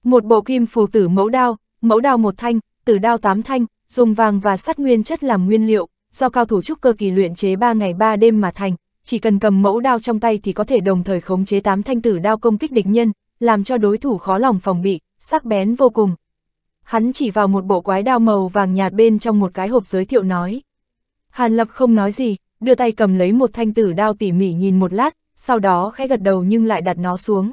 Một bộ kim phù tử mẫu đao, mẫu đao một thanh, tử đao tám thanh, dùng vàng và sắt nguyên chất làm nguyên liệu, do cao thủ trúc cơ kỳ luyện chế 3 ngày 3 đêm mà thành, chỉ cần cầm mẫu đao trong tay thì có thể đồng thời khống chế tám thanh tử đao công kích địch nhân, làm cho đối thủ khó lòng phòng bị, sắc bén vô cùng. Hắn chỉ vào một bộ quái đao màu vàng nhạt bên trong một cái hộp giới thiệu nói. Hàn Lập không nói gì, đưa tay cầm lấy một thanh tử đao tỉ mỉ nhìn một lát, sau đó khẽ gật đầu nhưng lại đặt nó xuống.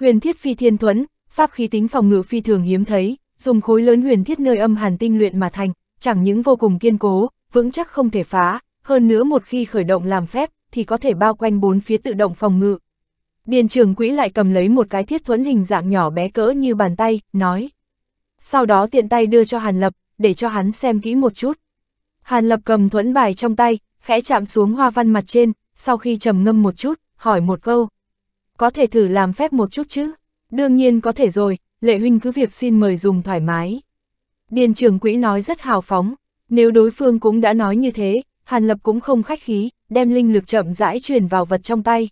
Huyền thiết phi thiên thuẫn, pháp khí tính phòng ngự phi thường hiếm thấy, dùng khối lớn huyền thiết nơi âm hàn tinh luyện mà thành, chẳng những vô cùng kiên cố, vững chắc không thể phá, hơn nữa một khi khởi động làm phép thì có thể bao quanh bốn phía tự động phòng ngự. Điền trường quỹ lại cầm lấy một cái thiết thuẫn hình dạng nhỏ bé cỡ như bàn tay, nói. Sau đó tiện tay đưa cho Hàn Lập, để cho hắn xem kỹ một chút. Hàn Lập cầm thuẫn bài trong tay, khẽ chạm xuống hoa văn mặt trên, sau khi trầm ngâm một chút, hỏi một câu. Có thể thử làm phép một chút chứ? Đương nhiên có thể rồi, lệ huynh cứ việc xin mời dùng thoải mái. Điền trưởng quỹ nói rất hào phóng, nếu đối phương cũng đã nói như thế, Hàn Lập cũng không khách khí, đem linh lực chậm rãi truyền vào vật trong tay.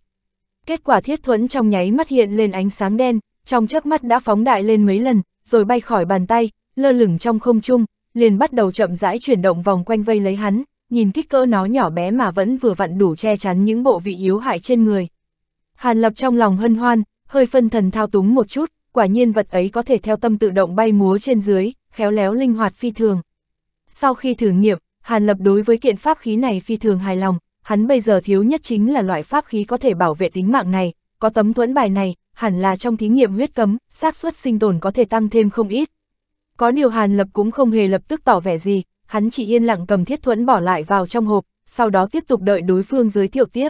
Kết quả thiết thuẫn trong nháy mắt hiện lên ánh sáng đen, trong chớp mắt đã phóng đại lên mấy lần, rồi bay khỏi bàn tay, lơ lửng trong không trung, liền bắt đầu chậm rãi chuyển động vòng quanh vây lấy hắn, nhìn kích cỡ nó nhỏ bé mà vẫn vừa vặn đủ che chắn những bộ vị yếu hại trên người. Hàn Lập trong lòng hân hoan, hơi phân thần thao túng một chút, quả nhiên vật ấy có thể theo tâm tự động bay múa trên dưới, khéo léo linh hoạt phi thường. Sau khi thử nghiệm, Hàn Lập đối với kiện pháp khí này phi thường hài lòng, hắn bây giờ thiếu nhất chính là loại pháp khí có thể bảo vệ tính mạng này, có tấm thuẫn bài này, hẳn là trong thí nghiệm huyết cấm, xác suất sinh tồn có thể tăng thêm không ít, có điều Hàn Lập cũng không hề lập tức tỏ vẻ gì, hắn chỉ yên lặng cầm thiết thuẫn bỏ lại vào trong hộp, sau đó tiếp tục đợi đối phương giới thiệu tiếp.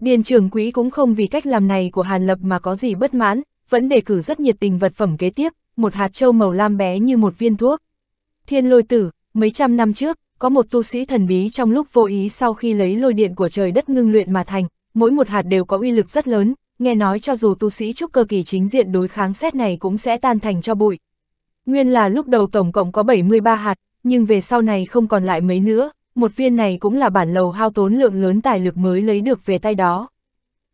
Điền trưởng quỹ cũng không vì cách làm này của Hàn Lập mà có gì bất mãn, vẫn đề cử rất nhiệt tình vật phẩm kế tiếp, một hạt châu màu lam bé như một viên thuốc. Thiên lôi tử, mấy trăm năm trước, có một tu sĩ thần bí trong lúc vô ý sau khi lấy lôi điện của trời đất ngưng luyện mà thành, mỗi một hạt đều có uy lực rất lớn, nghe nói cho dù tu sĩ trúc cơ kỳ chính diện đối kháng xét này cũng sẽ tan thành cho bụi, Nguyên là lúc đầu tổng cộng có 73 hạt, nhưng về sau này không còn lại mấy nữa, một viên này cũng là bản lầu hao tốn lượng lớn tài lực mới lấy được về tay đó.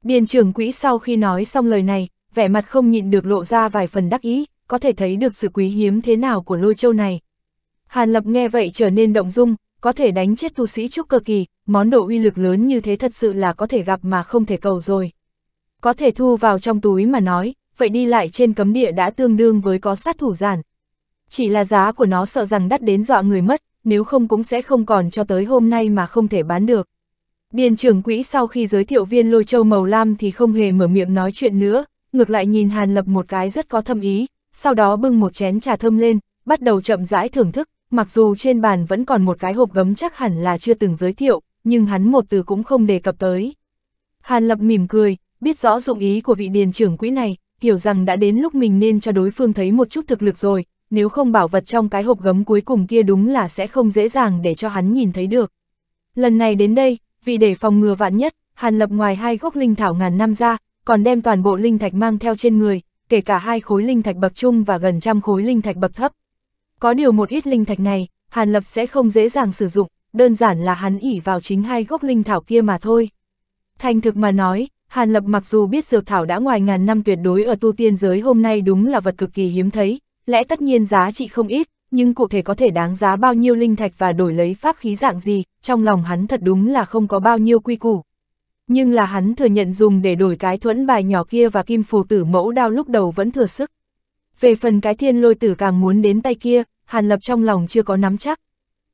Điền trưởng quỹ sau khi nói xong lời này, vẻ mặt không nhịn được lộ ra vài phần đắc ý, có thể thấy được sự quý hiếm thế nào của lôi châu này. Hàn Lập nghe vậy trở nên động dung, có thể đánh chết tu sĩ trúc cơ kỳ, món đồ uy lực lớn như thế thật sự là có thể gặp mà không thể cầu rồi. Có thể thu vào trong túi mà nói, vậy đi lại trên cấm địa đã tương đương với có sát thủ giản, chỉ là giá của nó sợ rằng đắt đến dọa người mất, nếu không cũng sẽ không còn cho tới hôm nay mà không thể bán được. Điền trưởng quỹ sau khi giới thiệu viên lôi châu màu lam thì không hề mở miệng nói chuyện nữa, ngược lại nhìn Hàn Lập một cái rất có thâm ý, sau đó bưng một chén trà thơm lên, bắt đầu chậm rãi thưởng thức, mặc dù trên bàn vẫn còn một cái hộp gấm chắc hẳn là chưa từng giới thiệu, nhưng hắn một từ cũng không đề cập tới. Hàn Lập mỉm cười, biết rõ dụng ý của vị điền trưởng quỹ này, hiểu rằng đã đến lúc mình nên cho đối phương thấy một chút thực lực rồi, nếu không bảo vật trong cái hộp gấm cuối cùng kia đúng là sẽ không dễ dàng để cho hắn nhìn thấy được. Lần này đến đây, vì để phòng ngừa vạn nhất, Hàn Lập ngoài hai gốc linh thảo ngàn năm ra, còn đem toàn bộ linh thạch mang theo trên người, kể cả hai khối linh thạch bậc trung và gần trăm khối linh thạch bậc thấp. Có điều một ít linh thạch này, Hàn Lập sẽ không dễ dàng sử dụng, đơn giản là hắn ỉ vào chính hai gốc linh thảo kia mà thôi. Thành thực mà nói, Hàn Lập mặc dù biết dược thảo đã ngoài ngàn năm tuyệt đối ở tu tiên giới hôm nay đúng là vật cực kỳ hiếm thấy, lẽ tất nhiên giá trị không ít, nhưng cụ thể có thể đáng giá bao nhiêu linh thạch và đổi lấy pháp khí dạng gì, trong lòng hắn thật đúng là không có bao nhiêu quy củ. Nhưng là hắn thừa nhận dùng để đổi cái thuẫn bài nhỏ kia và kim phù tử mẫu đao lúc đầu vẫn thừa sức. Về phần cái thiên lôi tử càng muốn đến tay kia, Hàn Lập trong lòng chưa có nắm chắc.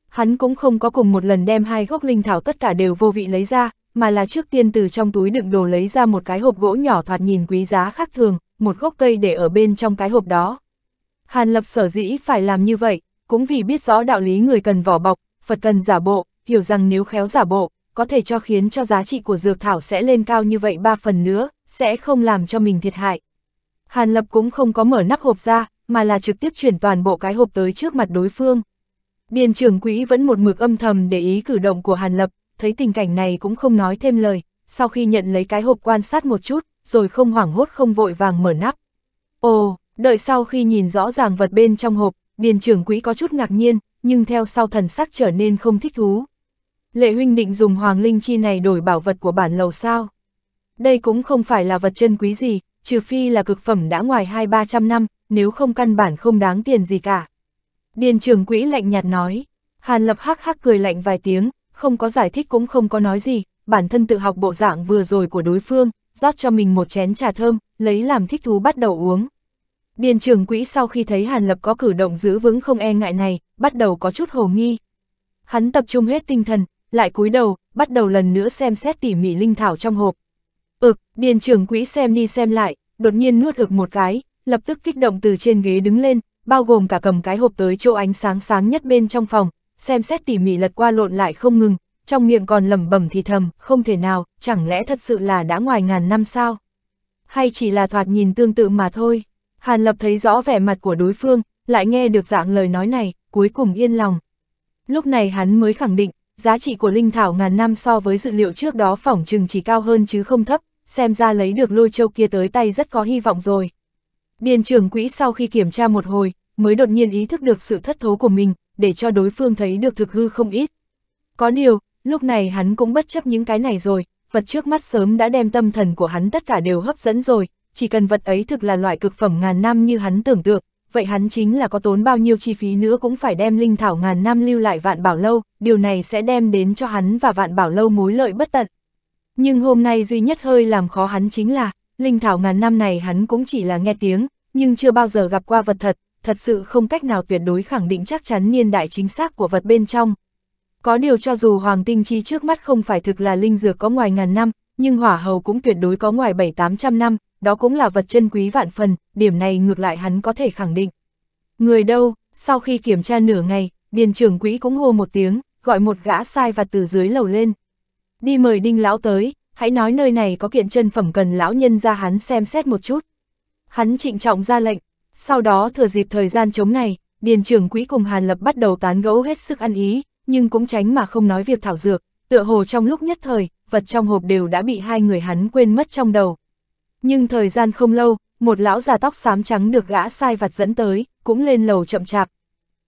Hắn cũng không có cùng một lần đem hai gốc linh thảo tất cả đều vô vị lấy ra, mà là trước tiên từ trong túi đựng đồ lấy ra một cái hộp gỗ nhỏ thoạt nhìn quý giá khác thường, một gốc cây để ở bên trong cái hộp đó. Hàn Lập sở dĩ phải làm như vậy, cũng vì biết rõ đạo lý người cần vỏ bọc, Phật cần giả bộ, hiểu rằng nếu khéo giả bộ, có thể cho khiến cho giá trị của dược thảo sẽ lên cao như vậy ba phần nữa, sẽ không làm cho mình thiệt hại. Hàn Lập cũng không có mở nắp hộp ra, mà là trực tiếp chuyển toàn bộ cái hộp tới trước mặt đối phương. Biên trưởng quỹ vẫn một mực âm thầm để ý cử động của Hàn Lập, thấy tình cảnh này cũng không nói thêm lời, sau khi nhận lấy cái hộp quan sát một chút, rồi không hoảng hốt không vội vàng mở nắp. Ồ, Đợi sau khi nhìn rõ ràng vật bên trong hộp, điền trưởng quỹ có chút ngạc nhiên, nhưng theo sau thần sắc trở nên không thích thú. Lệ huynh định dùng hoàng linh chi này đổi bảo vật của bản lầu sao. Đây cũng không phải là vật chân quý gì, trừ phi là cực phẩm đã ngoài hai ba trăm năm, nếu không căn bản không đáng tiền gì cả. Điền trưởng quỹ lạnh nhạt nói, Hàn Lập hắc hắc cười lạnh vài tiếng, không có giải thích cũng không có nói gì, bản thân tự học bộ dạng vừa rồi của đối phương, rót cho mình một chén trà thơm, lấy làm thích thú bắt đầu uống. Điền trưởng quỹ sau khi thấy Hàn Lập có cử động giữ vững không e ngại này, bắt đầu có chút hồ nghi. Hắn tập trung hết tinh thần, lại cúi đầu, bắt đầu lần nữa xem xét tỉ mỉ linh thảo trong hộp. Ực, điền trưởng quỹ xem đi xem lại, đột nhiên nuốt ực một cái, lập tức kích động từ trên ghế đứng lên, bao gồm cả cầm cái hộp tới chỗ ánh sáng sáng nhất bên trong phòng, xem xét tỉ mỉ lật qua lộn lại không ngừng, trong miệng còn lẩm bẩm thì thầm, không thể nào, chẳng lẽ thật sự là đã ngoài ngàn năm sao? Hay chỉ là thoạt nhìn tương tự mà thôi? Hàn Lập thấy rõ vẻ mặt của đối phương, lại nghe được dạng lời nói này, cuối cùng yên lòng. Lúc này hắn mới khẳng định, giá trị của linh thảo ngàn năm so với dự liệu trước đó phỏng chừng chỉ cao hơn chứ không thấp, xem ra lấy được lôi châu kia tới tay rất có hy vọng rồi. Điền trưởng quỹ sau khi kiểm tra một hồi, mới đột nhiên ý thức được sự thất thố của mình, để cho đối phương thấy được thực hư không ít. Có điều, lúc này hắn cũng bất chấp những cái này rồi, vật trước mắt sớm đã đem tâm thần của hắn tất cả đều hấp dẫn rồi, chỉ cần vật ấy thực là loại cực phẩm ngàn năm như hắn tưởng tượng, vậy hắn chính là có tốn bao nhiêu chi phí nữa cũng phải đem linh thảo ngàn năm lưu lại vạn bảo lâu, điều này sẽ đem đến cho hắn và vạn bảo lâu mối lợi bất tận. Nhưng hôm nay duy nhất hơi làm khó hắn chính là, linh thảo ngàn năm này hắn cũng chỉ là nghe tiếng, nhưng chưa bao giờ gặp qua vật thật, thật sự không cách nào tuyệt đối khẳng định chắc chắn niên đại chính xác của vật bên trong. Có điều cho dù Hoàng Tinh Chi trước mắt không phải thực là linh dược có ngoài ngàn năm, nhưng hỏa hầu cũng tuyệt đối có ngoài 7-800 năm, đó cũng là vật chân quý vạn phần, điểm này ngược lại hắn có thể khẳng định. Người đâu, sau khi kiểm tra nửa ngày, điền trưởng quỹ cũng hô một tiếng, gọi một gã sai và từ dưới lầu lên. Đi mời đinh lão tới, hãy nói nơi này có kiện chân phẩm cần lão nhân ra hắn xem xét một chút. Hắn trịnh trọng ra lệnh, sau đó thừa dịp thời gian chống này, điền trưởng quỹ cùng Hàn Lập bắt đầu tán gẫu hết sức ăn ý, nhưng cũng tránh mà không nói việc thảo dược, tựa hồ trong lúc nhất thời, vật trong hộp đều đã bị hai người hắn quên mất trong đầu. Nhưng thời gian không lâu, một lão già tóc xám trắng được gã sai vặt dẫn tới, cũng lên lầu chậm chạp.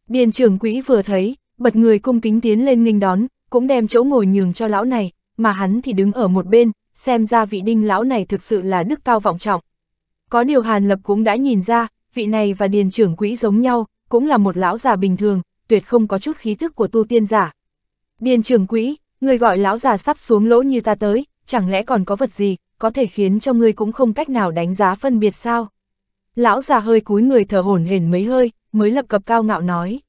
Điền trưởng quỹ vừa thấy, bật người cung kính tiến lên nghênh đón, cũng đem chỗ ngồi nhường cho lão này, mà hắn thì đứng ở một bên, xem ra vị đinh lão này thực sự là đức cao vọng trọng. Có điều Hàn Lập cũng đã nhìn ra, vị này và điền trưởng quỹ giống nhau, cũng là một lão già bình thường, tuyệt không có chút khí thức của tu tiên giả. Điền trưởng quỹ, người gọi lão già sắp xuống lỗ như ta tới, chẳng lẽ còn có vật gì, có thể khiến cho ngươi cũng không cách nào đánh giá phân biệt sao. Lão già hơi cúi người thở hổn hển mấy hơi, mới lập cập cao ngạo nói.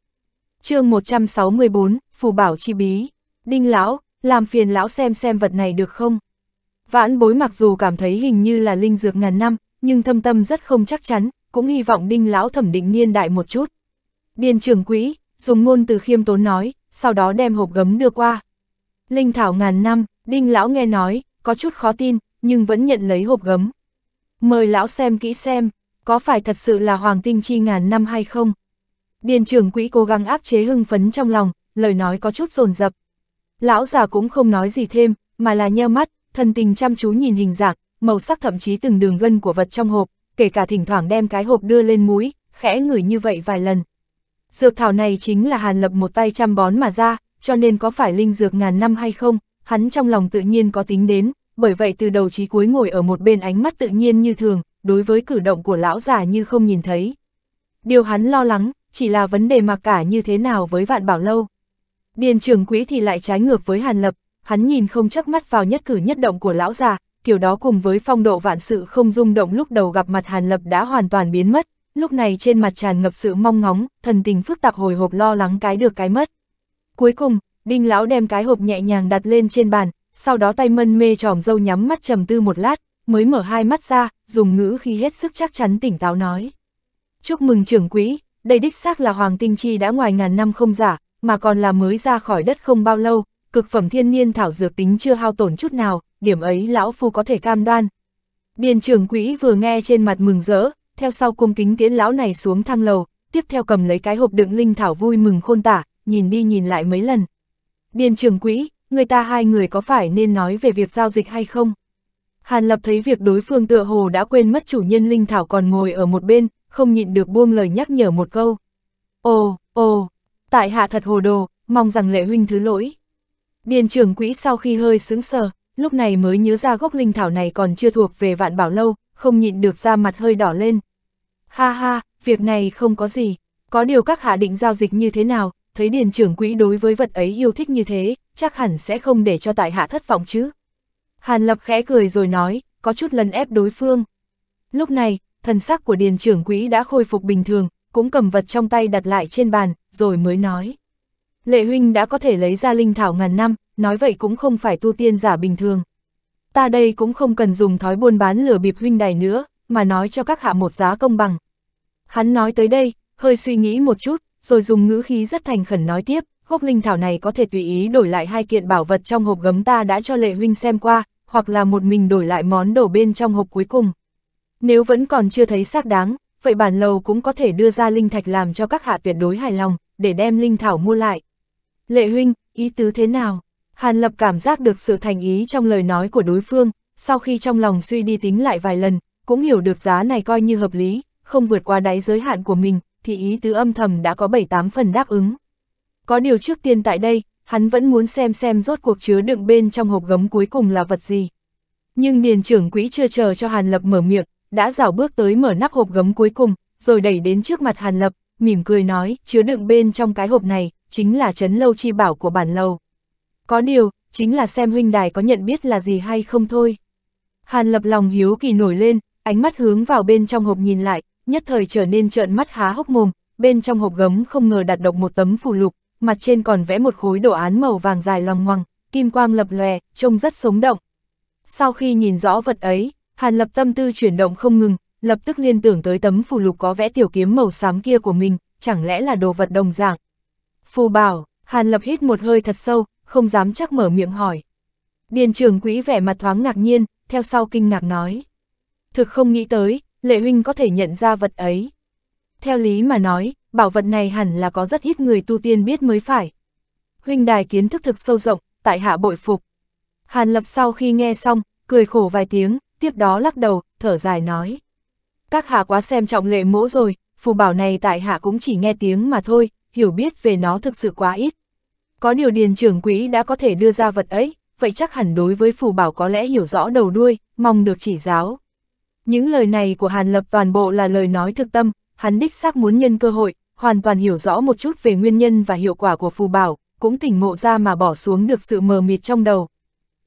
chương 164, Phù Bảo Chi Bí. Đinh Lão, làm phiền Lão xem xem vật này được không? Vãn bối mặc dù cảm thấy hình như là linh dược ngàn năm, nhưng thâm tâm rất không chắc chắn, cũng hy vọng Đinh Lão thẩm định niên đại một chút. Điền trưởng quỹ, dùng ngôn từ khiêm tốn nói, sau đó đem hộp gấm đưa qua. Linh thảo ngàn năm, Đinh Lão nghe nói, có chút khó tin, nhưng vẫn nhận lấy hộp gấm. Mời lão xem kỹ xem, có phải thật sự là hoàng tinh chi ngàn năm hay không? Điền trưởng quỹ cố gắng áp chế hưng phấn trong lòng, lời nói có chút rồn rập Lão già cũng không nói gì thêm, mà là nheo mắt, thân tình chăm chú nhìn hình dạng, màu sắc thậm chí từng đường gân của vật trong hộp, kể cả thỉnh thoảng đem cái hộp đưa lên mũi, khẽ ngửi như vậy vài lần. Dược thảo này chính là Hàn Lập một tay chăm bón mà ra, cho nên có phải linh dược ngàn năm hay không, hắn trong lòng tự nhiên có tính đến, bởi vậy từ đầu chí cuối ngồi ở một bên ánh mắt tự nhiên như thường, đối với cử động của lão già như không nhìn thấy. Điều hắn lo lắng, chỉ là vấn đề mặc cả như thế nào với vạn bảo lâu. Điền trường quỹ thì lại trái ngược với Hàn Lập, hắn nhìn không chớp mắt vào nhất cử nhất động của lão già, kiểu đó cùng với phong độ vạn sự không rung động lúc đầu gặp mặt Hàn Lập đã hoàn toàn biến mất, lúc này trên mặt tràn ngập sự mong ngóng, thần tình phức tạp hồi hộp lo lắng cái được cái mất. Cuối cùng, Đinh Lão đem cái hộp nhẹ nhàng đặt lên trên bàn, sau đó tay mân mê tròm dâu nhắm mắt trầm tư một lát, mới mở hai mắt ra, dùng ngữ khi hết sức chắc chắn tỉnh táo nói. Chúc mừng trưởng quỹ, đây đích xác là Hoàng Tinh Chi đã ngoài ngàn năm không giả, mà còn là mới ra khỏi đất không bao lâu, cực phẩm thiên nhiên thảo dược tính chưa hao tổn chút nào, điểm ấy lão phu có thể cam đoan. Điền trưởng quỹ vừa nghe trên mặt mừng rỡ, theo sau cung kính tiễn lão này xuống thang lầu, tiếp theo cầm lấy cái hộp đựng linh thảo vui mừng khôn tả, nhìn đi nhìn lại mấy lần. Điền trưởng quỹ, người ta hai người có phải nên nói về việc giao dịch hay không? Hàn Lập thấy việc đối phương tựa hồ đã quên mất chủ nhân Linh Thảo còn ngồi ở một bên, không nhịn được buông lời nhắc nhở một câu. Ồ, ồ, tại hạ thật hồ đồ, mong rằng lệ huynh thứ lỗi. Điền trưởng quỹ sau khi hơi sướng sờ, lúc này mới nhớ ra gốc Linh Thảo này còn chưa thuộc về vạn bảo lâu, không nhịn được ra mặt hơi đỏ lên. Ha ha, việc này không có gì, có điều các hạ định giao dịch như thế nào, thấy điền trưởng quỹ đối với vật ấy yêu thích như thế, chắc hẳn sẽ không để cho tại hạ thất vọng chứ. Hàn Lập khẽ cười rồi nói, có chút lần ép đối phương. Lúc này, thần sắc của điền trưởng quỹ đã khôi phục bình thường, cũng cầm vật trong tay đặt lại trên bàn, rồi mới nói. Lệ huynh đã có thể lấy ra linh thảo ngàn năm, nói vậy cũng không phải tu tiên giả bình thường. Ta đây cũng không cần dùng thói buôn bán lửa bịp huynh đài nữa, mà nói cho các hạ một giá công bằng. Hắn nói tới đây, hơi suy nghĩ một chút, rồi dùng ngữ khí rất thành khẩn nói tiếp, gốc linh thảo này có thể tùy ý đổi lại hai kiện bảo vật trong hộp gấm ta đã cho lệ huynh xem qua, hoặc là một mình đổi lại món đồ bên trong hộp cuối cùng. Nếu vẫn còn chưa thấy xác đáng, vậy bản lầu cũng có thể đưa ra linh thạch làm cho các hạ tuyệt đối hài lòng, để đem linh thảo mua lại. Lệ huynh, ý tứ thế nào? Hàn Lập cảm giác được sự thành ý trong lời nói của đối phương, sau khi trong lòng suy đi tính lại vài lần, cũng hiểu được giá này coi như hợp lý, không vượt qua đáy giới hạn của mình, thì ý tứ âm thầm đã có 7-8 phần đáp ứng. Có điều trước tiên tại đây, hắn vẫn muốn xem xem rốt cuộc chứa đựng bên trong hộp gấm cuối cùng là vật gì. Nhưng điền trưởng quỹ chưa chờ cho Hàn Lập mở miệng, đã rảo bước tới mở nắp hộp gấm cuối cùng, rồi đẩy đến trước mặt Hàn Lập, mỉm cười nói, chứa đựng bên trong cái hộp này, chính là chấn lâu chi bảo của bản lầu. Có điều, chính là xem huynh đài có nhận biết là gì hay không thôi. Hàn Lập lòng hiếu kỳ nổi lên, ánh mắt hướng vào bên trong hộp nhìn lại, nhất thời trở nên trợn mắt há hốc mồm, bên trong hộp gấm không ngờ đặt độc một tấm phù lục, mặt trên còn vẽ một khối đồ án màu vàng dài loằng ngoằng, kim quang lập lòe, trông rất sống động. Sau khi nhìn rõ vật ấy, Hàn Lập tâm tư chuyển động không ngừng, lập tức liên tưởng tới tấm phù lục có vẽ tiểu kiếm màu xám kia của mình, chẳng lẽ là đồ vật đồng dạng. Phù bảo, Hàn Lập hít một hơi thật sâu, không dám chắc mở miệng hỏi. Điền trưởng quỹ vẻ mặt thoáng ngạc nhiên, theo sau kinh ngạc nói. Thực không nghĩ tới, Lệ Huynh có thể nhận ra vật ấy. Theo lý mà nói, bảo vật này hẳn là có rất ít người tu tiên biết mới phải. Huynh đài kiến thức thực sâu rộng, tại hạ bội phục. Hàn Lập sau khi nghe xong, cười khổ vài tiếng, tiếp đó lắc đầu, thở dài nói. Các hạ quá xem trọng lệ mỗ rồi, phù bảo này tại hạ cũng chỉ nghe tiếng mà thôi, hiểu biết về nó thực sự quá ít. Có điều điền trưởng quỹ đã có thể đưa ra vật ấy, vậy chắc hẳn đối với phù bảo có lẽ hiểu rõ đầu đuôi, mong được chỉ giáo. Những lời này của Hàn Lập toàn bộ là lời nói thực tâm, hắn đích xác muốn nhân cơ hội, hoàn toàn hiểu rõ một chút về nguyên nhân và hiệu quả của phù bảo, cũng tỉnh ngộ ra mà bỏ xuống được sự mờ mịt trong đầu.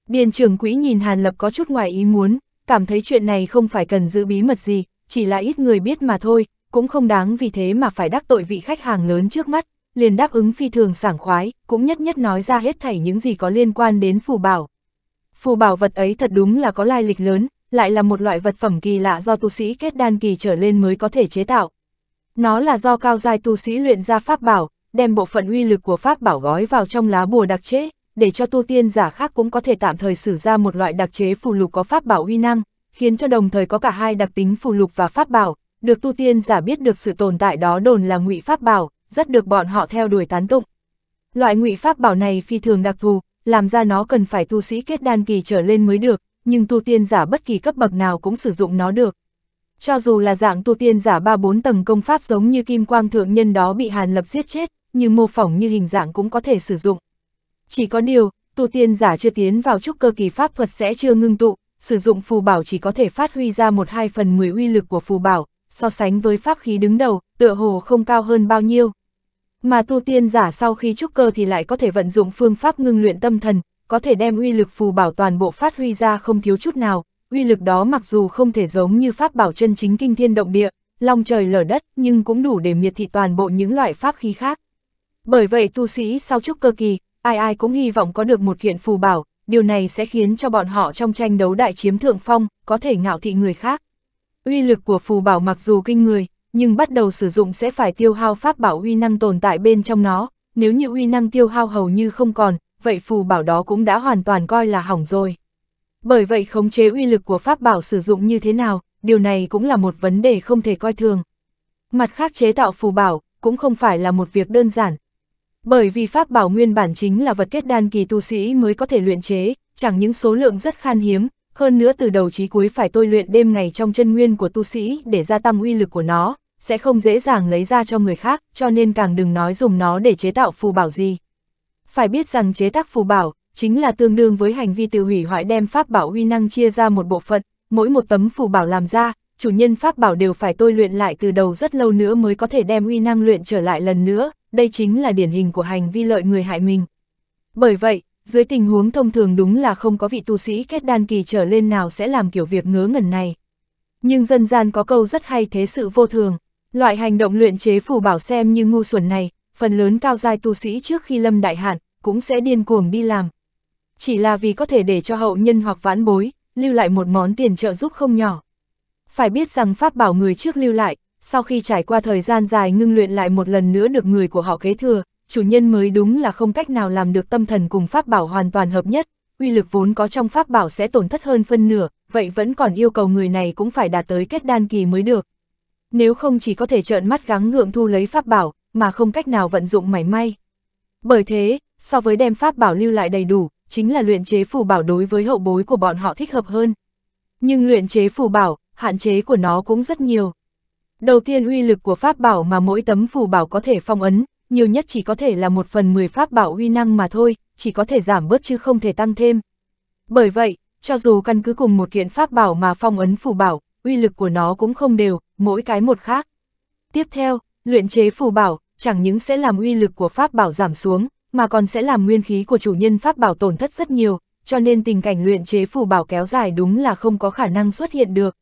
Biên trưởng quỹ nhìn Hàn Lập có chút ngoài ý muốn, cảm thấy chuyện này không phải cần giữ bí mật gì, chỉ là ít người biết mà thôi, cũng không đáng vì thế mà phải đắc tội vị khách hàng lớn trước mắt, liền đáp ứng phi thường sảng khoái, cũng nhất nhất nói ra hết thảy những gì có liên quan đến phù bảo. Phù bảo vật ấy thật đúng là có lai lịch lớn, lại là một loại vật phẩm kỳ lạ do tu sĩ kết đan kỳ trở lên mới có thể chế tạo. Nó là do cao giai tu sĩ luyện ra pháp bảo, đem bộ phận uy lực của pháp bảo gói vào trong lá bùa đặc chế, để cho tu tiên giả khác cũng có thể tạm thời sử ra một loại đặc chế phù lục có pháp bảo uy năng, khiến cho đồng thời có cả hai đặc tính phù lục và pháp bảo, được tu tiên giả biết được sự tồn tại đó đồn là ngụy pháp bảo, rất được bọn họ theo đuổi tán tụng. Loại ngụy pháp bảo này phi thường đặc thù, làm ra nó cần phải tu sĩ kết đan kỳ trở lên mới được, nhưng tu tiên giả bất kỳ cấp bậc nào cũng sử dụng nó được. Cho dù là dạng tu tiên giả 3-4 tầng công pháp giống như kim quang thượng nhân đó bị Hàn Lập giết chết, nhưng mô phỏng như hình dạng cũng có thể sử dụng. Chỉ có điều, tu tiên giả chưa tiến vào trúc cơ kỳ pháp thuật sẽ chưa ngưng tụ, sử dụng phù bảo chỉ có thể phát huy ra một hai phần 10 uy lực của phù bảo, so sánh với pháp khí đứng đầu, tựa hồ không cao hơn bao nhiêu. Mà tu tiên giả sau khi trúc cơ thì lại có thể vận dụng phương pháp ngưng luyện tâm thần, có thể đem uy lực phù bảo toàn bộ phát huy ra không thiếu chút nào, uy lực đó mặc dù không thể giống như pháp bảo chân chính kinh thiên động địa, long trời lở đất nhưng cũng đủ để miệt thị toàn bộ những loại pháp khí khác. Bởi vậy tu sĩ sau chúc cơ kỳ, ai ai cũng hy vọng có được một kiện phù bảo, điều này sẽ khiến cho bọn họ trong tranh đấu đại chiếm thượng phong, có thể ngạo thị người khác. Uy lực của phù bảo mặc dù kinh người, nhưng bắt đầu sử dụng sẽ phải tiêu hao pháp bảo uy năng tồn tại bên trong nó, nếu như uy năng tiêu hao hầu như không còn, vậy phù bảo đó cũng đã hoàn toàn coi là hỏng rồi. Bởi vậy khống chế uy lực của pháp bảo sử dụng như thế nào, điều này cũng là một vấn đề không thể coi thường. Mặt khác chế tạo phù bảo, cũng không phải là một việc đơn giản. Bởi vì pháp bảo nguyên bản chính là vật kết đan kỳ tu sĩ mới có thể luyện chế, chẳng những số lượng rất khan hiếm, hơn nữa từ đầu chí cuối phải tôi luyện đêm ngày trong chân nguyên của tu sĩ để gia tăng uy lực của nó, sẽ không dễ dàng lấy ra cho người khác, cho nên càng đừng nói dùng nó để chế tạo phù bảo gì. Phải biết rằng chế tác phù bảo, chính là tương đương với hành vi tự hủy hoại đem pháp bảo uy năng chia ra một bộ phận, mỗi một tấm phù bảo làm ra, chủ nhân pháp bảo đều phải tôi luyện lại từ đầu rất lâu nữa mới có thể đem uy năng luyện trở lại lần nữa, đây chính là điển hình của hành vi lợi người hại mình. Bởi vậy, dưới tình huống thông thường đúng là không có vị tu sĩ kết đan kỳ trở lên nào sẽ làm kiểu việc ngớ ngẩn này. Nhưng dân gian có câu rất hay thế sự vô thường, loại hành động luyện chế phù bảo xem như ngu xuẩn này, phần lớn cao giai tu sĩ trước khi lâm đại hạn, cũng sẽ điên cuồng đi làm. Chỉ là vì có thể để cho hậu nhân hoặc vãn bối, lưu lại một món tiền trợ giúp không nhỏ. Phải biết rằng pháp bảo người trước lưu lại, sau khi trải qua thời gian dài ngưng luyện lại một lần nữa được người của họ kế thừa, chủ nhân mới đúng là không cách nào làm được tâm thần cùng pháp bảo hoàn toàn hợp nhất, uy lực vốn có trong pháp bảo sẽ tổn thất hơn phân nửa, vậy vẫn còn yêu cầu người này cũng phải đạt tới kết đan kỳ mới được. Nếu không chỉ có thể trợn mắt gắng ngượng thu lấy pháp bảo, mà không cách nào vận dụng mảy may. Bởi thế, so với đem pháp bảo lưu lại đầy đủ, chính là luyện chế phù bảo đối với hậu bối của bọn họ thích hợp hơn. Nhưng luyện chế phù bảo, hạn chế của nó cũng rất nhiều. Đầu tiên uy lực của pháp bảo mà mỗi tấm phù bảo có thể phong ấn, nhiều nhất chỉ có thể là một phần 10 pháp bảo uy năng mà thôi, chỉ có thể giảm bớt chứ không thể tăng thêm. Bởi vậy, cho dù căn cứ cùng một kiện pháp bảo mà phong ấn phù bảo, uy lực của nó cũng không đều, mỗi cái một khác. Tiếp theo, Luyện chế phù bảo, chẳng những sẽ làm uy lực của pháp bảo giảm xuống, mà còn sẽ làm nguyên khí của chủ nhân pháp bảo tổn thất rất nhiều, cho nên tình cảnh luyện chế phù bảo kéo dài đúng là không có khả năng xuất hiện được.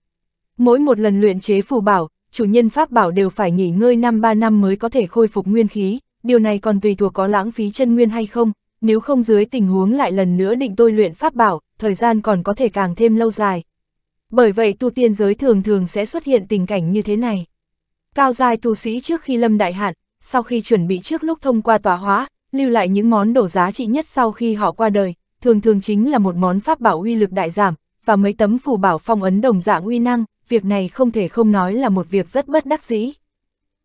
Mỗi một lần luyện chế phù bảo, chủ nhân pháp bảo đều phải nghỉ ngơi năm 3 năm mới có thể khôi phục nguyên khí, điều này còn tùy thuộc có lãng phí chân nguyên hay không, nếu không dưới tình huống lại lần nữa định tôi luyện pháp bảo, thời gian còn có thể càng thêm lâu dài. Bởi vậy tu tiên giới thường thường sẽ xuất hiện tình cảnh như thế này. Cao dài tu sĩ trước khi lâm đại hạn, sau khi chuẩn bị trước lúc thông qua tòa hóa, lưu lại những món đồ giá trị nhất sau khi họ qua đời, thường thường chính là một món pháp bảo uy lực đại giảm, và mấy tấm phù bảo phong ấn đồng dạng uy năng, việc này không thể không nói là một việc rất bất đắc dĩ.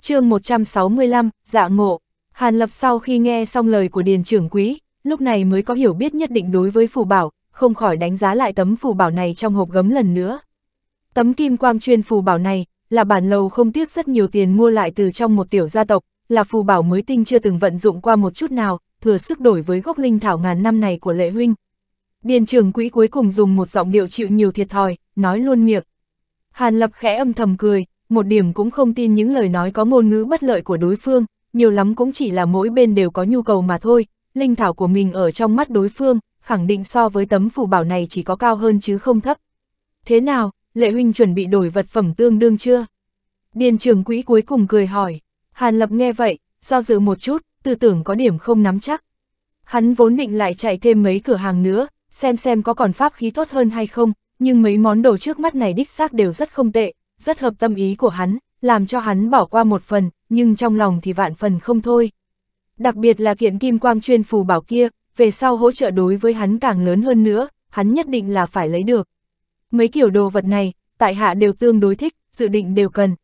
chương 165, Dạ Ngộ Hàn Lập sau khi nghe xong lời của Điền trưởng quý, lúc này mới có hiểu biết nhất định đối với phù bảo, không khỏi đánh giá lại tấm phù bảo này trong hộp gấm lần nữa. Tấm kim quang chuyên phù bảo này, là bản lầu không tiếc rất nhiều tiền mua lại từ trong một tiểu gia tộc, là phù bảo mới tinh chưa từng vận dụng qua một chút nào, thừa sức đổi với gốc linh thảo ngàn năm này của lệ huynh. Điền trường quỹ cuối cùng dùng một giọng điệu chịu nhiều thiệt thòi, nói luôn miệng. Hàn lập khẽ âm thầm cười, một điểm cũng không tin những lời nói có ngôn ngữ bất lợi của đối phương, nhiều lắm cũng chỉ là mỗi bên đều có nhu cầu mà thôi, linh thảo của mình ở trong mắt đối phương, khẳng định so với tấm phù bảo này chỉ có cao hơn chứ không thấp. Thế nào, lệ huynh chuẩn bị đổi vật phẩm tương đương chưa? Điền trường quỹ cuối cùng cười hỏi, Hàn Lập nghe vậy, do dự một chút, tư tưởng có điểm không nắm chắc. Hắn vốn định lại chạy thêm mấy cửa hàng nữa, xem xem có còn pháp khí tốt hơn hay không, nhưng mấy món đồ trước mắt này đích xác đều rất không tệ, rất hợp tâm ý của hắn, làm cho hắn bỏ qua một phần, nhưng trong lòng thì vạn phần không thôi. Đặc biệt là kiện kim quang chuyên phù bảo kia, về sau hỗ trợ đối với hắn càng lớn hơn nữa, hắn nhất định là phải lấy được, mấy kiểu đồ vật này, tại hạ đều tương đối thích, dự định đều cần.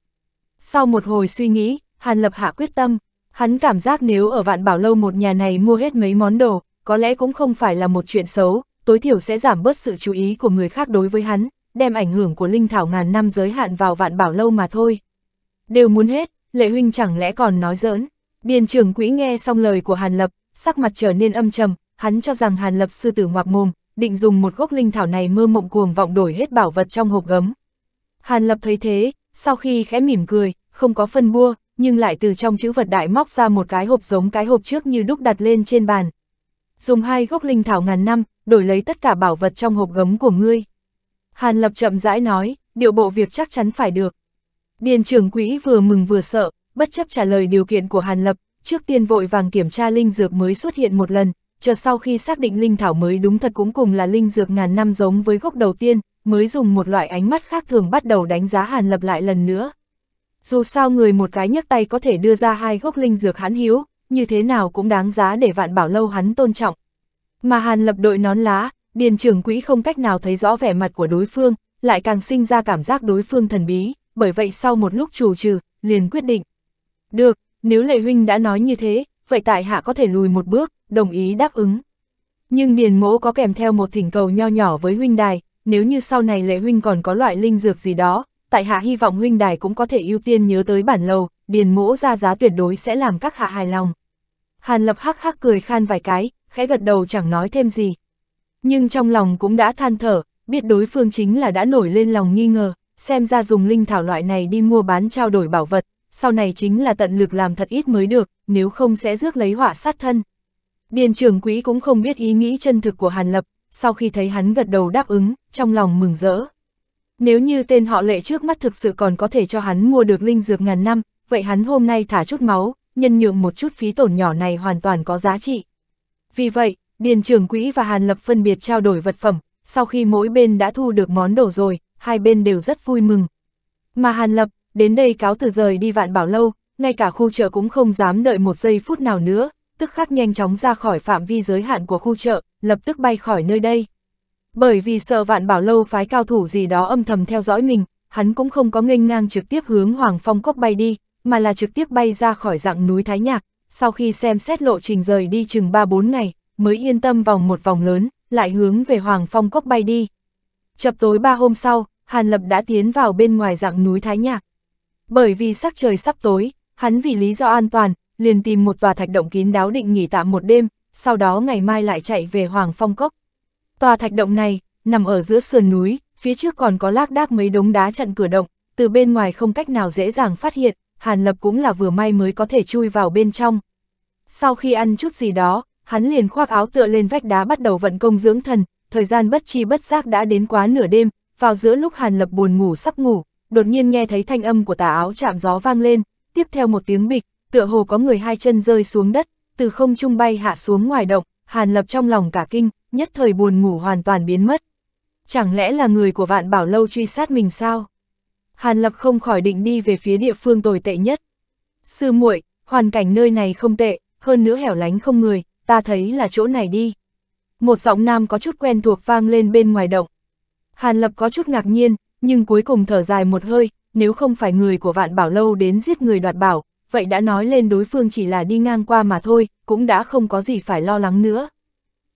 Sau một hồi suy nghĩ, Hàn Lập hạ quyết tâm, hắn cảm giác nếu ở Vạn Bảo Lâu một nhà này mua hết mấy món đồ, có lẽ cũng không phải là một chuyện xấu, tối thiểu sẽ giảm bớt sự chú ý của người khác đối với hắn, đem ảnh hưởng của linh thảo ngàn năm giới hạn vào Vạn Bảo Lâu mà thôi. Đều muốn hết, Lệ Huynh chẳng lẽ còn nói giỡn. Điền trưởng quỹ nghe xong lời của Hàn Lập, sắc mặt trở nên âm trầm, hắn cho rằng Hàn Lập sư tử ngoạc mồm, định dùng một gốc linh thảo này mơ mộng cuồng vọng đổi hết bảo vật trong hộp gấm. Hàn Lập thấy thế, sau khi khẽ mỉm cười, không có phân bua, nhưng lại từ trong chữ vật đại móc ra một cái hộp giống cái hộp trước như đúc đặt lên trên bàn. Dùng hai gốc linh thảo ngàn năm, đổi lấy tất cả bảo vật trong hộp gấm của ngươi. Hàn Lập chậm rãi nói, điệu bộ việc chắc chắn phải được. Điền trưởng quỹ vừa mừng vừa sợ, bất chấp trả lời điều kiện của Hàn Lập, trước tiên vội vàng kiểm tra linh dược mới xuất hiện một lần, chờ sau khi xác định linh thảo mới đúng thật cũng cùng là linh dược ngàn năm giống với gốc đầu tiên, mới dùng một loại ánh mắt khác thường bắt đầu đánh giá Hàn Lập lại lần nữa. Dù sao người một cái nhấc tay có thể đưa ra hai gốc linh dược hắn hiếu, như thế nào cũng đáng giá để vạn bảo lâu hắn tôn trọng. Mà Hàn Lập đội nón lá, điền trưởng quỹ không cách nào thấy rõ vẻ mặt của đối phương, lại càng sinh ra cảm giác đối phương thần bí, bởi vậy sau một lúc trù trừ, liền quyết định. Được, nếu Lệ Huynh đã nói như thế, vậy tại hạ có thể lùi một bước, đồng ý đáp ứng. Nhưng điền mỗ có kèm theo một thỉnh cầu nho nhỏ với huynh đài, nếu như sau này lệ huynh còn có loại linh dược gì đó, tại hạ hy vọng huynh đài cũng có thể ưu tiên nhớ tới bản lầu, điền mỗ ra giá tuyệt đối sẽ làm các hạ hài lòng. Hàn lập hắc hắc cười khan vài cái, khẽ gật đầu chẳng nói thêm gì. Nhưng trong lòng cũng đã than thở, biết đối phương chính là đã nổi lên lòng nghi ngờ, xem ra dùng linh thảo loại này đi mua bán trao đổi bảo vật, sau này chính là tận lực làm thật ít mới được, nếu không sẽ rước lấy họa sát thân. Điền trưởng quỹ cũng không biết ý nghĩ chân thực của Hàn Lập, sau khi thấy hắn gật đầu đáp ứng, trong lòng mừng rỡ. Nếu như tên họ lệ trước mắt thực sự còn có thể cho hắn mua được linh dược ngàn năm, vậy hắn hôm nay thả chút máu, nhân nhượng một chút phí tổn nhỏ này hoàn toàn có giá trị. Vì vậy, Điền trưởng quỹ và Hàn Lập phân biệt trao đổi vật phẩm, sau khi mỗi bên đã thu được món đồ rồi, hai bên đều rất vui mừng. Mà Hàn Lập, đến đây cáo từ rời đi vạn bảo lâu, ngay cả khu chợ cũng không dám đợi một giây phút nào nữa, tức khắc nhanh chóng ra khỏi phạm vi giới hạn của khu chợ, lập tức bay khỏi nơi đây. Bởi vì sợ vạn bảo lâu phái cao thủ gì đó âm thầm theo dõi mình, hắn cũng không có nghênh ngang trực tiếp hướng Hoàng Phong Cốc bay đi, mà là trực tiếp bay ra khỏi dạng núi Thái Nhạc, sau khi xem xét lộ trình rời đi chừng 3-4 ngày, mới yên tâm vòng một vòng lớn, lại hướng về Hoàng Phong Cốc bay đi. Chập tối 3 hôm sau, Hàn Lập đã tiến vào bên ngoài dạng núi Thái Nhạc, bởi vì sắc trời sắp tối, hắn vì lý do an toàn, liền tìm một tòa thạch động kín đáo định nghỉ tạm một đêm, sau đó ngày mai lại chạy về Hoàng Phong Cốc. Tòa thạch động này, nằm ở giữa sườn núi, phía trước còn có lác đác mấy đống đá chặn cửa động, từ bên ngoài không cách nào dễ dàng phát hiện, Hàn Lập cũng là vừa may mới có thể chui vào bên trong. Sau khi ăn chút gì đó, hắn liền khoác áo tựa lên vách đá bắt đầu vận công dưỡng thần, thời gian bất chi bất giác đã đến quá nửa đêm, vào giữa lúc Hàn Lập buồn ngủ sắp ngủ, đột nhiên nghe thấy thanh âm của tà áo chạm gió vang lên, tiếp theo một tiếng bịch, tựa hồ có người hai chân rơi xuống đất, từ không trung bay hạ xuống ngoài động, Hàn Lập trong lòng cả kinh, nhất thời buồn ngủ hoàn toàn biến mất. Chẳng lẽ là người của vạn bảo lâu truy sát mình sao? Hàn Lập không khỏi định đi về phía địa phương tồi tệ nhất. Sư muội, hoàn cảnh nơi này không tệ, hơn nữa hẻo lánh không người, ta thấy là chỗ này đi. Một giọng nam có chút quen thuộc vang lên bên ngoài động. Hàn Lập có chút ngạc nhiên, nhưng cuối cùng thở dài một hơi, nếu không phải người của vạn bảo lâu đến giết người đoạt bảo, vậy đã nói lên đối phương chỉ là đi ngang qua mà thôi, cũng đã không có gì phải lo lắng nữa.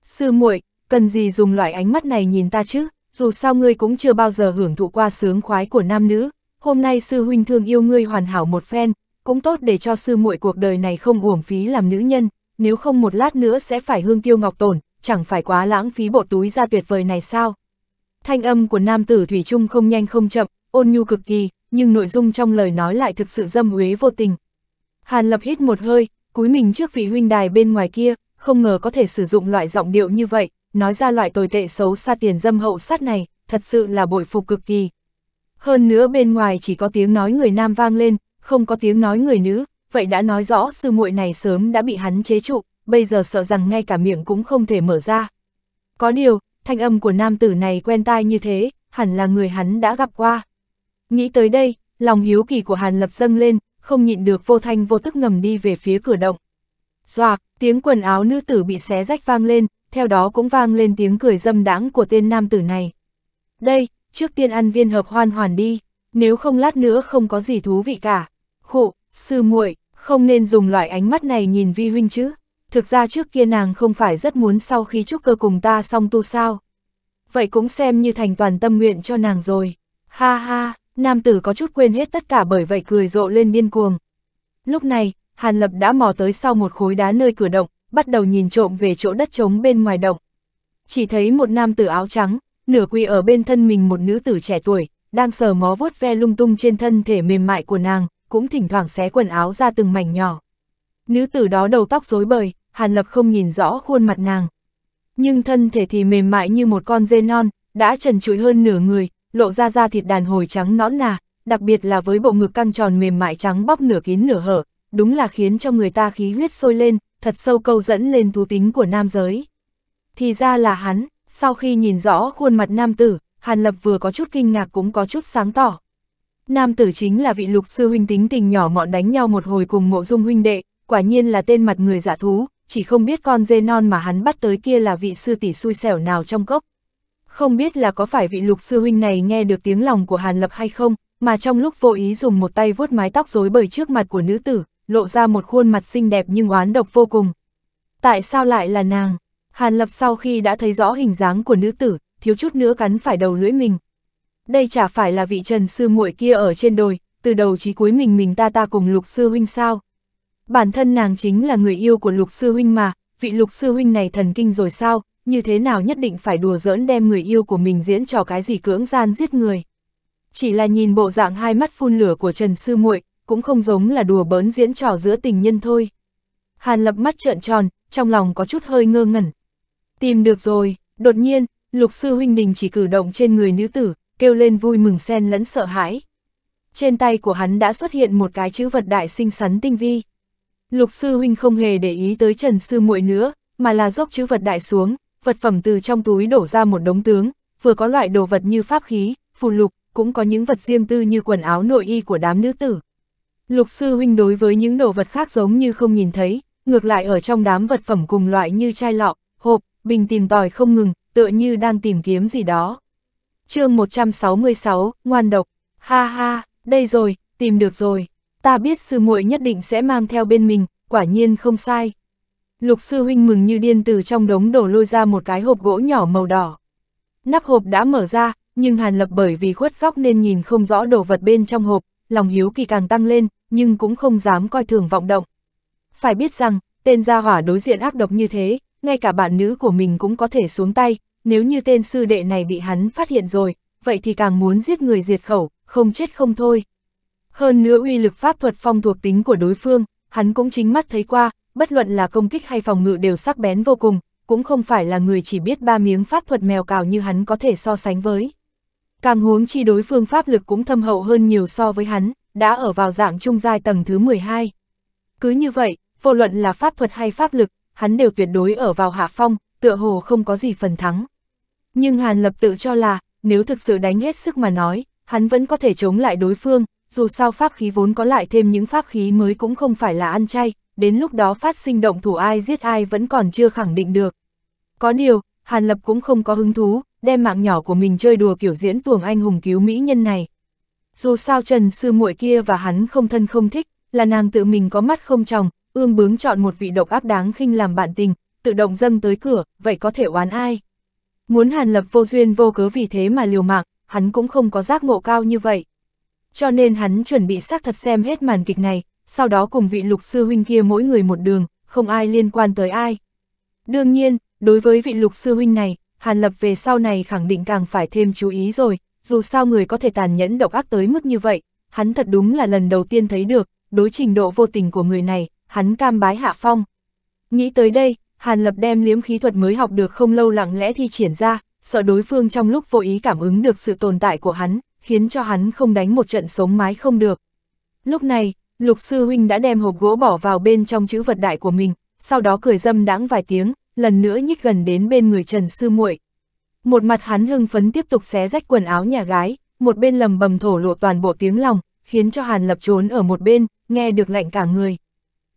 Sư muội cần gì dùng loại ánh mắt này nhìn ta chứ, dù sao ngươi cũng chưa bao giờ hưởng thụ qua sướng khoái của nam nữ, hôm nay sư huynh thương yêu ngươi hoàn hảo một phen, cũng tốt để cho sư muội cuộc đời này không uổng phí làm nữ nhân, nếu không một lát nữa sẽ phải hương tiêu ngọc tổn, chẳng phải quá lãng phí bộ túi ra tuyệt vời này sao. Thanh âm của nam tử Thủy Trung không nhanh không chậm, ôn nhu cực kỳ, nhưng nội dung trong lời nói lại thực sự dâm uế vô tình. Hàn Lập hít một hơi, cúi mình trước vị huynh đài bên ngoài kia, không ngờ có thể sử dụng loại giọng điệu như vậy, nói ra loại tồi tệ xấu xa tiền dâm hậu sát này, thật sự là bội phục cực kỳ. Hơn nữa bên ngoài chỉ có tiếng nói người nam vang lên, không có tiếng nói người nữ, vậy đã nói rõ sư muội này sớm đã bị hắn chế trụ, bây giờ sợ rằng ngay cả miệng cũng không thể mở ra. Có điều, thanh âm của nam tử này quen tai như thế, hẳn là người hắn đã gặp qua. Nghĩ tới đây, lòng hiếu kỳ của Hàn Lập dâng lên, không nhịn được vô thanh vô tức ngầm đi về phía cửa động. Doạc, tiếng quần áo nữ tử bị xé rách vang lên, theo đó cũng vang lên tiếng cười dâm đãng của tên nam tử này. Đây, trước tiên ăn viên hợp hoan hoàn đi, nếu không lát nữa không có gì thú vị cả. Khụ, sư muội, không nên dùng loại ánh mắt này nhìn vi huynh chứ thực ra trước kia nàng không phải rất muốn sau khi trúc cơ cùng ta xong tu sao. Vậy cũng xem như thành toàn tâm nguyện cho nàng rồi. Ha ha, nam tử có chút quên hết tất cả bởi vậy cười rộ lên điên cuồng. Lúc này, Hàn Lập đã mò tới sau một khối đá nơi cửa động, bắt đầu nhìn trộm về chỗ đất trống bên ngoài động. Chỉ thấy một nam tử áo trắng, nửa quỳ ở bên thân mình một nữ tử trẻ tuổi, đang sờ mó vuốt ve lung tung trên thân thể mềm mại của nàng, cũng thỉnh thoảng xé quần áo ra từng mảnh nhỏ. Nữ tử đó đầu tóc rối bời, Hàn Lập không nhìn rõ khuôn mặt nàng. Nhưng thân thể thì mềm mại như một con dê non, đã trần trụi hơn nửa người, lộ ra da thịt đàn hồi trắng nõn nà, đặc biệt là với bộ ngực căng tròn mềm mại trắng bóc nửa kín nửa hở, đúng là khiến cho người ta khí huyết sôi lên, thật sâu câu dẫn lên thú tính của nam giới. Thì ra là hắn, sau khi nhìn rõ khuôn mặt nam tử, Hàn Lập vừa có chút kinh ngạc cũng có chút sáng tỏ. Nam tử chính là vị lục sư huynh tính tình nhỏ mọn đánh nhau một hồi cùng mộ dung huynh đệ, quả nhiên là tên mặt người giả dạ thú, chỉ không biết con dê non mà hắn bắt tới kia là vị sư tỷ xui xẻo nào trong cốc. Không biết là có phải vị lục sư huynh này nghe được tiếng lòng của Hàn Lập hay không, mà trong lúc vô ý dùng một tay vuốt mái tóc rối bời trước mặt của nữ tử, lộ ra một khuôn mặt xinh đẹp nhưng oán độc vô cùng. Tại sao lại là nàng? Hàn Lập sau khi đã thấy rõ hình dáng của nữ tử, thiếu chút nữa cắn phải đầu lưỡi mình. Đây chả phải là vị trần sư muội kia ở trên đồi, từ đầu chí cuối mình mình ta ta cùng lục sư huynh sao, Bản thân nàng chính là người yêu của lục sư huynh mà, vị lục sư huynh này thần kinh rồi sao, như thế nào nhất định phải đùa giỡn đem người yêu của mình diễn trò cái gì cưỡng gian giết người. Chỉ là nhìn bộ dạng hai mắt phun lửa của Trần Sư muội cũng không giống là đùa bỡn diễn trò giữa tình nhân thôi. Hàn lập mắt trợn tròn, trong lòng có chút hơi ngơ ngẩn. Tìm được rồi, đột nhiên, lục sư huynh đình chỉ cử động trên người nữ tử, kêu lên vui mừng xen lẫn sợ hãi. Trên tay của hắn đã xuất hiện một cái chữ vật đại sinh sắn tinh vi. Lục sư huynh không hề để ý tới Trần sư muội nữa, mà là dốc chữ vật đại xuống, vật phẩm từ trong túi đổ ra một đống tướng, vừa có loại đồ vật như pháp khí, phù lục, cũng có những vật riêng tư như quần áo nội y của đám nữ tử. Lục sư huynh đối với những đồ vật khác giống như không nhìn thấy, ngược lại ở trong đám vật phẩm cùng loại như chai lọ, hộp, bình tìm tòi không ngừng, tựa như đang tìm kiếm gì đó. chương 166, ngoan độc, ha ha, đây rồi, tìm được rồi ta biết sư muội nhất định sẽ mang theo bên mình, quả nhiên không sai. Lục sư huynh mừng như điên từ trong đống đổ lôi ra một cái hộp gỗ nhỏ màu đỏ. Nắp hộp đã mở ra, nhưng Hàn Lập bởi vì khuất góc nên nhìn không rõ đồ vật bên trong hộp, lòng hiếu kỳ càng tăng lên, nhưng cũng không dám coi thường vọng động. Phải biết rằng, tên gia hỏa đối diện ác độc như thế, ngay cả bạn nữ của mình cũng có thể xuống tay, nếu như tên sư đệ này bị hắn phát hiện rồi, vậy thì càng muốn giết người diệt khẩu, không chết không thôi. Hơn nữa uy lực pháp thuật phong thuộc tính của đối phương, hắn cũng chính mắt thấy qua, bất luận là công kích hay phòng ngự đều sắc bén vô cùng, cũng không phải là người chỉ biết ba miếng pháp thuật mèo cào như hắn có thể so sánh với. Càng huống chi đối phương pháp lực cũng thâm hậu hơn nhiều so với hắn, đã ở vào dạng trung giai tầng thứ 12. Cứ như vậy, vô luận là pháp thuật hay pháp lực, hắn đều tuyệt đối ở vào hạ phong, tựa hồ không có gì phần thắng. Nhưng Hàn Lập tự cho là, nếu thực sự đánh hết sức mà nói, hắn vẫn có thể chống lại đối phương, dù sao pháp khí vốn có lại thêm những pháp khí mới cũng không phải là ăn chay, đến lúc đó phát sinh động thủ ai giết ai vẫn còn chưa khẳng định được. Có điều, Hàn Lập cũng không có hứng thú, đem mạng nhỏ của mình chơi đùa kiểu diễn tuồng anh hùng cứu mỹ nhân này. Dù sao Trần Sư muội kia và hắn không thân không thích, là nàng tự mình có mắt không chồng ương bướng chọn một vị độc ác đáng khinh làm bạn tình, tự động dâng tới cửa, vậy có thể oán ai. Muốn Hàn Lập vô duyên vô cớ vì thế mà liều mạng, hắn cũng không có giác ngộ cao như vậy cho nên hắn chuẩn bị xác thật xem hết màn kịch này, sau đó cùng vị lục sư huynh kia mỗi người một đường, không ai liên quan tới ai. Đương nhiên, đối với vị lục sư huynh này, Hàn Lập về sau này khẳng định càng phải thêm chú ý rồi, dù sao người có thể tàn nhẫn độc ác tới mức như vậy, hắn thật đúng là lần đầu tiên thấy được, đối trình độ vô tình của người này, hắn cam bái hạ phong. Nghĩ tới đây, Hàn Lập đem liếm khí thuật mới học được không lâu lặng lẽ thi triển ra, sợ đối phương trong lúc vô ý cảm ứng được sự tồn tại của hắn, khiến cho hắn không đánh một trận sống mái không được. Lúc này, lục sư huynh đã đem hộp gỗ bỏ vào bên trong chữ vật đại của mình, sau đó cười dâm đãng vài tiếng, lần nữa nhích gần đến bên người Trần Sư muội Một mặt hắn hưng phấn tiếp tục xé rách quần áo nhà gái, một bên lầm bầm thổ lộ toàn bộ tiếng lòng, khiến cho Hàn Lập trốn ở một bên, nghe được lạnh cả người.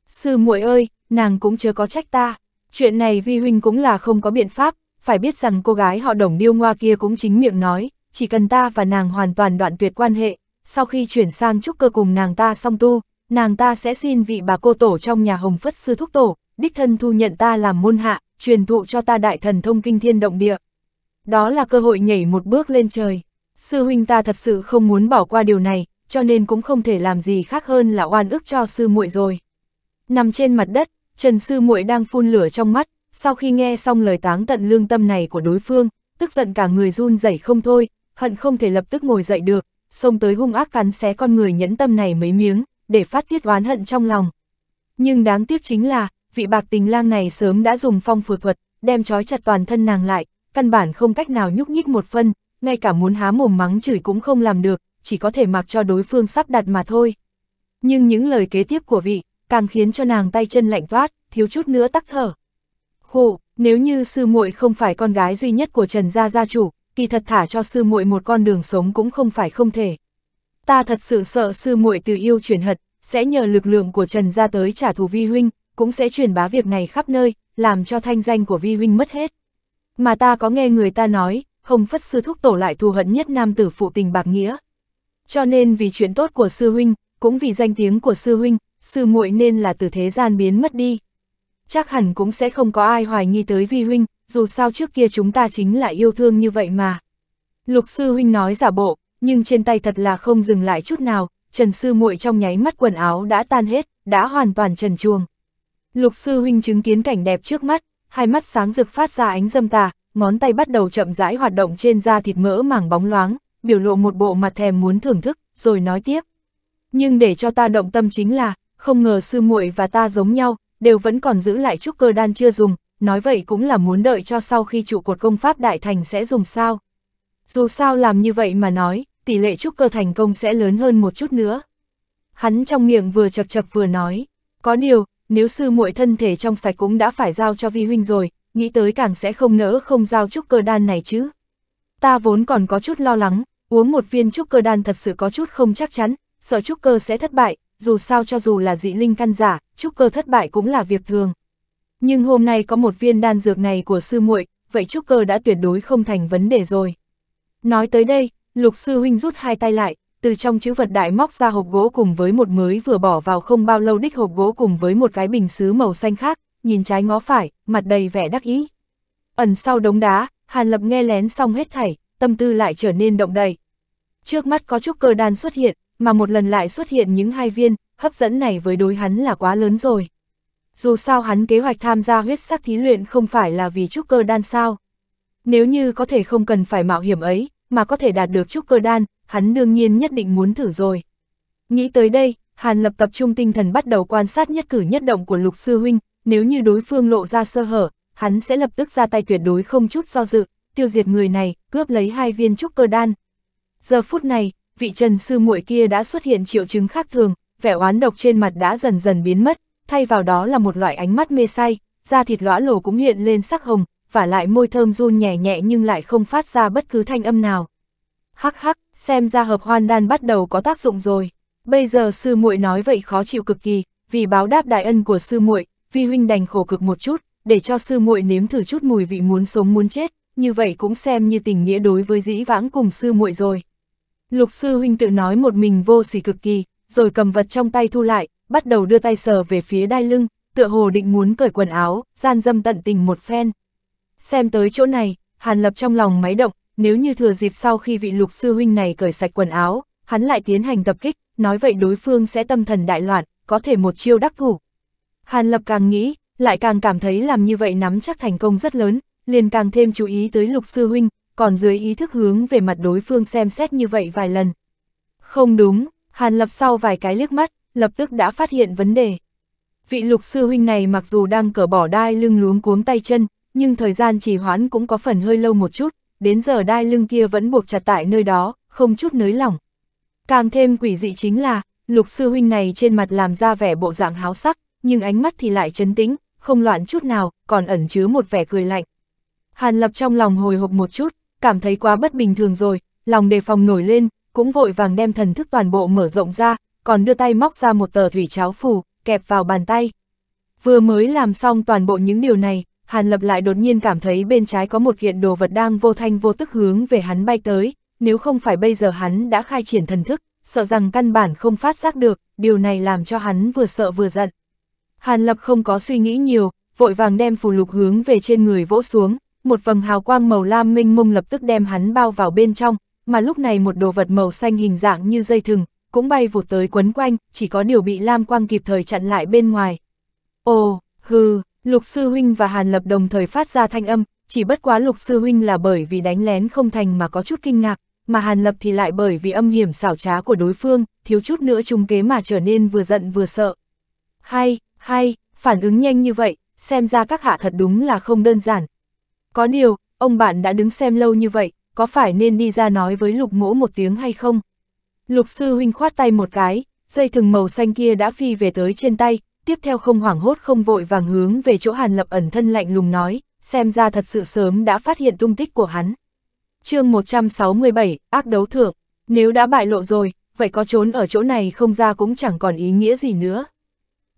Sư muội ơi, nàng cũng chưa có trách ta, chuyện này vi huynh cũng là không có biện pháp, phải biết rằng cô gái họ đồng điêu ngoa kia cũng chính miệng nói, chỉ cần ta và nàng hoàn toàn đoạn tuyệt quan hệ, sau khi chuyển sang trúc cơ cùng nàng ta song tu, nàng ta sẽ xin vị bà cô tổ trong nhà Hồng Phất Sư Thúc Tổ, đích thân thu nhận ta làm môn hạ, truyền thụ cho ta đại thần thông kinh thiên động địa. Đó là cơ hội nhảy một bước lên trời. Sư huynh ta thật sự không muốn bỏ qua điều này, cho nên cũng không thể làm gì khác hơn là oan ức cho sư muội rồi. Nằm trên mặt đất, Trần sư muội đang phun lửa trong mắt, sau khi nghe xong lời táng tận lương tâm này của đối phương, tức giận cả người run rẩy không thôi, hận không thể lập tức ngồi dậy được, xông tới hung ác cắn xé con người nhẫn tâm này mấy miếng, để phát tiết oán hận trong lòng. Nhưng đáng tiếc chính là, vị bạc tình lang này sớm đã dùng phong phù thuật, đem trói chặt toàn thân nàng lại, căn bản không cách nào nhúc nhích một phân, ngay cả muốn há mồm mắng chửi cũng không làm được, chỉ có thể mặc cho đối phương sắp đặt mà thôi. Nhưng những lời kế tiếp của vị, càng khiến cho nàng tay chân lạnh toát, thiếu chút nữa tắc thở. Khổ, nếu như sư muội không phải con gái duy nhất của Trần Gia gia chủ, kỳ thật thả cho sư muội một con đường sống cũng không phải không thể. Ta thật sự sợ sư muội từ yêu chuyển hật, sẽ nhờ lực lượng của Trần ra tới trả thù vi huynh, cũng sẽ truyền bá việc này khắp nơi, làm cho thanh danh của vi huynh mất hết. Mà ta có nghe người ta nói, Hồng Phất sư thúc tổ lại thù hận nhất nam tử phụ tình bạc nghĩa. Cho nên vì chuyện tốt của sư huynh, cũng vì danh tiếng của sư huynh, sư muội nên là từ thế gian biến mất đi. Chắc hẳn cũng sẽ không có ai hoài nghi tới vi huynh, dù sao trước kia chúng ta chính là yêu thương như vậy mà. Lục sư huynh nói giả bộ, nhưng trên tay thật là không dừng lại chút nào, Trần sư muội trong nháy mắt quần áo đã tan hết, đã hoàn toàn trần chuồng. Lục sư huynh chứng kiến cảnh đẹp trước mắt, hai mắt sáng rực phát ra ánh dâm tà, ngón tay bắt đầu chậm rãi hoạt động trên da thịt mỡ mảng bóng loáng, biểu lộ một bộ mặt thèm muốn thưởng thức, rồi nói tiếp. Nhưng để cho ta động tâm chính là, không ngờ sư muội và ta giống nhau, đều vẫn còn giữ lại chút cơ đan chưa dùng, nói vậy cũng là muốn đợi cho sau khi trụ cột công pháp đại thành sẽ dùng sao. Dù sao làm như vậy mà nói, tỷ lệ trúc cơ thành công sẽ lớn hơn một chút nữa. Hắn trong miệng vừa chật chật vừa nói, có điều, nếu sư muội thân thể trong sạch cũng đã phải giao cho vi huynh rồi, nghĩ tới càng sẽ không nỡ không giao trúc cơ đan này chứ. Ta vốn còn có chút lo lắng, uống một viên trúc cơ đan thật sự có chút không chắc chắn, sợ trúc cơ sẽ thất bại, dù sao cho dù là dị linh căn giả, trúc cơ thất bại cũng là việc thường. Nhưng hôm nay có một viên đan dược này của sư muội, vậy trúc cơ đã tuyệt đối không thành vấn đề rồi. Nói tới đây, lục sư huynh rút hai tay lại, từ trong chữ vật đại móc ra hộp gỗ cùng với một mới vừa bỏ vào không bao lâu đích hộp gỗ cùng với một cái bình xứ màu xanh khác, nhìn trái ngó phải, mặt đầy vẻ đắc ý. Ẩn sau đống đá, Hàn Lập nghe lén xong hết thảy, tâm tư lại trở nên động đầy. Trước mắt có trúc cơ đan xuất hiện, mà một lần lại xuất hiện những hai viên, hấp dẫn này với đối hắn là quá lớn rồi dù sao hắn kế hoạch tham gia huyết sắc thí luyện không phải là vì trúc cơ đan sao. Nếu như có thể không cần phải mạo hiểm ấy, mà có thể đạt được trúc cơ đan, hắn đương nhiên nhất định muốn thử rồi. Nghĩ tới đây, Hàn Lập tập trung tinh thần bắt đầu quan sát nhất cử nhất động của Lục Sư Huynh, nếu như đối phương lộ ra sơ hở, hắn sẽ lập tức ra tay tuyệt đối không chút do dự, tiêu diệt người này, cướp lấy hai viên trúc cơ đan. Giờ phút này, vị Trần Sư muội kia đã xuất hiện triệu chứng khác thường, vẻ oán độc trên mặt đã dần dần biến mất, thay vào đó là một loại ánh mắt mê say, da thịt lõa lồ cũng hiện lên sắc hồng, và lại môi thơm run nhẹ nhẹ nhưng lại không phát ra bất cứ thanh âm nào. Hắc hắc, xem ra hợp hoan đan bắt đầu có tác dụng rồi. Bây giờ sư muội nói vậy khó chịu cực kỳ, vì báo đáp đại ân của sư muội, vi huynh đành khổ cực một chút, để cho sư muội nếm thử chút mùi vị muốn sống muốn chết, như vậy cũng xem như tình nghĩa đối với dĩ vãng cùng sư muội rồi. Lục sư huynh tự nói một mình vô sỉ cực kỳ, rồi cầm vật trong tay thu lại, bắt đầu đưa tay sờ về phía đai lưng, tựa hồ định muốn cởi quần áo, gian dâm tận tình một phen. Xem tới chỗ này, Hàn Lập trong lòng máy động, nếu như thừa dịp sau khi vị lục sư huynh này cởi sạch quần áo, hắn lại tiến hành tập kích, nói vậy đối phương sẽ tâm thần đại loạn, có thể một chiêu đắc thủ. Hàn Lập càng nghĩ, lại càng cảm thấy làm như vậy nắm chắc thành công rất lớn, liền càng thêm chú ý tới lục sư huynh, còn dưới ý thức hướng về mặt đối phương xem xét như vậy vài lần. Không đúng, Hàn Lập sau vài cái liếc mắt, lập tức đã phát hiện vấn đề. Vị lục sư huynh này mặc dù đang cởi bỏ đai lưng luống cuống tay chân, nhưng thời gian trì hoãn cũng có phần hơi lâu một chút, đến giờ đai lưng kia vẫn buộc chặt tại nơi đó, không chút nới lỏng. Càng thêm quỷ dị chính là, lục sư huynh này trên mặt làm ra vẻ bộ dạng háo sắc, nhưng ánh mắt thì lại trấn tĩnh, không loạn chút nào, còn ẩn chứa một vẻ cười lạnh. Hàn Lập trong lòng hồi hộp một chút, cảm thấy quá bất bình thường rồi, lòng đề phòng nổi lên, cũng vội vàng đem thần thức toàn bộ mở rộng ra, còn đưa tay móc ra một tờ thủy cháo phù, kẹp vào bàn tay. Vừa mới làm xong toàn bộ những điều này, Hàn Lập lại đột nhiên cảm thấy bên trái có một kiện đồ vật đang vô thanh vô tức hướng về hắn bay tới, nếu không phải bây giờ hắn đã khai triển thần thức, sợ rằng căn bản không phát giác được, điều này làm cho hắn vừa sợ vừa giận. Hàn Lập không có suy nghĩ nhiều, vội vàng đem phù lục hướng về trên người vỗ xuống, một vầng hào quang màu lam minh mông lập tức đem hắn bao vào bên trong, mà lúc này một đồ vật màu xanh hình dạng như dây thừng, cũng bay vụt tới quấn quanh, chỉ có điều bị Lam Quang kịp thời chặn lại bên ngoài. Ồ, hừ, Lục Sư Huynh và Hàn Lập đồng thời phát ra thanh âm, chỉ bất quá Lục Sư Huynh là bởi vì đánh lén không thành mà có chút kinh ngạc, mà Hàn Lập thì lại bởi vì âm hiểm xảo trá của đối phương, thiếu chút nữa trùng kế mà trở nên vừa giận vừa sợ. Hay, hay, phản ứng nhanh như vậy, xem ra các hạ thật đúng là không đơn giản. Có điều, ông bạn đã đứng xem lâu như vậy, có phải nên đi ra nói với Lục Ngỗ một tiếng hay không? Lục sư huynh khoát tay một cái, dây thừng màu xanh kia đã phi về tới trên tay, tiếp theo không hoảng hốt không vội vàng hướng về chỗ Hàn Lập ẩn thân lạnh lùng nói, xem ra thật sự sớm đã phát hiện tung tích của hắn. chương 167, ác đấu thượng, nếu đã bại lộ rồi, vậy có trốn ở chỗ này không ra cũng chẳng còn ý nghĩa gì nữa.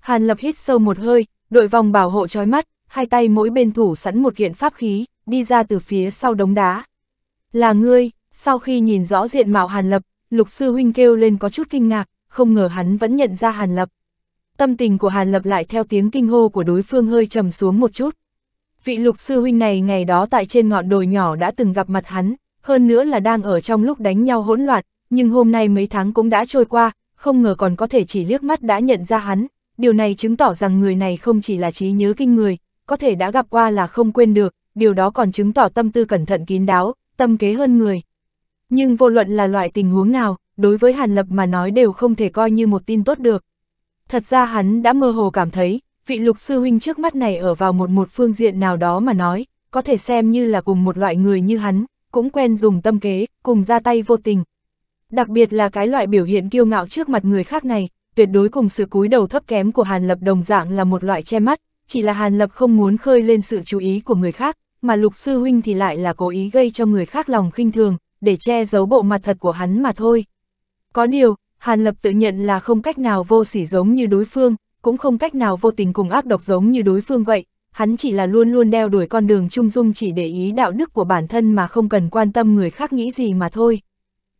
Hàn Lập hít sâu một hơi, đội vòng bảo hộ trói mắt, hai tay mỗi bên thủ sẵn một kiện pháp khí, đi ra từ phía sau đống đá. Là ngươi, sau khi nhìn rõ diện mạo Hàn Lập, lục sư huynh kêu lên có chút kinh ngạc, không ngờ hắn vẫn nhận ra Hàn Lập. Tâm tình của Hàn Lập lại theo tiếng kinh hô của đối phương hơi trầm xuống một chút. Vị lục sư huynh này ngày đó tại trên ngọn đồi nhỏ đã từng gặp mặt hắn, hơn nữa là đang ở trong lúc đánh nhau hỗn loạn, nhưng hôm nay mấy tháng cũng đã trôi qua, không ngờ còn có thể chỉ liếc mắt đã nhận ra hắn. Điều này chứng tỏ rằng người này không chỉ là trí nhớ kinh người, có thể đã gặp qua là không quên được, điều đó còn chứng tỏ tâm tư cẩn thận kín đáo, tâm kế hơn người. Nhưng vô luận là loại tình huống nào, đối với Hàn Lập mà nói đều không thể coi như một tin tốt được. Thật ra hắn đã mơ hồ cảm thấy, vị lục sư huynh trước mắt này ở vào một một phương diện nào đó mà nói, có thể xem như là cùng một loại người như hắn, cũng quen dùng tâm kế, cùng ra tay vô tình. Đặc biệt là cái loại biểu hiện kiêu ngạo trước mặt người khác này, tuyệt đối cùng sự cúi đầu thấp kém của Hàn Lập đồng dạng là một loại che mắt, chỉ là Hàn Lập không muốn khơi lên sự chú ý của người khác, mà lục sư huynh thì lại là cố ý gây cho người khác lòng khinh thường, để che giấu bộ mặt thật của hắn mà thôi. Có điều, Hàn Lập tự nhận là không cách nào vô sỉ giống như đối phương, cũng không cách nào vô tình cùng ác độc giống như đối phương vậy, hắn chỉ là luôn luôn đeo đuổi con đường trung dung chỉ để ý đạo đức của bản thân mà không cần quan tâm người khác nghĩ gì mà thôi.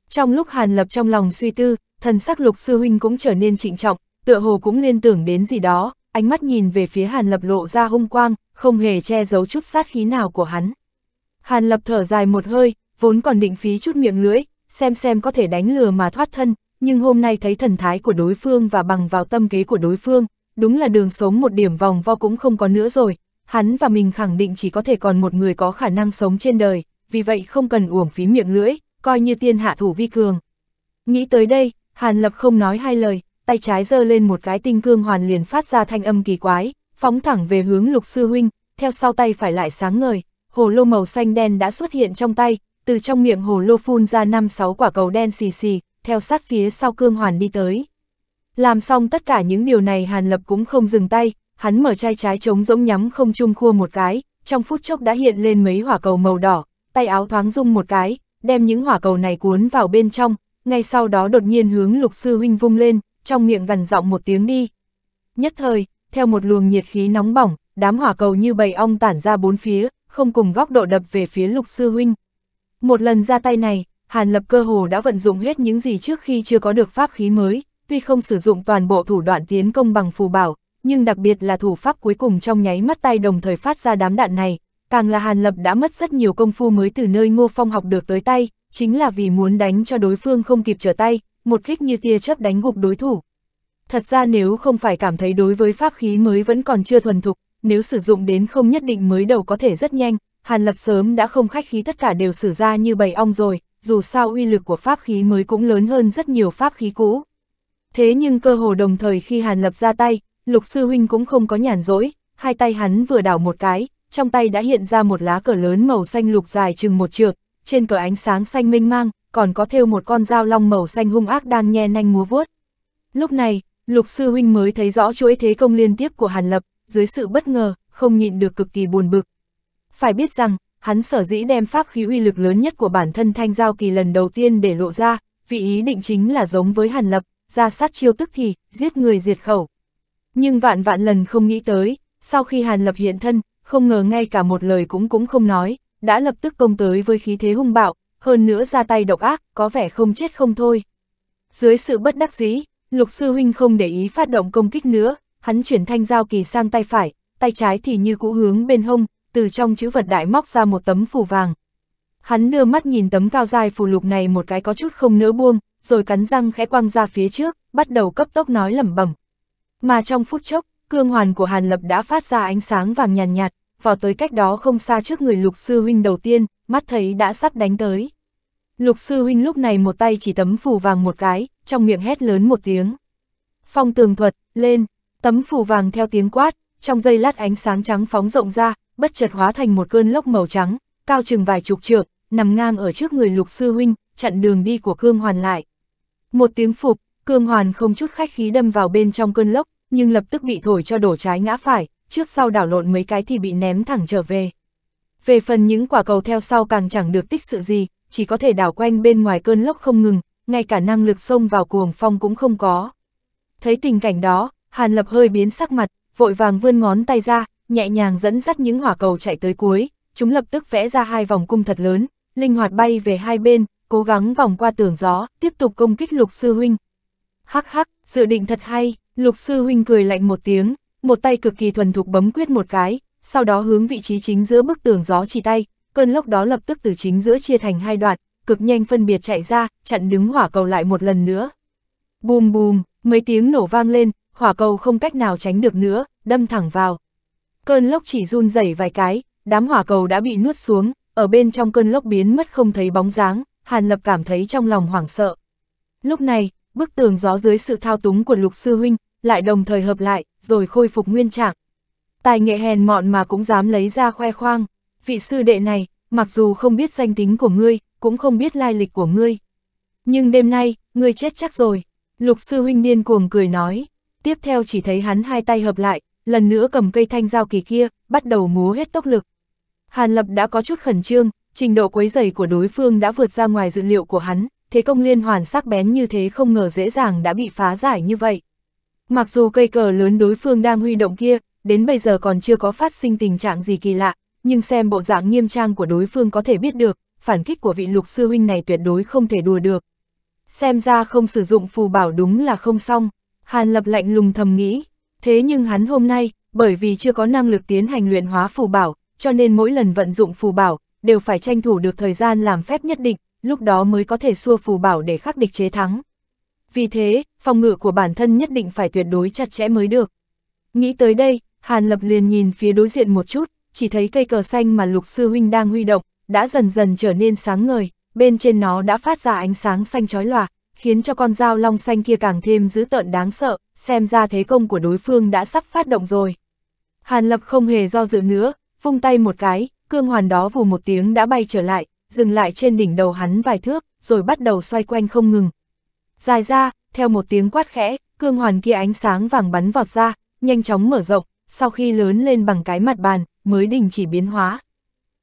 Trong lúc Hàn Lập trong lòng suy tư, thần sắc lục sư huynh cũng trở nên trịnh trọng, tựa hồ cũng liên tưởng đến gì đó, ánh mắt nhìn về phía Hàn Lập lộ ra hung quang, không hề che giấu chút sát khí nào của hắn. Hàn Lập thở dài một hơi, vốn còn định phí chút miệng lưỡi, xem xem có thể đánh lừa mà thoát thân, nhưng hôm nay thấy thần thái của đối phương và bằng vào tâm kế của đối phương, đúng là đường sống một điểm vòng vo cũng không có nữa rồi, hắn và mình khẳng định chỉ có thể còn một người có khả năng sống trên đời, vì vậy không cần uổng phí miệng lưỡi, coi như tiên hạ thủ vi cường. Nghĩ tới đây, Hàn Lập không nói hai lời, tay trái giơ lên một cái tinh cương hoàn liền phát ra thanh âm kỳ quái, phóng thẳng về hướng lục sư huynh, theo sau tay phải lại sáng ngời, hồ lô màu xanh đen đã xuất hiện trong tay, từ trong miệng hồ lô phun ra năm sáu quả cầu đen xì xì, theo sát phía sau cương hoàn đi tới. Làm xong tất cả những điều này Hàn Lập cũng không dừng tay, hắn mở chai trái trống rỗng nhắm không chung khua một cái, trong phút chốc đã hiện lên mấy hỏa cầu màu đỏ, tay áo thoáng rung một cái, đem những hỏa cầu này cuốn vào bên trong, ngay sau đó đột nhiên hướng lục sư huynh vung lên, trong miệng gần giọng một tiếng đi. Nhất thời, theo một luồng nhiệt khí nóng bỏng, đám hỏa cầu như bầy ong tản ra bốn phía, không cùng góc độ đập về phía lục sư huynh, một lần ra tay này, Hàn Lập cơ hồ đã vận dụng hết những gì trước khi chưa có được pháp khí mới, tuy không sử dụng toàn bộ thủ đoạn tiến công bằng phù bảo, nhưng đặc biệt là thủ pháp cuối cùng trong nháy mắt tay đồng thời phát ra đám đạn này, càng là Hàn Lập đã mất rất nhiều công phu mới từ nơi Ngô Phong học được tới tay, chính là vì muốn đánh cho đối phương không kịp trở tay, một kích như tia chớp đánh gục đối thủ. Thật ra nếu không phải cảm thấy đối với pháp khí mới vẫn còn chưa thuần thục, nếu sử dụng đến không nhất định mới đầu có thể rất nhanh, Hàn Lập sớm đã không khách khí tất cả đều xử ra như bầy ong rồi, dù sao uy lực của pháp khí mới cũng lớn hơn rất nhiều pháp khí cũ. Thế nhưng cơ hồ đồng thời khi Hàn Lập ra tay, Lục Sư Huynh cũng không có nhàn rỗi, hai tay hắn vừa đảo một cái, trong tay đã hiện ra một lá cờ lớn màu xanh lục dài chừng một trượt. trên cờ ánh sáng xanh mênh mang, còn có thêu một con dao long màu xanh hung ác đang nhe nanh múa vuốt. Lúc này, Lục Sư Huynh mới thấy rõ chuỗi thế công liên tiếp của Hàn Lập, dưới sự bất ngờ, không nhịn được cực kỳ buồn bực, phải biết rằng, hắn sở dĩ đem pháp khí uy lực lớn nhất của bản thân thanh giao kỳ lần đầu tiên để lộ ra, vị ý định chính là giống với hàn lập, ra sát chiêu tức thì, giết người diệt khẩu. Nhưng vạn vạn lần không nghĩ tới, sau khi hàn lập hiện thân, không ngờ ngay cả một lời cũng cũng không nói, đã lập tức công tới với khí thế hung bạo, hơn nữa ra tay độc ác, có vẻ không chết không thôi. Dưới sự bất đắc dĩ, lục sư huynh không để ý phát động công kích nữa, hắn chuyển thanh giao kỳ sang tay phải, tay trái thì như cũ hướng bên hông, từ trong chữ vật đại móc ra một tấm phù vàng. Hắn đưa mắt nhìn tấm cao dài phù lục này một cái có chút không nỡ buông, rồi cắn răng khẽ quăng ra phía trước, bắt đầu cấp tốc nói lẩm bẩm. Mà trong phút chốc, cương hoàn của Hàn Lập đã phát ra ánh sáng vàng nhàn nhạt, nhạt, vào tới cách đó không xa trước người lục sư huynh đầu tiên, mắt thấy đã sắp đánh tới. Lục sư huynh lúc này một tay chỉ tấm phù vàng một cái, trong miệng hét lớn một tiếng. Phong tường thuật, lên, tấm phù vàng theo tiếng quát, trong dây lát ánh sáng trắng phóng rộng ra, bất chợt hóa thành một cơn lốc màu trắng, cao chừng vài chục trượng, nằm ngang ở trước người lục sư huynh, chặn đường đi của Cương Hoàn lại. Một tiếng phục, Cương Hoàn không chút khách khí đâm vào bên trong cơn lốc, nhưng lập tức bị thổi cho đổ trái ngã phải, trước sau đảo lộn mấy cái thì bị ném thẳng trở về. Về phần những quả cầu theo sau càng chẳng được tích sự gì, chỉ có thể đảo quanh bên ngoài cơn lốc không ngừng, ngay cả năng lực xông vào cuồng phong cũng không có. Thấy tình cảnh đó, Hàn Lập hơi biến sắc mặt, vội vàng vươn ngón tay ra, nhẹ nhàng dẫn dắt những hỏa cầu chạy tới cuối, chúng lập tức vẽ ra hai vòng cung thật lớn, linh hoạt bay về hai bên, cố gắng vòng qua tường gió, tiếp tục công kích lục sư huynh. Hắc hắc, dự định thật hay, lục sư huynh cười lạnh một tiếng, một tay cực kỳ thuần thục bấm quyết một cái, sau đó hướng vị trí chính giữa bức tường gió chỉ tay, cơn lốc đó lập tức từ chính giữa chia thành hai đoạn, cực nhanh phân biệt chạy ra, chặn đứng hỏa cầu lại một lần nữa. Bùm bùm, mấy tiếng nổ vang lên, hỏa cầu không cách nào tránh được nữa, đâm thẳng vào. Cơn lốc chỉ run rẩy vài cái, đám hỏa cầu đã bị nuốt xuống, ở bên trong cơn lốc biến mất không thấy bóng dáng, Hàn Lập cảm thấy trong lòng hoảng sợ. Lúc này, bức tường gió dưới sự thao túng của lục sư huynh, lại đồng thời hợp lại, rồi khôi phục nguyên trạng. Tài nghệ hèn mọn mà cũng dám lấy ra khoe khoang, vị sư đệ này, mặc dù không biết danh tính của ngươi, cũng không biết lai lịch của ngươi. Nhưng đêm nay, ngươi chết chắc rồi, lục sư huynh điên cuồng cười nói, tiếp theo chỉ thấy hắn hai tay hợp lại, lần nữa cầm cây thanh dao kỳ kia, bắt đầu múa hết tốc lực. Hàn Lập đã có chút khẩn trương, trình độ quấy giày của đối phương đã vượt ra ngoài dự liệu của hắn, thế công liên hoàn sắc bén như thế không ngờ dễ dàng đã bị phá giải như vậy. Mặc dù cây cờ lớn đối phương đang huy động kia, đến bây giờ còn chưa có phát sinh tình trạng gì kỳ lạ, nhưng xem bộ dạng nghiêm trang của đối phương có thể biết được, phản kích của vị lục sư huynh này tuyệt đối không thể đùa được. Xem ra không sử dụng phù bảo đúng là không xong, Hàn Lập lạnh lùng thầm nghĩ, Thế nhưng hắn hôm nay, bởi vì chưa có năng lực tiến hành luyện hóa phù bảo, cho nên mỗi lần vận dụng phù bảo, đều phải tranh thủ được thời gian làm phép nhất định, lúc đó mới có thể xua phù bảo để khắc địch chế thắng. Vì thế, phòng ngự của bản thân nhất định phải tuyệt đối chặt chẽ mới được. Nghĩ tới đây, Hàn Lập liền nhìn phía đối diện một chút, chỉ thấy cây cờ xanh mà lục sư huynh đang huy động, đã dần dần trở nên sáng ngời, bên trên nó đã phát ra ánh sáng xanh chói lòa, khiến cho con dao long xanh kia càng thêm dữ tợn đáng sợ, xem ra thế công của đối phương đã sắp phát động rồi. Hàn Lập không hề do dự nữa, vung tay một cái, cương hoàn đó vù một tiếng đã bay trở lại, dừng lại trên đỉnh đầu hắn vài thước, rồi bắt đầu xoay quanh không ngừng. Dài ra, theo một tiếng quát khẽ, cương hoàn kia ánh sáng vàng bắn vọt ra, nhanh chóng mở rộng, sau khi lớn lên bằng cái mặt bàn, mới đình chỉ biến hóa.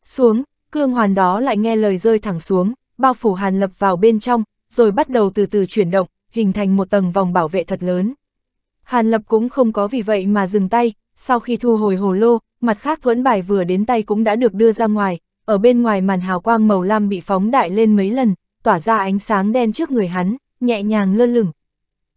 Xuống, cương hoàn đó lại nghe lời rơi thẳng xuống, bao phủ Hàn Lập vào bên trong, rồi bắt đầu từ từ chuyển động, hình thành một tầng vòng bảo vệ thật lớn. Hàn Lập cũng không có vì vậy mà dừng tay, sau khi thu hồi hồ lô, mặt khác vẫn bài vừa đến tay cũng đã được đưa ra ngoài, ở bên ngoài màn hào quang màu lam bị phóng đại lên mấy lần, tỏa ra ánh sáng đen trước người hắn, nhẹ nhàng lơ lửng.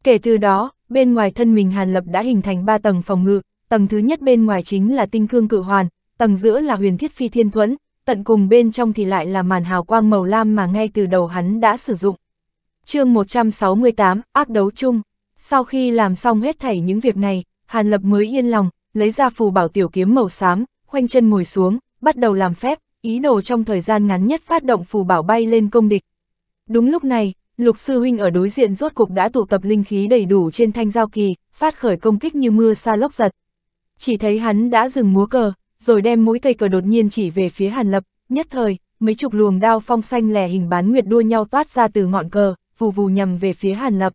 Kể từ đó, bên ngoài thân mình Hàn Lập đã hình thành ba tầng phòng ngự, tầng thứ nhất bên ngoài chính là tinh cương cự hoàn, tầng giữa là huyền thiết phi thiên thuẫn, tận cùng bên trong thì lại là màn hào quang màu lam mà ngay từ đầu hắn đã sử dụng chương 168, ác đấu chung. Sau khi làm xong hết thảy những việc này, Hàn Lập mới yên lòng, lấy ra phù bảo tiểu kiếm màu xám, khoanh chân ngồi xuống, bắt đầu làm phép, ý đồ trong thời gian ngắn nhất phát động phù bảo bay lên công địch. Đúng lúc này, Lục Sư Huynh ở đối diện rốt cục đã tụ tập linh khí đầy đủ trên thanh giao kỳ, phát khởi công kích như mưa sa lốc giật. Chỉ thấy hắn đã dừng múa cờ, rồi đem mũi cây cờ đột nhiên chỉ về phía Hàn Lập, nhất thời, mấy chục luồng đao phong xanh lẻ hình bán nguyệt đua nhau toát ra từ ngọn cờ, vù vù nhằm về phía Hàn Lập.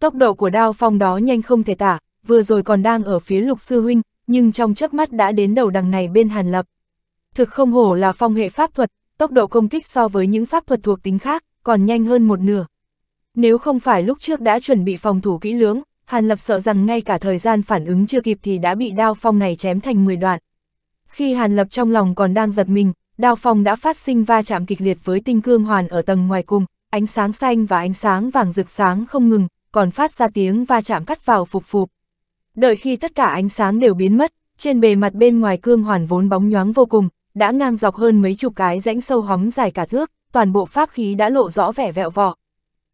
Tốc độ của đao phong đó nhanh không thể tả, vừa rồi còn đang ở phía lục sư huynh, nhưng trong chớp mắt đã đến đầu đằng này bên Hàn Lập. Thực không hổ là phong hệ pháp thuật, tốc độ công kích so với những pháp thuật thuộc tính khác, còn nhanh hơn một nửa. Nếu không phải lúc trước đã chuẩn bị phòng thủ kỹ lưỡng, Hàn Lập sợ rằng ngay cả thời gian phản ứng chưa kịp thì đã bị đao phong này chém thành 10 đoạn. Khi Hàn Lập trong lòng còn đang giật mình, đao phong đã phát sinh va chạm kịch liệt với tinh cương hoàn ở tầng ngoài cùng, ánh sáng xanh và ánh sáng vàng rực sáng không ngừng, còn phát ra tiếng va chạm cắt vào phục phục. Đợi khi tất cả ánh sáng đều biến mất, trên bề mặt bên ngoài cương hoàn vốn bóng nhoáng vô cùng, đã ngang dọc hơn mấy chục cái rãnh sâu hóm dài cả thước, toàn bộ pháp khí đã lộ rõ vẻ vẹo vọ.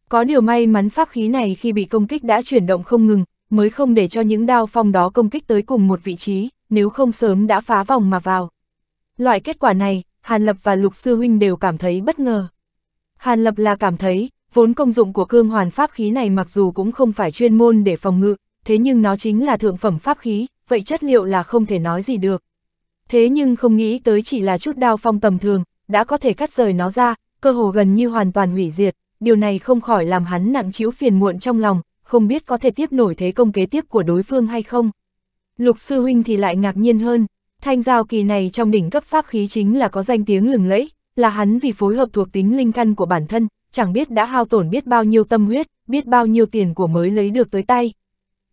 Có điều may mắn pháp khí này khi bị công kích đã chuyển động không ngừng, mới không để cho những đao phong đó công kích tới cùng một vị trí, nếu không sớm đã phá vòng mà vào. Loại kết quả này, Hàn Lập và Lục Sư Huynh đều cảm thấy bất ngờ. Hàn Lập là cảm thấy, vốn công dụng của cương hoàn pháp khí này mặc dù cũng không phải chuyên môn để phòng ngự, thế nhưng nó chính là thượng phẩm pháp khí, vậy chất liệu là không thể nói gì được. Thế nhưng không nghĩ tới chỉ là chút đao phong tầm thường, đã có thể cắt rời nó ra, cơ hồ gần như hoàn toàn hủy diệt, điều này không khỏi làm hắn nặng chiếu phiền muộn trong lòng, không biết có thể tiếp nổi thế công kế tiếp của đối phương hay không. Lục sư huynh thì lại ngạc nhiên hơn, thanh giao kỳ này trong đỉnh cấp pháp khí chính là có danh tiếng lừng lẫy, là hắn vì phối hợp thuộc tính linh căn của bản thân, chẳng biết đã hao tổn biết bao nhiêu tâm huyết, biết bao nhiêu tiền của mới lấy được tới tay.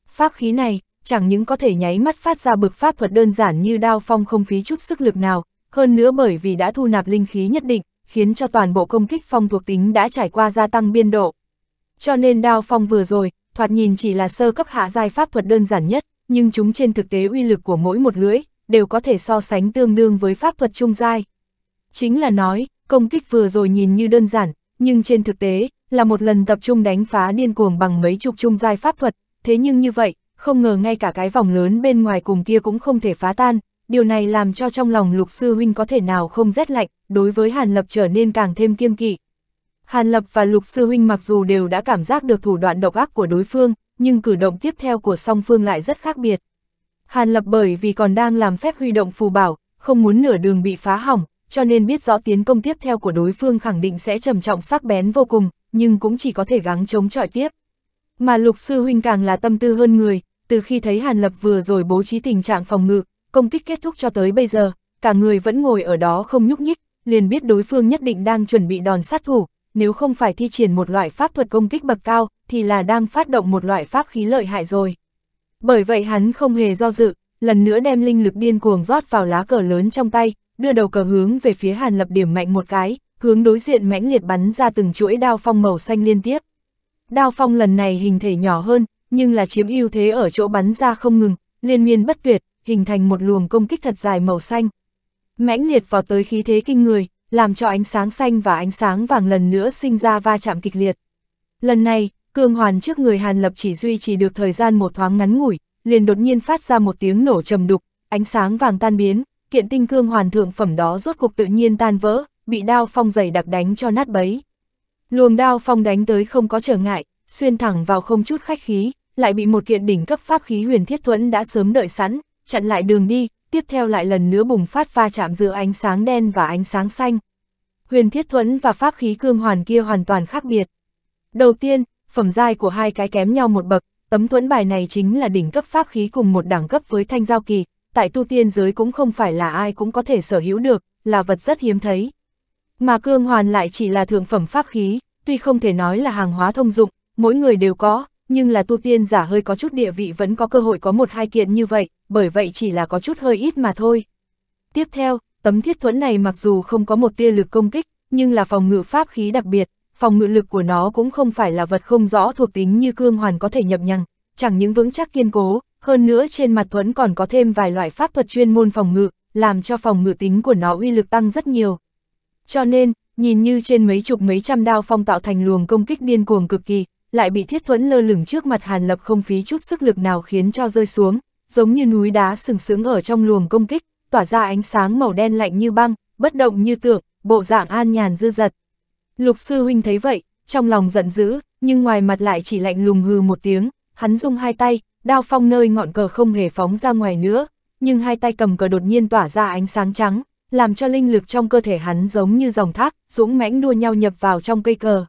Pháp khí này, chẳng những có thể nháy mắt phát ra bực pháp thuật đơn giản như đao phong không phí chút sức lực nào, hơn nữa bởi vì đã thu nạp linh khí nhất định, khiến cho toàn bộ công kích phong thuộc tính đã trải qua gia tăng biên độ. Cho nên đao phong vừa rồi, thoạt nhìn chỉ là sơ cấp hạ giai pháp thuật đơn giản nhất, nhưng chúng trên thực tế uy lực của mỗi một lưỡi, đều có thể so sánh tương đương với pháp thuật trung giai. Chính là nói, công kích vừa rồi nhìn như đơn giản, nhưng trên thực tế, là một lần tập trung đánh phá điên cuồng bằng mấy chục trung giai pháp thuật, thế nhưng như vậy, không ngờ ngay cả cái vòng lớn bên ngoài cùng kia cũng không thể phá tan, điều này làm cho trong lòng lục sư huynh có thể nào không rét lạnh, đối với Hàn Lập trở nên càng thêm kiêng kỵ. Hàn Lập và lục sư huynh mặc dù đều đã cảm giác được thủ đoạn độc ác của đối phương, nhưng cử động tiếp theo của song phương lại rất khác biệt. Hàn Lập bởi vì còn đang làm phép huy động phù bảo, không muốn nửa đường bị phá hỏng, cho nên biết rõ tiến công tiếp theo của đối phương khẳng định sẽ trầm trọng sắc bén vô cùng, nhưng cũng chỉ có thể gắng chống chọi tiếp. Mà lục sư huynh càng là tâm tư hơn người, từ khi thấy Hàn Lập vừa rồi bố trí tình trạng phòng ngự, công kích kết thúc cho tới bây giờ, cả người vẫn ngồi ở đó không nhúc nhích, liền biết đối phương nhất định đang chuẩn bị đòn sát thủ, nếu không phải thi triển một loại pháp thuật công kích bậc cao, thì là đang phát động một loại pháp khí lợi hại rồi. Bởi vậy hắn không hề do dự, lần nữa đem linh lực điên cuồng rót vào lá cờ lớn trong tay, đưa đầu cờ hướng về phía Hàn Lập điểm mạnh một cái, hướng đối diện mãnh liệt bắn ra từng chuỗi đao phong màu xanh liên tiếp. Đao phong lần này hình thể nhỏ hơn, nhưng là chiếm ưu thế ở chỗ bắn ra không ngừng, liên miên bất tuyệt, hình thành một luồng công kích thật dài màu xanh. Mãnh liệt vào tới khí thế kinh người, làm cho ánh sáng xanh và ánh sáng vàng lần nữa sinh ra va chạm kịch liệt. Lần này, cương hoàn trước người Hàn Lập chỉ duy trì được thời gian một thoáng ngắn ngủi, liền đột nhiên phát ra một tiếng nổ trầm đục, ánh sáng vàng tan biến, kiện tinh cương hoàn thượng phẩm đó rốt cuộc tự nhiên tan vỡ, bị đao phong dày đặc đánh cho nát bấy. Luồng đao phong đánh tới không có trở ngại, xuyên thẳng vào không chút khách khí, lại bị một kiện đỉnh cấp pháp khí huyền thiết thuẫn đã sớm đợi sẵn, chặn lại đường đi, tiếp theo lại lần nữa bùng phát va chạm giữa ánh sáng đen và ánh sáng xanh. Huyền thiết thuẫn và pháp khí cương hoàn kia hoàn toàn khác biệt. Đầu tiên, phẩm giai của hai cái kém nhau một bậc, tấm thuẫn bài này chính là đỉnh cấp pháp khí cùng một đẳng cấp với thanh giao kỳ, tại tu tiên giới cũng không phải là ai cũng có thể sở hữu được, là vật rất hiếm thấy. Mà cương hoàn lại chỉ là thượng phẩm pháp khí, tuy không thể nói là hàng hóa thông dụng, mỗi người đều có, nhưng là tu tiên giả hơi có chút địa vị vẫn có cơ hội có một hai kiện như vậy, bởi vậy chỉ là có chút hơi ít mà thôi. Tiếp theo, tấm thiết thuẫn này mặc dù không có một tia lực công kích, nhưng là phòng ngự pháp khí đặc biệt, phòng ngự lực của nó cũng không phải là vật không rõ thuộc tính như cương hoàn có thể nhập nhằng, chẳng những vững chắc kiên cố, hơn nữa trên mặt thuẫn còn có thêm vài loại pháp thuật chuyên môn phòng ngự, làm cho phòng ngự tính của nó uy lực tăng rất nhiều. Cho nên, nhìn như trên mấy chục mấy trăm đao phong tạo thành luồng công kích điên cuồng cực kỳ, lại bị thiết thuẫn lơ lửng trước mặt Hàn Lập không phí chút sức lực nào khiến cho rơi xuống, giống như núi đá sừng sững ở trong luồng công kích, tỏa ra ánh sáng màu đen lạnh như băng, bất động như tượng, bộ dạng an nhàn dư dật. Lục sư huynh thấy vậy, trong lòng giận dữ, nhưng ngoài mặt lại chỉ lạnh lùng hừ một tiếng, hắn dùng hai tay, đao phong nơi ngọn cờ không hề phóng ra ngoài nữa, nhưng hai tay cầm cờ đột nhiên tỏa ra ánh sáng trắng, làm cho linh lực trong cơ thể hắn giống như dòng thác, dũng mãnh đua nhau nhập vào trong cây cờ.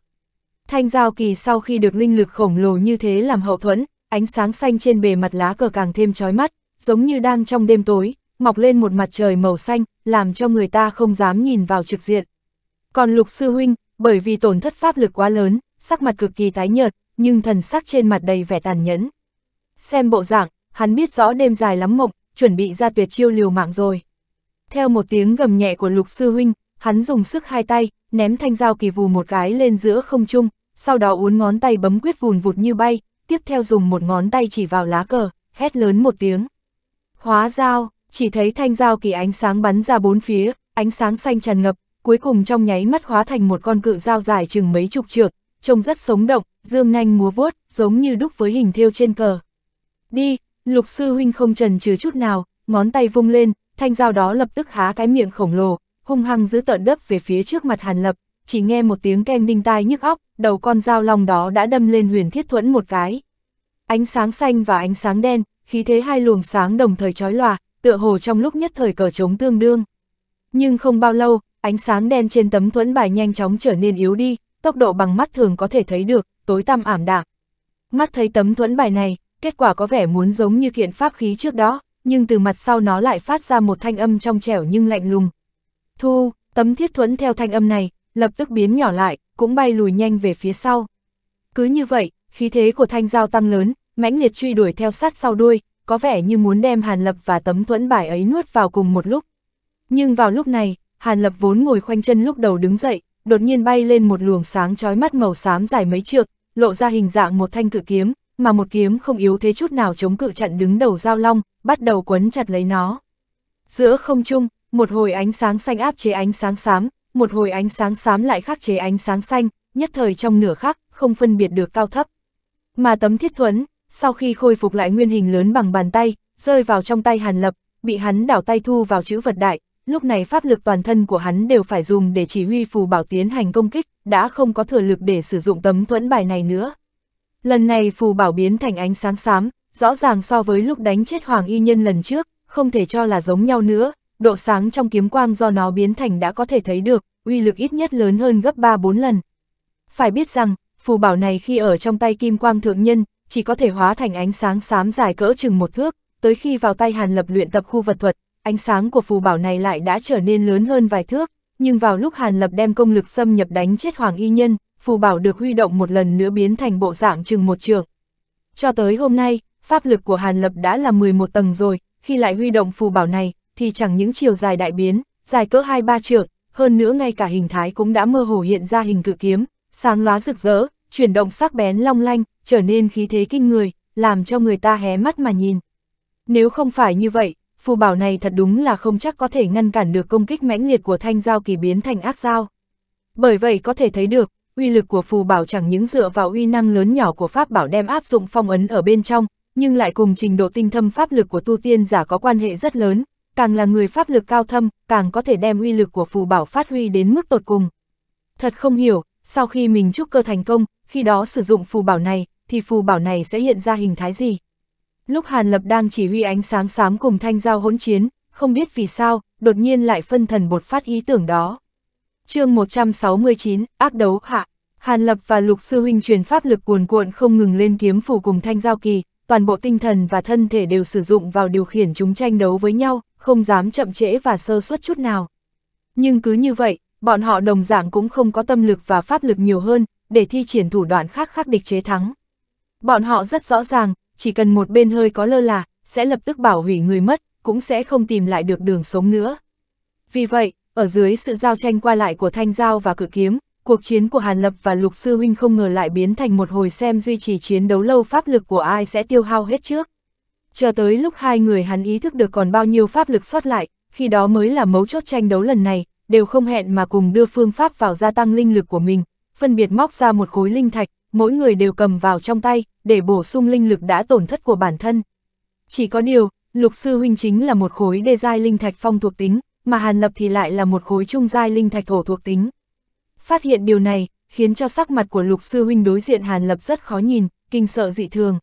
Thanh giao kỳ sau khi được linh lực khổng lồ như thế làm hậu thuẫn, ánh sáng xanh trên bề mặt lá cờ càng thêm chói mắt, giống như đang trong đêm tối, mọc lên một mặt trời màu xanh, làm cho người ta không dám nhìn vào trực diện. Còn lục sư huynh, bởi vì tổn thất pháp lực quá lớn, sắc mặt cực kỳ tái nhợt, nhưng thần sắc trên mặt đầy vẻ tàn nhẫn. Xem bộ dạng, hắn biết rõ đêm dài lắm mộng, chuẩn bị ra tuyệt chiêu liều mạng rồi. Theo một tiếng gầm nhẹ của lục sư huynh, hắn dùng sức hai tay, ném thanh dao kỳ vù một cái lên giữa không trung, sau đó uốn ngón tay bấm quyết vùn vụt như bay, tiếp theo dùng một ngón tay chỉ vào lá cờ, hét lớn một tiếng. Hóa dao, chỉ thấy thanh dao kỳ ánh sáng bắn ra bốn phía, ánh sáng xanh tràn ngập, cuối cùng trong nháy mắt hóa thành một con cự dao dài chừng mấy chục trượng, trông rất sống động, dương nanh múa vuốt, giống như đúc với hình thêu trên cờ. Đi, lục sư huynh không trần trừ chút nào, ngón tay vung lên, thanh dao đó lập tức há cái miệng khổng lồ, hung hăng giữ tợn đớp về phía trước mặt Hàn Lập, chỉ nghe một tiếng keng đinh tai nhức óc, đầu con dao long đó đã đâm lên huyền thiết thuẫn một cái. Ánh sáng xanh và ánh sáng đen, khí thế hai luồng sáng đồng thời chói lòa, tựa hồ trong lúc nhất thời cờ trống tương đương. Nhưng không bao lâu, ánh sáng đen trên tấm thuẫn bài nhanh chóng trở nên yếu đi, tốc độ bằng mắt thường có thể thấy được, tối tăm ảm đạm. Mắt thấy tấm thuẫn bài này, kết quả có vẻ muốn giống như kiện pháp khí trước đó, nhưng từ mặt sau nó lại phát ra một thanh âm trong trẻo nhưng lạnh lùng. Thu, tấm thiết thuẫn theo thanh âm này, lập tức biến nhỏ lại, cũng bay lùi nhanh về phía sau. Cứ như vậy, khí thế của thanh dao tăng lớn, mãnh liệt truy đuổi theo sát sau đuôi, có vẻ như muốn đem Hàn Lập và tấm thuẫn bài ấy nuốt vào cùng một lúc. Nhưng vào lúc này, Hàn Lập vốn ngồi khoanh chân lúc đầu đứng dậy, đột nhiên bay lên một luồng sáng chói mắt màu xám dài mấy trượng, lộ ra hình dạng một thanh cự kiếm, mà một kiếm không yếu thế chút nào chống cự chặn đứng đầu giao long, bắt đầu quấn chặt lấy nó. Giữa không trung, một hồi ánh sáng xanh áp chế ánh sáng xám, một hồi ánh sáng xám lại khắc chế ánh sáng xanh, nhất thời trong nửa khắc, không phân biệt được cao thấp. Mà tấm thiết thuẫn, sau khi khôi phục lại nguyên hình lớn bằng bàn tay, rơi vào trong tay Hàn Lập, bị hắn đảo tay thu vào chữ vật đại, lúc này pháp lực toàn thân của hắn đều phải dùng để chỉ huy phù bảo tiến hành công kích, đã không có thừa lực để sử dụng tấm thuẫn bài này nữa. Lần này phù bảo biến thành ánh sáng xám, rõ ràng so với lúc đánh chết Hoàng Y Nhân lần trước, không thể cho là giống nhau nữa, độ sáng trong kiếm quang do nó biến thành đã có thể thấy được, uy lực ít nhất lớn hơn gấp 3-4 lần. Phải biết rằng, phù bảo này khi ở trong tay kim quang thượng nhân, chỉ có thể hóa thành ánh sáng xám dài cỡ chừng một thước, tới khi vào tay Hàn Lập luyện tập khu vật thuật, ánh sáng của phù bảo này lại đã trở nên lớn hơn vài thước, nhưng vào lúc Hàn Lập đem công lực xâm nhập đánh chết Hoàng Y Nhân, phù bảo được huy động một lần nữa biến thành bộ dạng chừng một trường. Cho tới hôm nay, pháp lực của Hàn Lập đã là 11 tầng rồi, khi lại huy động phù bảo này, thì chẳng những chiều dài đại biến, dài cỡ 2-3 trường, hơn nữa ngay cả hình thái cũng đã mơ hồ hiện ra hình cự kiếm, sáng lóa rực rỡ, chuyển động sắc bén long lanh, trở nên khí thế kinh người, làm cho người ta hé mắt mà nhìn. Nếu không phải như vậy, phù bảo này thật đúng là không chắc có thể ngăn cản được công kích mãnh liệt của thanh giao kỳ biến thành ác giao. Bởi vậy có thể thấy được, uy lực của phù bảo chẳng những dựa vào uy năng lớn nhỏ của pháp bảo đem áp dụng phong ấn ở bên trong, nhưng lại cùng trình độ tinh thâm pháp lực của tu tiên giả có quan hệ rất lớn, càng là người pháp lực cao thâm, càng có thể đem uy lực của phù bảo phát huy đến mức tột cùng. Thật không hiểu, sau khi mình trúc cơ thành công, khi đó sử dụng phù bảo này, thì phù bảo này sẽ hiện ra hình thái gì? Lúc Hàn Lập đang chỉ huy ánh sáng sám cùng thanh giao hỗn chiến, không biết vì sao, đột nhiên lại phân thần bột phát ý tưởng đó. chương 169, ác đấu hạ, Hàn Lập và Lục Sư Huynh truyền pháp lực cuồn cuộn không ngừng lên kiếm phủ cùng thanh giao kỳ, toàn bộ tinh thần và thân thể đều sử dụng vào điều khiển chúng tranh đấu với nhau, không dám chậm trễ và sơ suất chút nào. Nhưng cứ như vậy, bọn họ đồng dạng cũng không có tâm lực và pháp lực nhiều hơn, để thi triển thủ đoạn khác khác địch chế thắng. Bọn họ rất rõ ràng, chỉ cần một bên hơi có lơ là, sẽ lập tức bảo hủy người mất, cũng sẽ không tìm lại được đường sống nữa. Vì vậy, ở dưới sự giao tranh qua lại của Thanh Giao và Cự Kiếm, cuộc chiến của Hàn Lập và Lục Sư Huynh không ngờ lại biến thành một hồi xem duy trì chiến đấu lâu pháp lực của ai sẽ tiêu hao hết trước. Chờ tới lúc hai người hắn ý thức được còn bao nhiêu pháp lực sót lại, khi đó mới là mấu chốt tranh đấu lần này, đều không hẹn mà cùng đưa phương pháp vào gia tăng linh lực của mình, phân biệt móc ra một khối linh thạch, mỗi người đều cầm vào trong tay, để bổ sung linh lực đã tổn thất của bản thân. Chỉ có điều, lục sư huynh chính là một khối đề giai linh thạch phong thuộc tính, mà Hàn Lập thì lại là một khối trung giai linh thạch thổ thuộc tính. Phát hiện điều này, khiến cho sắc mặt của lục sư huynh đối diện Hàn Lập rất khó nhìn, kinh sợ dị thường.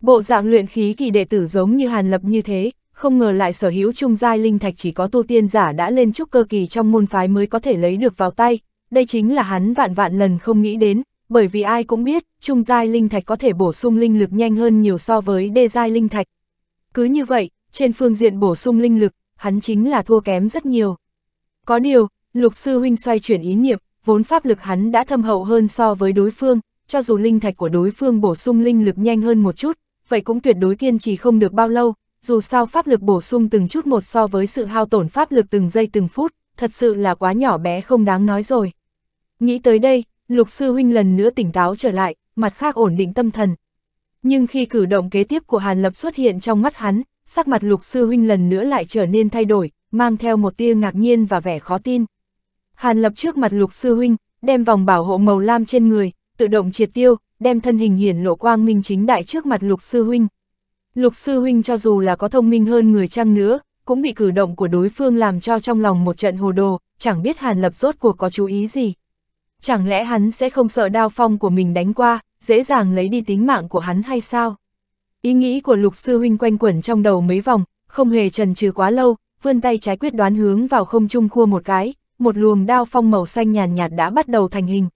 Bộ dạng luyện khí kỳ đệ tử giống như Hàn Lập như thế, không ngờ lại sở hữu trung giai linh thạch chỉ có tu tiên giả đã lên trúc cơ kỳ trong môn phái mới có thể lấy được vào tay, đây chính là hắn vạn vạn lần không nghĩ đến, bởi vì ai cũng biết, trung giai linh thạch có thể bổ sung linh lực nhanh hơn nhiều so với đê giai linh thạch. Cứ như vậy, trên phương diện bổ sung linh lực, hắn chính là thua kém rất nhiều. Có điều, lục sư huynh xoay chuyển ý niệm, vốn pháp lực hắn đã thâm hậu hơn so với đối phương, cho dù linh thạch của đối phương bổ sung linh lực nhanh hơn một chút, vậy cũng tuyệt đối kiên trì không được bao lâu, dù sao pháp lực bổ sung từng chút một so với sự hao tổn pháp lực từng giây từng phút, thật sự là quá nhỏ bé không đáng nói rồi. Nghĩ tới đây, lục sư huynh lần nữa tỉnh táo trở lại, mặt khác ổn định tâm thần. Nhưng khi cử động kế tiếp của Hàn Lập xuất hiện trong mắt hắn, sắc mặt lục sư huynh lần nữa lại trở nên thay đổi, mang theo một tia ngạc nhiên và vẻ khó tin. Hàn Lập trước mặt lục sư huynh, đem vòng bảo hộ màu lam trên người, tự động triệt tiêu, đem thân hình hiển lộ quang minh chính đại trước mặt lục sư huynh. Lục sư huynh cho dù là có thông minh hơn người chăng nữa, cũng bị cử động của đối phương làm cho trong lòng một trận hồ đồ, chẳng biết Hàn Lập rốt cuộc có chú ý gì chẳng lẽ hắn sẽ không sợ đao phong của mình đánh qua, dễ dàng lấy đi tính mạng của hắn hay sao? Ý nghĩ của lục sư huynh quanh quẩn trong đầu mấy vòng, không hề trần trừ quá lâu, vươn tay trái quyết đoán hướng vào không trung khua một cái, một luồng đao phong màu xanh nhàn nhạt đã bắt đầu thành hình.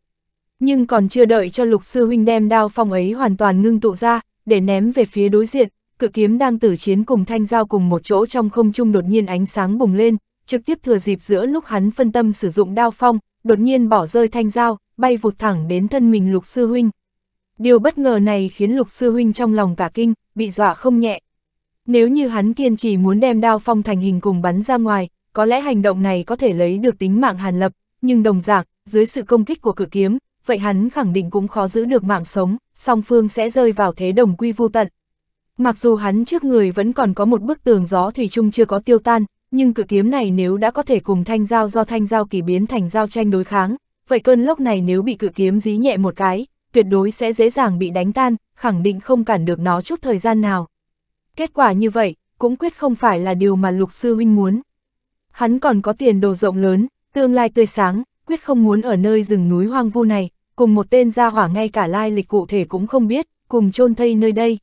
Nhưng còn chưa đợi cho lục sư huynh đem đao phong ấy hoàn toàn ngưng tụ ra, để ném về phía đối diện, cự kiếm đang tử chiến cùng thanh giao cùng một chỗ trong không trung đột nhiên ánh sáng bùng lên, trực tiếp thừa dịp giữa lúc hắn phân tâm sử dụng đao phong, đột nhiên bỏ rơi thanh dao, bay vụt thẳng đến thân mình lục sư huynh. Điều bất ngờ này khiến lục sư huynh trong lòng cả kinh, bị dọa không nhẹ. Nếu như hắn kiên trì muốn đem đao phong thành hình cùng bắn ra ngoài, có lẽ hành động này có thể lấy được tính mạng hàn lập, nhưng đồng dạng, dưới sự công kích của cử kiếm, vậy hắn khẳng định cũng khó giữ được mạng sống, song phương sẽ rơi vào thế đồng quy vô tận. Mặc dù hắn trước người vẫn còn có một bức tường gió thủy chung chưa có tiêu tan, nhưng cự kiếm này nếu đã có thể cùng thanh giao do thanh giao kỳ biến thành giao tranh đối kháng, vậy cơn lốc này nếu bị cự kiếm dí nhẹ một cái, tuyệt đối sẽ dễ dàng bị đánh tan, khẳng định không cản được nó chút thời gian nào. Kết quả như vậy, cũng quyết không phải là điều mà lục sư huynh muốn. Hắn còn có tiền đồ rộng lớn, tương lai tươi sáng, quyết không muốn ở nơi rừng núi hoang vu này, cùng một tên gia hỏa ngay cả lai lịch cụ thể cũng không biết, cùng chôn thây nơi đây.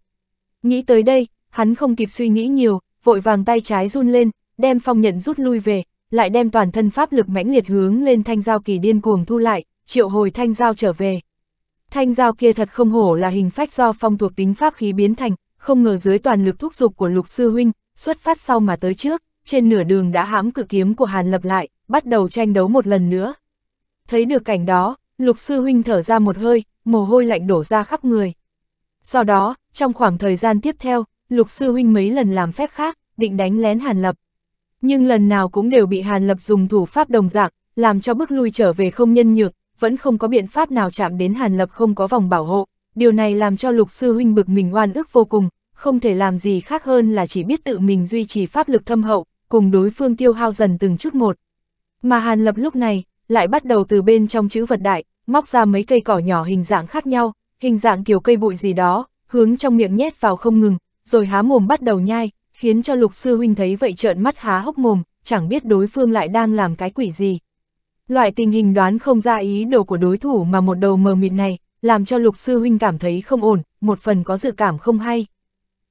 Nghĩ tới đây, hắn không kịp suy nghĩ nhiều, vội vàng tay trái run lên, đem phong nhận rút lui về, lại đem toàn thân pháp lực mãnh liệt hướng lên thanh giao kỳ điên cuồng thu lại, triệu hồi thanh giao trở về. Thanh giao kia thật không hổ là hình phách do phong thuộc tính pháp khí biến thành, không ngờ dưới toàn lực thúc dục của lục sư huynh, xuất phát sau mà tới trước, trên nửa đường đã hãm cự kiếm của Hàn lập lại, bắt đầu tranh đấu một lần nữa. Thấy được cảnh đó, lục sư huynh thở ra một hơi, mồ hôi lạnh đổ ra khắp người. Do đó, trong khoảng thời gian tiếp theo, lục sư huynh mấy lần làm phép khác, định đánh lén Hàn lập nhưng lần nào cũng đều bị Hàn Lập dùng thủ pháp đồng dạng, làm cho bước lui trở về không nhân nhược, vẫn không có biện pháp nào chạm đến Hàn Lập không có vòng bảo hộ. Điều này làm cho lục sư huynh bực mình oan ức vô cùng, không thể làm gì khác hơn là chỉ biết tự mình duy trì pháp lực thâm hậu, cùng đối phương tiêu hao dần từng chút một. Mà Hàn Lập lúc này, lại bắt đầu từ bên trong chữ vật đại, móc ra mấy cây cỏ nhỏ hình dạng khác nhau, hình dạng kiểu cây bụi gì đó, hướng trong miệng nhét vào không ngừng, rồi há mồm bắt đầu nhai, khiến cho lục sư huynh thấy vậy trợn mắt há hốc mồm, chẳng biết đối phương lại đang làm cái quỷ gì. Loại tình hình đoán không ra ý đồ của đối thủ mà một đầu mờ mịt này, làm cho lục sư huynh cảm thấy không ổn, một phần có dự cảm không hay.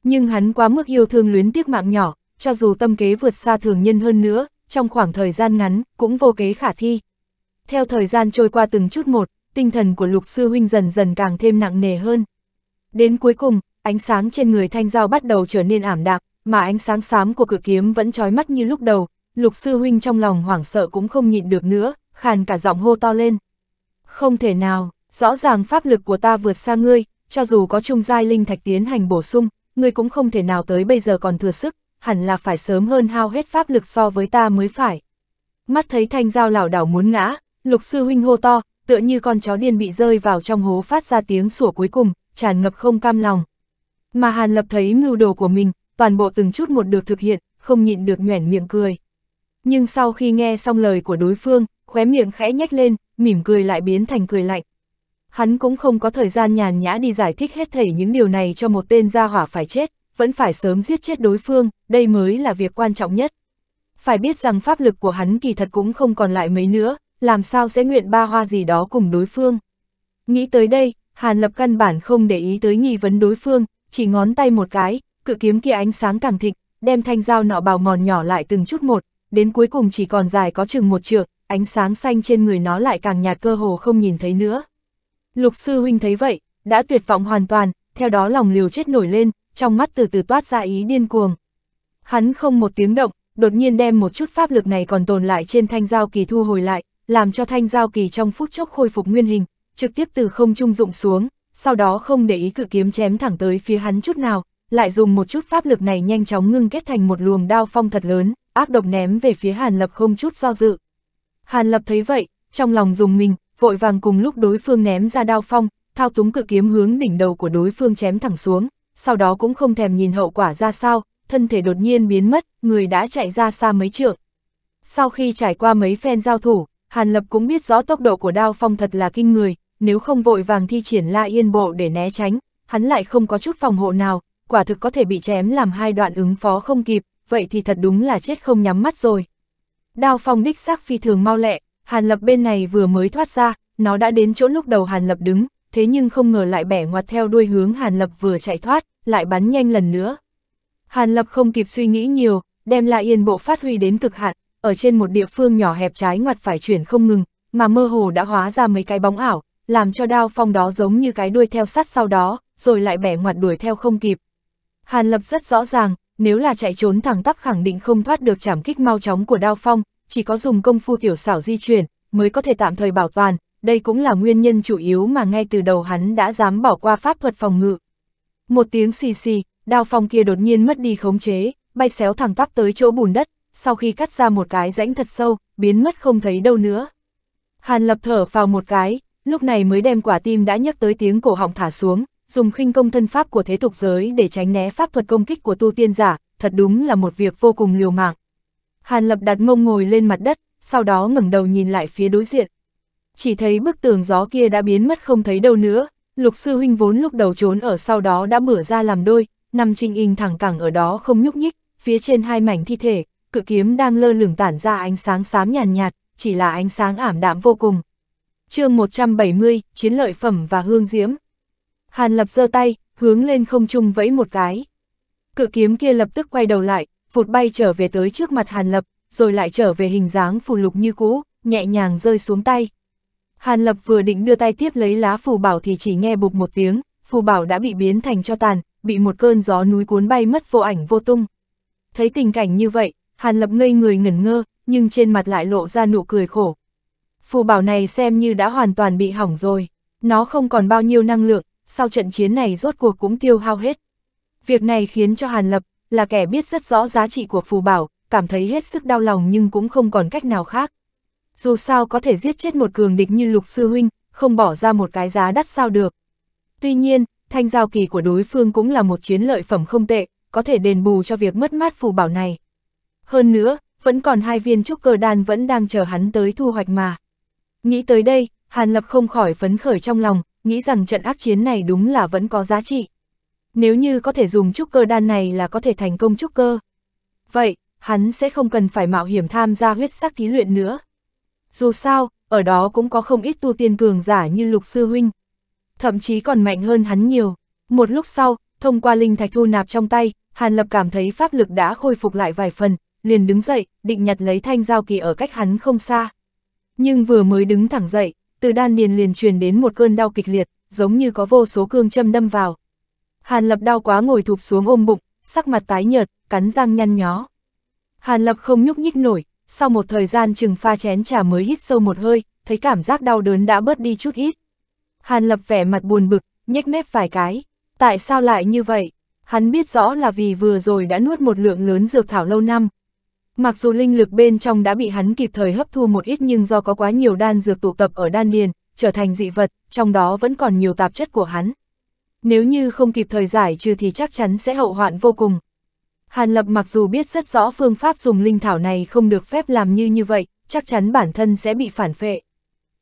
Nhưng hắn quá mức yêu thương luyến tiếc mạng nhỏ, cho dù tâm kế vượt xa thường nhân hơn nữa, trong khoảng thời gian ngắn, cũng vô kế khả thi. Theo thời gian trôi qua từng chút một, tinh thần của lục sư huynh dần dần càng thêm nặng nề hơn. Đến cuối cùng, ánh sáng trên người thanh giao bắt đầu trở nên ảm đạm, mà ánh sáng xám của cửa kiếm vẫn trói mắt như lúc đầu, lục sư huynh trong lòng hoảng sợ cũng không nhịn được nữa, khàn cả giọng hô to lên. Không thể nào, rõ ràng pháp lực của ta vượt xa ngươi, cho dù có trung giai linh thạch tiến hành bổ sung, ngươi cũng không thể nào tới bây giờ còn thừa sức, hẳn là phải sớm hơn hao hết pháp lực so với ta mới phải. Mắt thấy thanh dao lảo đảo muốn ngã, lục sư huynh hô to, tựa như con chó điên bị rơi vào trong hố phát ra tiếng sủa cuối cùng, tràn ngập không cam lòng. Mà Hàn Lập thấy mưu đồ của mình, toàn bộ từng chút một được thực hiện, không nhịn được nhoẻn miệng cười. Nhưng sau khi nghe xong lời của đối phương, khóe miệng khẽ nhếch lên, mỉm cười lại biến thành cười lạnh. Hắn cũng không có thời gian nhàn nhã đi giải thích hết thảy những điều này cho một tên gia hỏa phải chết, vẫn phải sớm giết chết đối phương, đây mới là việc quan trọng nhất. Phải biết rằng pháp lực của hắn kỳ thật cũng không còn lại mấy nữa, làm sao sẽ nguyện ba hoa gì đó cùng đối phương. Nghĩ tới đây, Hàn Lập căn bản không để ý tới nghi vấn đối phương, chỉ ngón tay một cái, cự kiếm kia ánh sáng càng thịnh, đem thanh dao nọ bào mòn nhỏ lại từng chút một, đến cuối cùng chỉ còn dài có chừng một trượng, ánh sáng xanh trên người nó lại càng nhạt cơ hồ không nhìn thấy nữa. Lục sư huynh thấy vậy, đã tuyệt vọng hoàn toàn, theo đó lòng liều chết nổi lên, trong mắt từ từ toát ra ý điên cuồng. Hắn không một tiếng động, đột nhiên đem một chút pháp lực này còn tồn lại trên thanh dao kỳ thu hồi lại, làm cho thanh dao kỳ trong phút chốc khôi phục nguyên hình, trực tiếp từ không trung dụng xuống, sau đó không để ý cự kiếm chém thẳng tới phía hắn chút nào, lại dùng một chút pháp lực này nhanh chóng ngưng kết thành một luồng đao phong thật lớn, ác độc ném về phía Hàn Lập không chút do dự. Hàn Lập thấy vậy, trong lòng dùng mình, vội vàng cùng lúc đối phương ném ra đao phong, thao túng cự kiếm hướng đỉnh đầu của đối phương chém thẳng xuống, sau đó cũng không thèm nhìn hậu quả ra sao, thân thể đột nhiên biến mất, người đã chạy ra xa mấy trượng. Sau khi trải qua mấy phen giao thủ, Hàn Lập cũng biết rõ tốc độ của đao phong thật là kinh người, nếu không vội vàng thi triển la yên bộ để né tránh, hắn lại không có chút phòng hộ nào, quả thực có thể bị chém làm hai đoạn ứng phó không kịp, vậy thì thật đúng là chết không nhắm mắt rồi. Đao phong đích xác phi thường mau lẹ, Hàn Lập bên này vừa mới thoát ra, nó đã đến chỗ lúc đầu Hàn Lập đứng, thế nhưng không ngờ lại bẻ ngoặt theo đuôi hướng Hàn Lập vừa chạy thoát, lại bắn nhanh lần nữa. Hàn Lập không kịp suy nghĩ nhiều, đem lại Yên bộ phát huy đến cực hạn, ở trên một địa phương nhỏ hẹp trái ngoặt phải chuyển không ngừng, mà mơ hồ đã hóa ra mấy cái bóng ảo, làm cho đao phong đó giống như cái đuôi theo sát sau đó, rồi lại bẻ ngoặt đuổi theo không kịp. Hàn Lập rất rõ ràng, nếu là chạy trốn thẳng tắp khẳng định không thoát được chảm kích mau chóng của đao phong, chỉ có dùng công phu tiểu xảo di chuyển, mới có thể tạm thời bảo toàn, đây cũng là nguyên nhân chủ yếu mà ngay từ đầu hắn đã dám bỏ qua pháp thuật phòng ngự. Một tiếng xì xì, đao phong kia đột nhiên mất đi khống chế, bay xéo thẳng tắp tới chỗ bùn đất, sau khi cắt ra một cái rãnh thật sâu, biến mất không thấy đâu nữa. Hàn lập thở vào một cái, lúc này mới đem quả tim đã nhấc tới tiếng cổ họng thả xuống, dùng khinh công thân pháp của thế tục giới để tránh né pháp thuật công kích của tu tiên giả, thật đúng là một việc vô cùng liều mạng. Hàn Lập đặt mông ngồi lên mặt đất, sau đó ngẩng đầu nhìn lại phía đối diện. Chỉ thấy bức tường gió kia đã biến mất không thấy đâu nữa, lục sư huynh vốn lúc đầu trốn ở sau đó đã mở ra làm đôi, nằm trinh in thẳng cẳng ở đó không nhúc nhích, phía trên hai mảnh thi thể, cự kiếm đang lơ lửng tản ra ánh sáng xám nhàn nhạt, nhạt, chỉ là ánh sáng ảm đạm vô cùng. chương 170, Chiến lợi phẩm và hương diễm Hàn Lập giơ tay, hướng lên không trung vẫy một cái. Cự kiếm kia lập tức quay đầu lại, vụt bay trở về tới trước mặt Hàn Lập, rồi lại trở về hình dáng phù lục như cũ, nhẹ nhàng rơi xuống tay. Hàn Lập vừa định đưa tay tiếp lấy lá phù bảo thì chỉ nghe bục một tiếng, phù bảo đã bị biến thành cho tàn, bị một cơn gió núi cuốn bay mất vô ảnh vô tung. Thấy tình cảnh như vậy, Hàn Lập ngây người ngẩn ngơ, nhưng trên mặt lại lộ ra nụ cười khổ. Phù bảo này xem như đã hoàn toàn bị hỏng rồi, nó không còn bao nhiêu năng lượng, sau trận chiến này rốt cuộc cũng tiêu hao hết. Việc này khiến cho Hàn Lập, là kẻ biết rất rõ giá trị của phù bảo, cảm thấy hết sức đau lòng nhưng cũng không còn cách nào khác. Dù sao có thể giết chết một cường địch như Lục Sư Huynh, không bỏ ra một cái giá đắt sao được. Tuy nhiên, thanh giao kỳ của đối phương cũng là một chiến lợi phẩm không tệ, có thể đền bù cho việc mất mát phù bảo này. Hơn nữa, vẫn còn hai viên trúc cơ đan vẫn đang chờ hắn tới thu hoạch mà. Nghĩ tới đây, Hàn Lập không khỏi phấn khởi trong lòng, nghĩ rằng trận ác chiến này đúng là vẫn có giá trị. Nếu như có thể dùng trúc cơ đan này là có thể thành công trúc cơ. Vậy, hắn sẽ không cần phải mạo hiểm tham gia huyết sắc thí luyện nữa. Dù sao, ở đó cũng có không ít tu tiên cường giả như lục sư huynh. Thậm chí còn mạnh hơn hắn nhiều. Một lúc sau, thông qua linh thạch thu nạp trong tay, Hàn Lập cảm thấy pháp lực đã khôi phục lại vài phần, liền đứng dậy, định nhặt lấy thanh dao kỳ ở cách hắn không xa. Nhưng vừa mới đứng thẳng dậy, từ đan điền liền truyền đến một cơn đau kịch liệt, giống như có vô số cương châm đâm vào. Hàn Lập đau quá ngồi thụp xuống ôm bụng, sắc mặt tái nhợt, cắn răng nhăn nhó. Hàn Lập không nhúc nhích nổi, sau một thời gian chừng pha chén trà mới hít sâu một hơi, thấy cảm giác đau đớn đã bớt đi chút ít. Hàn Lập vẻ mặt buồn bực, nhếch mép vài cái. Tại sao lại như vậy? Hắn biết rõ là vì vừa rồi đã nuốt một lượng lớn dược thảo lâu năm, Mặc dù linh lực bên trong đã bị hắn kịp thời hấp thu một ít nhưng do có quá nhiều đan dược tụ tập ở đan điền, trở thành dị vật, trong đó vẫn còn nhiều tạp chất của hắn. Nếu như không kịp thời giải trừ thì chắc chắn sẽ hậu hoạn vô cùng. Hàn Lập mặc dù biết rất rõ phương pháp dùng linh thảo này không được phép làm như như vậy, chắc chắn bản thân sẽ bị phản phệ.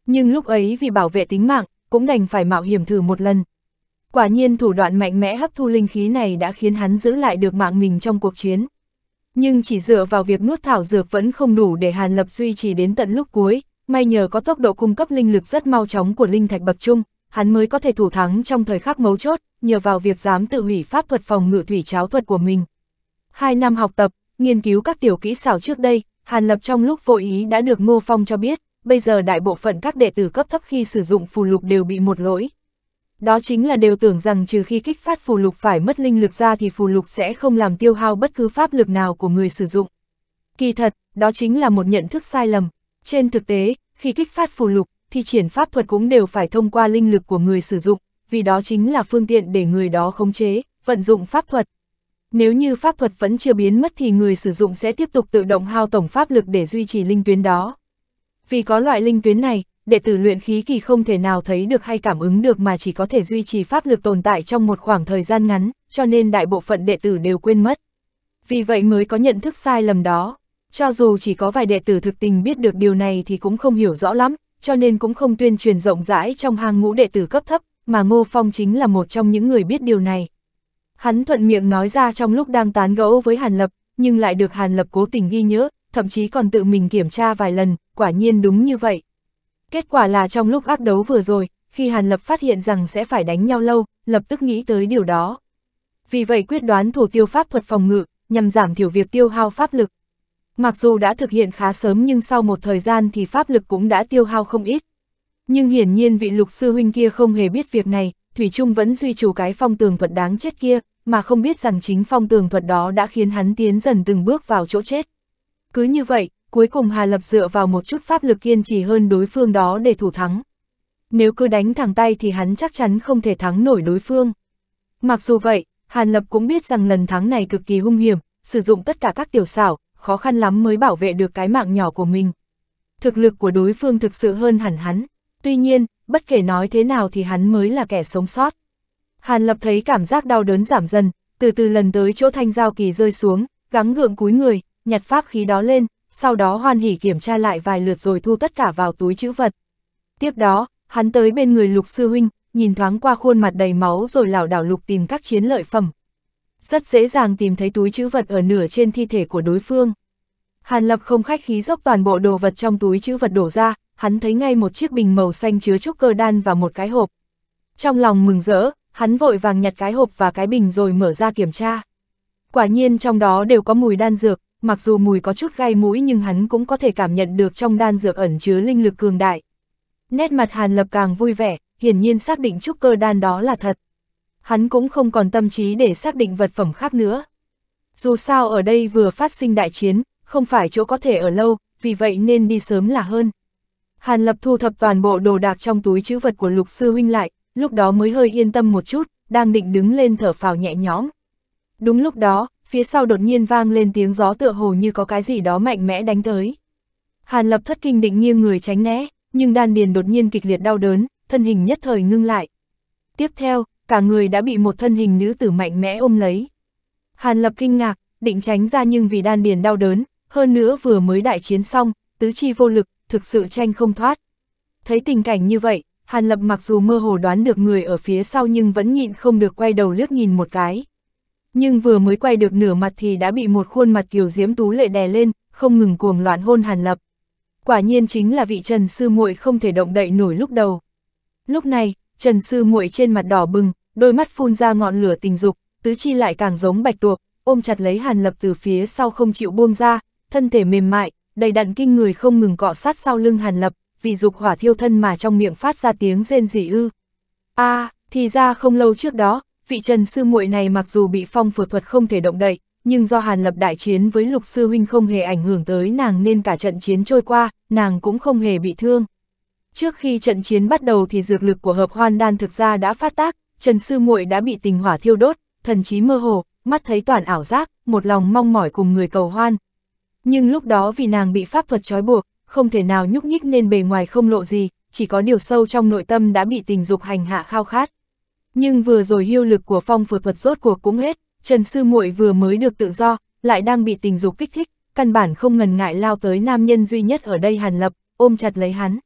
Nhưng lúc ấy vì bảo vệ tính mạng, cũng đành phải mạo hiểm thử một lần. Quả nhiên thủ đoạn mạnh mẽ hấp thu linh khí này đã khiến hắn giữ lại được mạng mình trong cuộc chiến. Nhưng chỉ dựa vào việc nuốt thảo dược vẫn không đủ để Hàn Lập duy trì đến tận lúc cuối, may nhờ có tốc độ cung cấp linh lực rất mau chóng của linh thạch bậc trung, hắn mới có thể thủ thắng trong thời khắc mấu chốt, nhờ vào việc dám tự hủy pháp thuật phòng ngự thủy cháo thuật của mình. Hai năm học tập, nghiên cứu các tiểu kỹ xảo trước đây, Hàn Lập trong lúc vô ý đã được Ngô Phong cho biết, bây giờ đại bộ phận các đệ tử cấp thấp khi sử dụng phù lục đều bị một lỗi, đó chính là đều tưởng rằng trừ khi kích phát phù lục phải mất linh lực ra thì phù lục sẽ không làm tiêu hao bất cứ pháp lực nào của người sử dụng. Kỳ thật, đó chính là một nhận thức sai lầm. Trên thực tế, khi kích phát phù lục, thì triển pháp thuật cũng đều phải thông qua linh lực của người sử dụng, vì đó chính là phương tiện để người đó khống chế, vận dụng pháp thuật. Nếu như pháp thuật vẫn chưa biến mất thì người sử dụng sẽ tiếp tục tự động hao tổng pháp lực để duy trì linh tuyến đó. Vì có loại linh tuyến này, đệ tử luyện khí kỳ không thể nào thấy được hay cảm ứng được mà chỉ có thể duy trì pháp lực tồn tại trong một khoảng thời gian ngắn, cho nên đại bộ phận đệ tử đều quên mất. Vì vậy mới có nhận thức sai lầm đó. Cho dù chỉ có vài đệ tử thực tình biết được điều này thì cũng không hiểu rõ lắm, cho nên cũng không tuyên truyền rộng rãi trong hàng ngũ đệ tử cấp thấp, mà Ngô Phong chính là một trong những người biết điều này. Hắn thuận miệng nói ra trong lúc đang tán gẫu với Hàn Lập, nhưng lại được Hàn Lập cố tình ghi nhớ, thậm chí còn tự mình kiểm tra vài lần, quả nhiên đúng như vậy. Kết quả là trong lúc ác đấu vừa rồi, khi Hàn Lập phát hiện rằng sẽ phải đánh nhau lâu, lập tức nghĩ tới điều đó. Vì vậy quyết đoán thủ tiêu pháp thuật phòng ngự, nhằm giảm thiểu việc tiêu hao pháp lực. Mặc dù đã thực hiện khá sớm nhưng sau một thời gian thì pháp lực cũng đã tiêu hao không ít. Nhưng hiển nhiên vị lục sư huynh kia không hề biết việc này, Thủy Trung vẫn duy trù cái phong tường thuật đáng chết kia, mà không biết rằng chính phong tường thuật đó đã khiến hắn tiến dần từng bước vào chỗ chết. Cứ như vậy, cuối cùng Hà Lập dựa vào một chút pháp lực kiên trì hơn đối phương đó để thủ thắng. Nếu cứ đánh thẳng tay thì hắn chắc chắn không thể thắng nổi đối phương. Mặc dù vậy, Hàn Lập cũng biết rằng lần thắng này cực kỳ hung hiểm, sử dụng tất cả các tiểu xảo, khó khăn lắm mới bảo vệ được cái mạng nhỏ của mình. Thực lực của đối phương thực sự hơn hẳn hắn, tuy nhiên, bất kể nói thế nào thì hắn mới là kẻ sống sót. Hàn Lập thấy cảm giác đau đớn giảm dần, từ từ lần tới chỗ thanh giao kỳ rơi xuống, gắng gượng cúi người, nhặt pháp khí đó lên, sau đó hoan hỉ kiểm tra lại vài lượt rồi thu tất cả vào túi chữ vật. Tiếp đó, hắn tới bên người lục sư huynh, nhìn thoáng qua khuôn mặt đầy máu rồi lảo đảo lục tìm các chiến lợi phẩm. Rất dễ dàng tìm thấy túi chữ vật ở nửa trên thi thể của đối phương. Hàn Lập không khách khí dốc toàn bộ đồ vật trong túi chữ vật đổ ra, hắn thấy ngay một chiếc bình màu xanh chứa trúc cơ đan và một cái hộp. Trong lòng mừng rỡ, hắn vội vàng nhặt cái hộp và cái bình rồi mở ra kiểm tra. Quả nhiên trong đó đều có mùi đan dược, mặc dù mùi có chút gai mũi nhưng hắn cũng có thể cảm nhận được trong đan dược ẩn chứa linh lực cường đại. Nét mặt Hàn Lập càng vui vẻ, hiển nhiên xác định trúc cơ đan đó là thật. Hắn cũng không còn tâm trí để xác định vật phẩm khác nữa. Dù sao ở đây vừa phát sinh đại chiến, không phải chỗ có thể ở lâu, vì vậy nên đi sớm là hơn. Hàn Lập thu thập toàn bộ đồ đạc trong túi chữ vật của Lục Sư Huynh lại, lúc đó mới hơi yên tâm một chút, đang định đứng lên thở phào nhẹ nhõm. Đúng lúc đó, phía sau đột nhiên vang lên tiếng gió tựa hồ như có cái gì đó mạnh mẽ đánh tới. Hàn lập thất kinh định nghiêng người tránh né, nhưng đan điền đột nhiên kịch liệt đau đớn, thân hình nhất thời ngưng lại. Tiếp theo, cả người đã bị một thân hình nữ tử mạnh mẽ ôm lấy. Hàn lập kinh ngạc, định tránh ra nhưng vì đan điền đau đớn, hơn nữa vừa mới đại chiến xong, tứ chi vô lực, thực sự tranh không thoát. Thấy tình cảnh như vậy, Hàn Lập mặc dù mơ hồ đoán được người ở phía sau nhưng vẫn nhịn không được quay đầu liếc nhìn một cái nhưng vừa mới quay được nửa mặt thì đã bị một khuôn mặt kiều diễm tú lệ đè lên, không ngừng cuồng loạn hôn Hàn Lập. Quả nhiên chính là vị Trần Sư muội không thể động đậy nổi lúc đầu. Lúc này, Trần Sư muội trên mặt đỏ bừng, đôi mắt phun ra ngọn lửa tình dục, tứ chi lại càng giống bạch tuộc, ôm chặt lấy Hàn Lập từ phía sau không chịu buông ra, thân thể mềm mại, đầy đặn kinh người không ngừng cọ sát sau lưng Hàn Lập, vì dục hỏa thiêu thân mà trong miệng phát ra tiếng rên rỉ ư. A, à, thì ra không lâu trước đó, vị trần sư muội này mặc dù bị phong phược thuật không thể động đậy, nhưng do Hàn Lập đại chiến với Lục Sư Huynh không hề ảnh hưởng tới nàng nên cả trận chiến trôi qua, nàng cũng không hề bị thương. Trước khi trận chiến bắt đầu thì dược lực của hợp hoan đan thực ra đã phát tác, Trần Sư muội đã bị tình hỏa thiêu đốt, thần trí mơ hồ, mắt thấy toàn ảo giác, một lòng mong mỏi cùng người cầu hoan. Nhưng lúc đó vì nàng bị pháp thuật trói buộc, không thể nào nhúc nhích nên bề ngoài không lộ gì, chỉ có điều sâu trong nội tâm đã bị tình dục hành hạ khao khát. Nhưng vừa rồi hiệu lực của phong phù thuật rốt cuộc cũng hết, Trần Sư muội vừa mới được tự do, lại đang bị tình dục kích thích, căn bản không ngần ngại lao tới nam nhân duy nhất ở đây Hàn Lập, ôm chặt lấy hắn.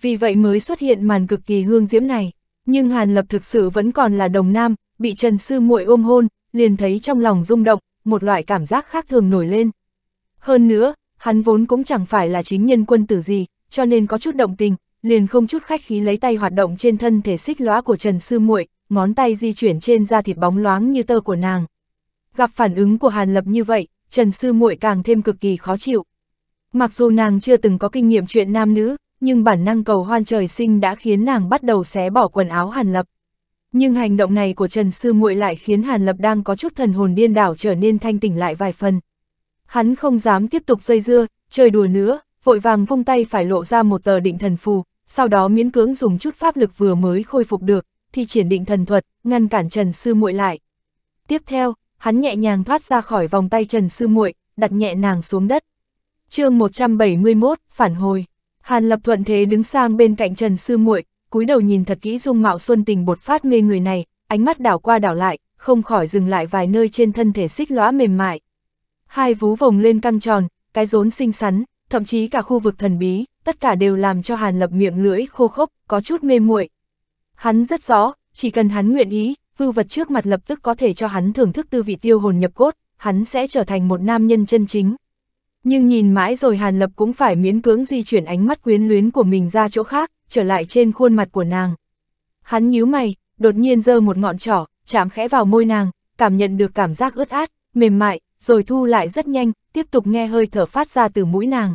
Vì vậy mới xuất hiện màn cực kỳ hương diễm này, nhưng Hàn Lập thực sự vẫn còn là đồng nam, bị Trần Sư muội ôm hôn, liền thấy trong lòng rung động, một loại cảm giác khác thường nổi lên. Hơn nữa, hắn vốn cũng chẳng phải là chính nhân quân tử gì, cho nên có chút động tình, liền không chút khách khí lấy tay hoạt động trên thân thể xích lõa của Trần Sư muội ngón tay di chuyển trên da thịt bóng loáng như tơ của nàng. Gặp phản ứng của Hàn Lập như vậy, Trần Sư muội càng thêm cực kỳ khó chịu. Mặc dù nàng chưa từng có kinh nghiệm chuyện nam nữ, nhưng bản năng cầu hoan trời sinh đã khiến nàng bắt đầu xé bỏ quần áo Hàn Lập. Nhưng hành động này của Trần Sư muội lại khiến Hàn Lập đang có chút thần hồn điên đảo trở nên thanh tỉnh lại vài phần. Hắn không dám tiếp tục dây dưa, chơi đùa nữa, vội vàng vung tay phải lộ ra một tờ định thần phù, sau đó miễn cưỡng dùng chút pháp lực vừa mới khôi phục được, thì triển định thần thuật, ngăn cản Trần Sư muội lại. Tiếp theo, hắn nhẹ nhàng thoát ra khỏi vòng tay Trần Sư muội đặt nhẹ nàng xuống đất. chương 171, phản hồi. Hàn Lập Thuận Thế đứng sang bên cạnh Trần Sư muội cúi đầu nhìn thật kỹ dung mạo xuân tình bột phát mê người này, ánh mắt đảo qua đảo lại, không khỏi dừng lại vài nơi trên thân thể xích lõa mềm mại. Hai vú vồng lên căng tròn, cái rốn xinh xắn, thậm chí cả khu vực thần bí, tất cả đều làm cho Hàn Lập miệng lưỡi khô khốc, có chút mê muội. Hắn rất rõ, chỉ cần hắn nguyện ý, vưu vật trước mặt lập tức có thể cho hắn thưởng thức tư vị tiêu hồn nhập cốt, hắn sẽ trở thành một nam nhân chân chính. Nhưng nhìn mãi rồi Hàn Lập cũng phải miễn cưỡng di chuyển ánh mắt quyến luyến của mình ra chỗ khác, trở lại trên khuôn mặt của nàng. Hắn nhíu mày, đột nhiên giơ một ngọn trỏ, chạm khẽ vào môi nàng, cảm nhận được cảm giác ướt át, mềm mại, rồi thu lại rất nhanh, tiếp tục nghe hơi thở phát ra từ mũi nàng.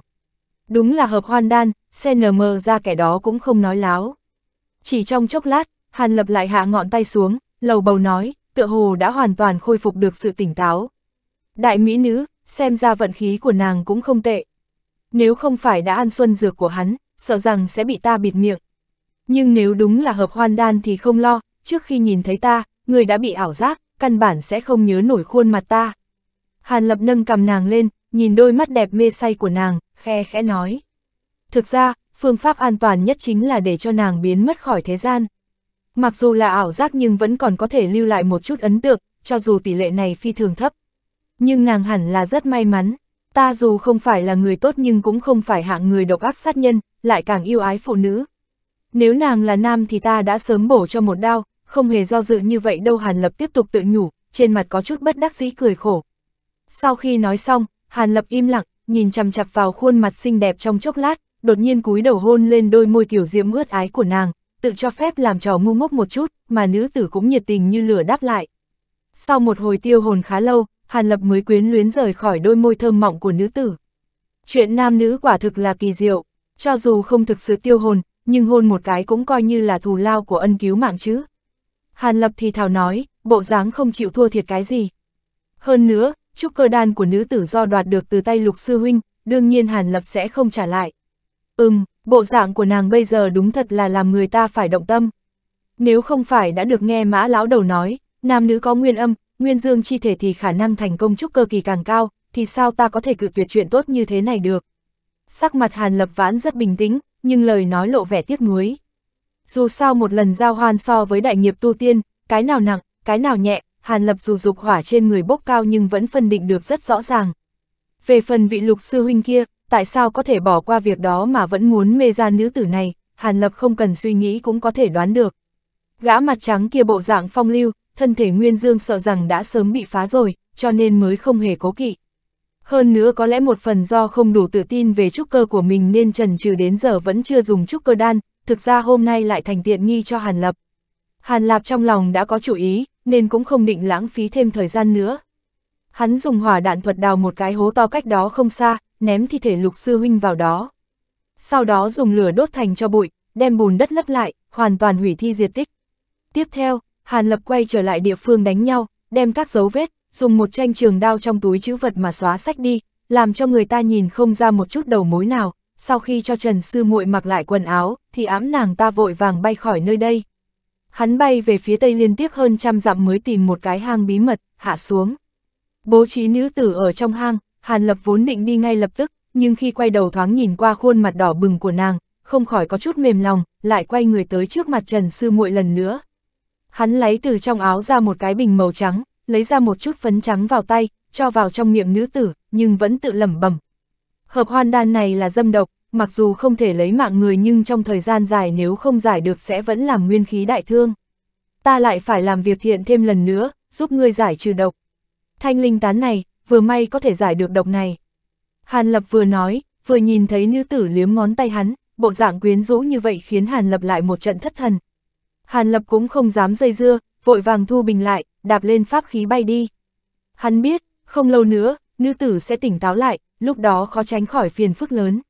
Đúng là hợp hoan đan, CNM ra kẻ đó cũng không nói láo. Chỉ trong chốc lát, Hàn Lập lại hạ ngọn tay xuống, lầu bầu nói, tựa hồ đã hoàn toàn khôi phục được sự tỉnh táo. Đại mỹ nữ, xem ra vận khí của nàng cũng không tệ. Nếu không phải đã ăn xuân dược của hắn, sợ rằng sẽ bị ta bịt miệng. Nhưng nếu đúng là hợp hoan đan thì không lo, trước khi nhìn thấy ta, người đã bị ảo giác, căn bản sẽ không nhớ nổi khuôn mặt ta. Hàn Lập nâng cầm nàng lên, nhìn đôi mắt đẹp mê say của nàng, khe khẽ nói. Thực ra, phương pháp an toàn nhất chính là để cho nàng biến mất khỏi thế gian. Mặc dù là ảo giác nhưng vẫn còn có thể lưu lại một chút ấn tượng, cho dù tỷ lệ này phi thường thấp. Nhưng nàng hẳn là rất may mắn, ta dù không phải là người tốt nhưng cũng không phải hạng người độc ác sát nhân, lại càng yêu ái phụ nữ. Nếu nàng là nam thì ta đã sớm bổ cho một đao, không hề do dự như vậy đâu Hàn Lập tiếp tục tự nhủ, trên mặt có chút bất đắc dĩ cười khổ. Sau khi nói xong, Hàn Lập im lặng, nhìn chằm chặp vào khuôn mặt xinh đẹp trong chốc lát, đột nhiên cúi đầu hôn lên đôi môi kiểu diễm ướt ái của nàng, tự cho phép làm trò ngu ngốc một chút, mà nữ tử cũng nhiệt tình như lửa đáp lại. Sau một hồi tiêu hồn khá lâu, Hàn Lập mới quyến luyến rời khỏi đôi môi thơm mọng của nữ tử. Chuyện nam nữ quả thực là kỳ diệu, cho dù không thực sự tiêu hồn, nhưng hôn một cái cũng coi như là thù lao của ân cứu mạng chứ. Hàn Lập thì thào nói, bộ dáng không chịu thua thiệt cái gì. Hơn nữa, trúc cơ đan của nữ tử do đoạt được từ tay lục sư huynh, đương nhiên Hàn Lập sẽ không trả lại. Ừm, bộ dạng của nàng bây giờ đúng thật là làm người ta phải động tâm. Nếu không phải đã được nghe mã lão đầu nói, nam nữ có nguyên âm, nguyên dương chi thể thì khả năng thành công trúc cơ kỳ càng cao, thì sao ta có thể cự tuyệt chuyện tốt như thế này được. Sắc mặt Hàn Lập vãn rất bình tĩnh, nhưng lời nói lộ vẻ tiếc nuối. Dù sao một lần giao hoan so với đại nghiệp tu tiên, cái nào nặng, cái nào nhẹ, Hàn Lập dù dục hỏa trên người bốc cao nhưng vẫn phân định được rất rõ ràng. Về phần vị lục sư huynh kia, tại sao có thể bỏ qua việc đó mà vẫn muốn mê ra nữ tử này, Hàn Lập không cần suy nghĩ cũng có thể đoán được. Gã mặt trắng kia bộ dạng phong lưu, thân thể Nguyên Dương sợ rằng đã sớm bị phá rồi, cho nên mới không hề cố kỵ. Hơn nữa có lẽ một phần do không đủ tự tin về trúc cơ của mình nên trần trừ đến giờ vẫn chưa dùng trúc cơ đan, thực ra hôm nay lại thành tiện nghi cho Hàn Lập. Hàn lập trong lòng đã có chủ ý, nên cũng không định lãng phí thêm thời gian nữa. Hắn dùng hỏa đạn thuật đào một cái hố to cách đó không xa, ném thi thể lục sư huynh vào đó. Sau đó dùng lửa đốt thành cho bụi, đem bùn đất lấp lại, hoàn toàn hủy thi diệt tích. Tiếp theo, Hàn Lập quay trở lại địa phương đánh nhau, đem các dấu vết, dùng một tranh trường đao trong túi chữ vật mà xóa sách đi, làm cho người ta nhìn không ra một chút đầu mối nào, sau khi cho Trần Sư muội mặc lại quần áo, thì ám nàng ta vội vàng bay khỏi nơi đây hắn bay về phía tây liên tiếp hơn trăm dặm mới tìm một cái hang bí mật, hạ xuống. Bố trí nữ tử ở trong hang, Hàn Lập vốn định đi ngay lập tức, nhưng khi quay đầu thoáng nhìn qua khuôn mặt đỏ bừng của nàng, không khỏi có chút mềm lòng, lại quay người tới trước mặt Trần Sư muội lần nữa. Hắn lấy từ trong áo ra một cái bình màu trắng, lấy ra một chút phấn trắng vào tay, cho vào trong miệng nữ tử, nhưng vẫn tự lẩm bẩm. Hợp hoan đan này là dâm độc, mặc dù không thể lấy mạng người nhưng trong thời gian dài nếu không giải được sẽ vẫn làm nguyên khí đại thương. Ta lại phải làm việc thiện thêm lần nữa, giúp ngươi giải trừ độc. Thanh linh tán này, vừa may có thể giải được độc này. Hàn Lập vừa nói, vừa nhìn thấy nữ tử liếm ngón tay hắn, bộ dạng quyến rũ như vậy khiến Hàn Lập lại một trận thất thần. Hàn Lập cũng không dám dây dưa, vội vàng thu bình lại, đạp lên pháp khí bay đi. Hắn biết, không lâu nữa, nữ tử sẽ tỉnh táo lại, lúc đó khó tránh khỏi phiền phức lớn.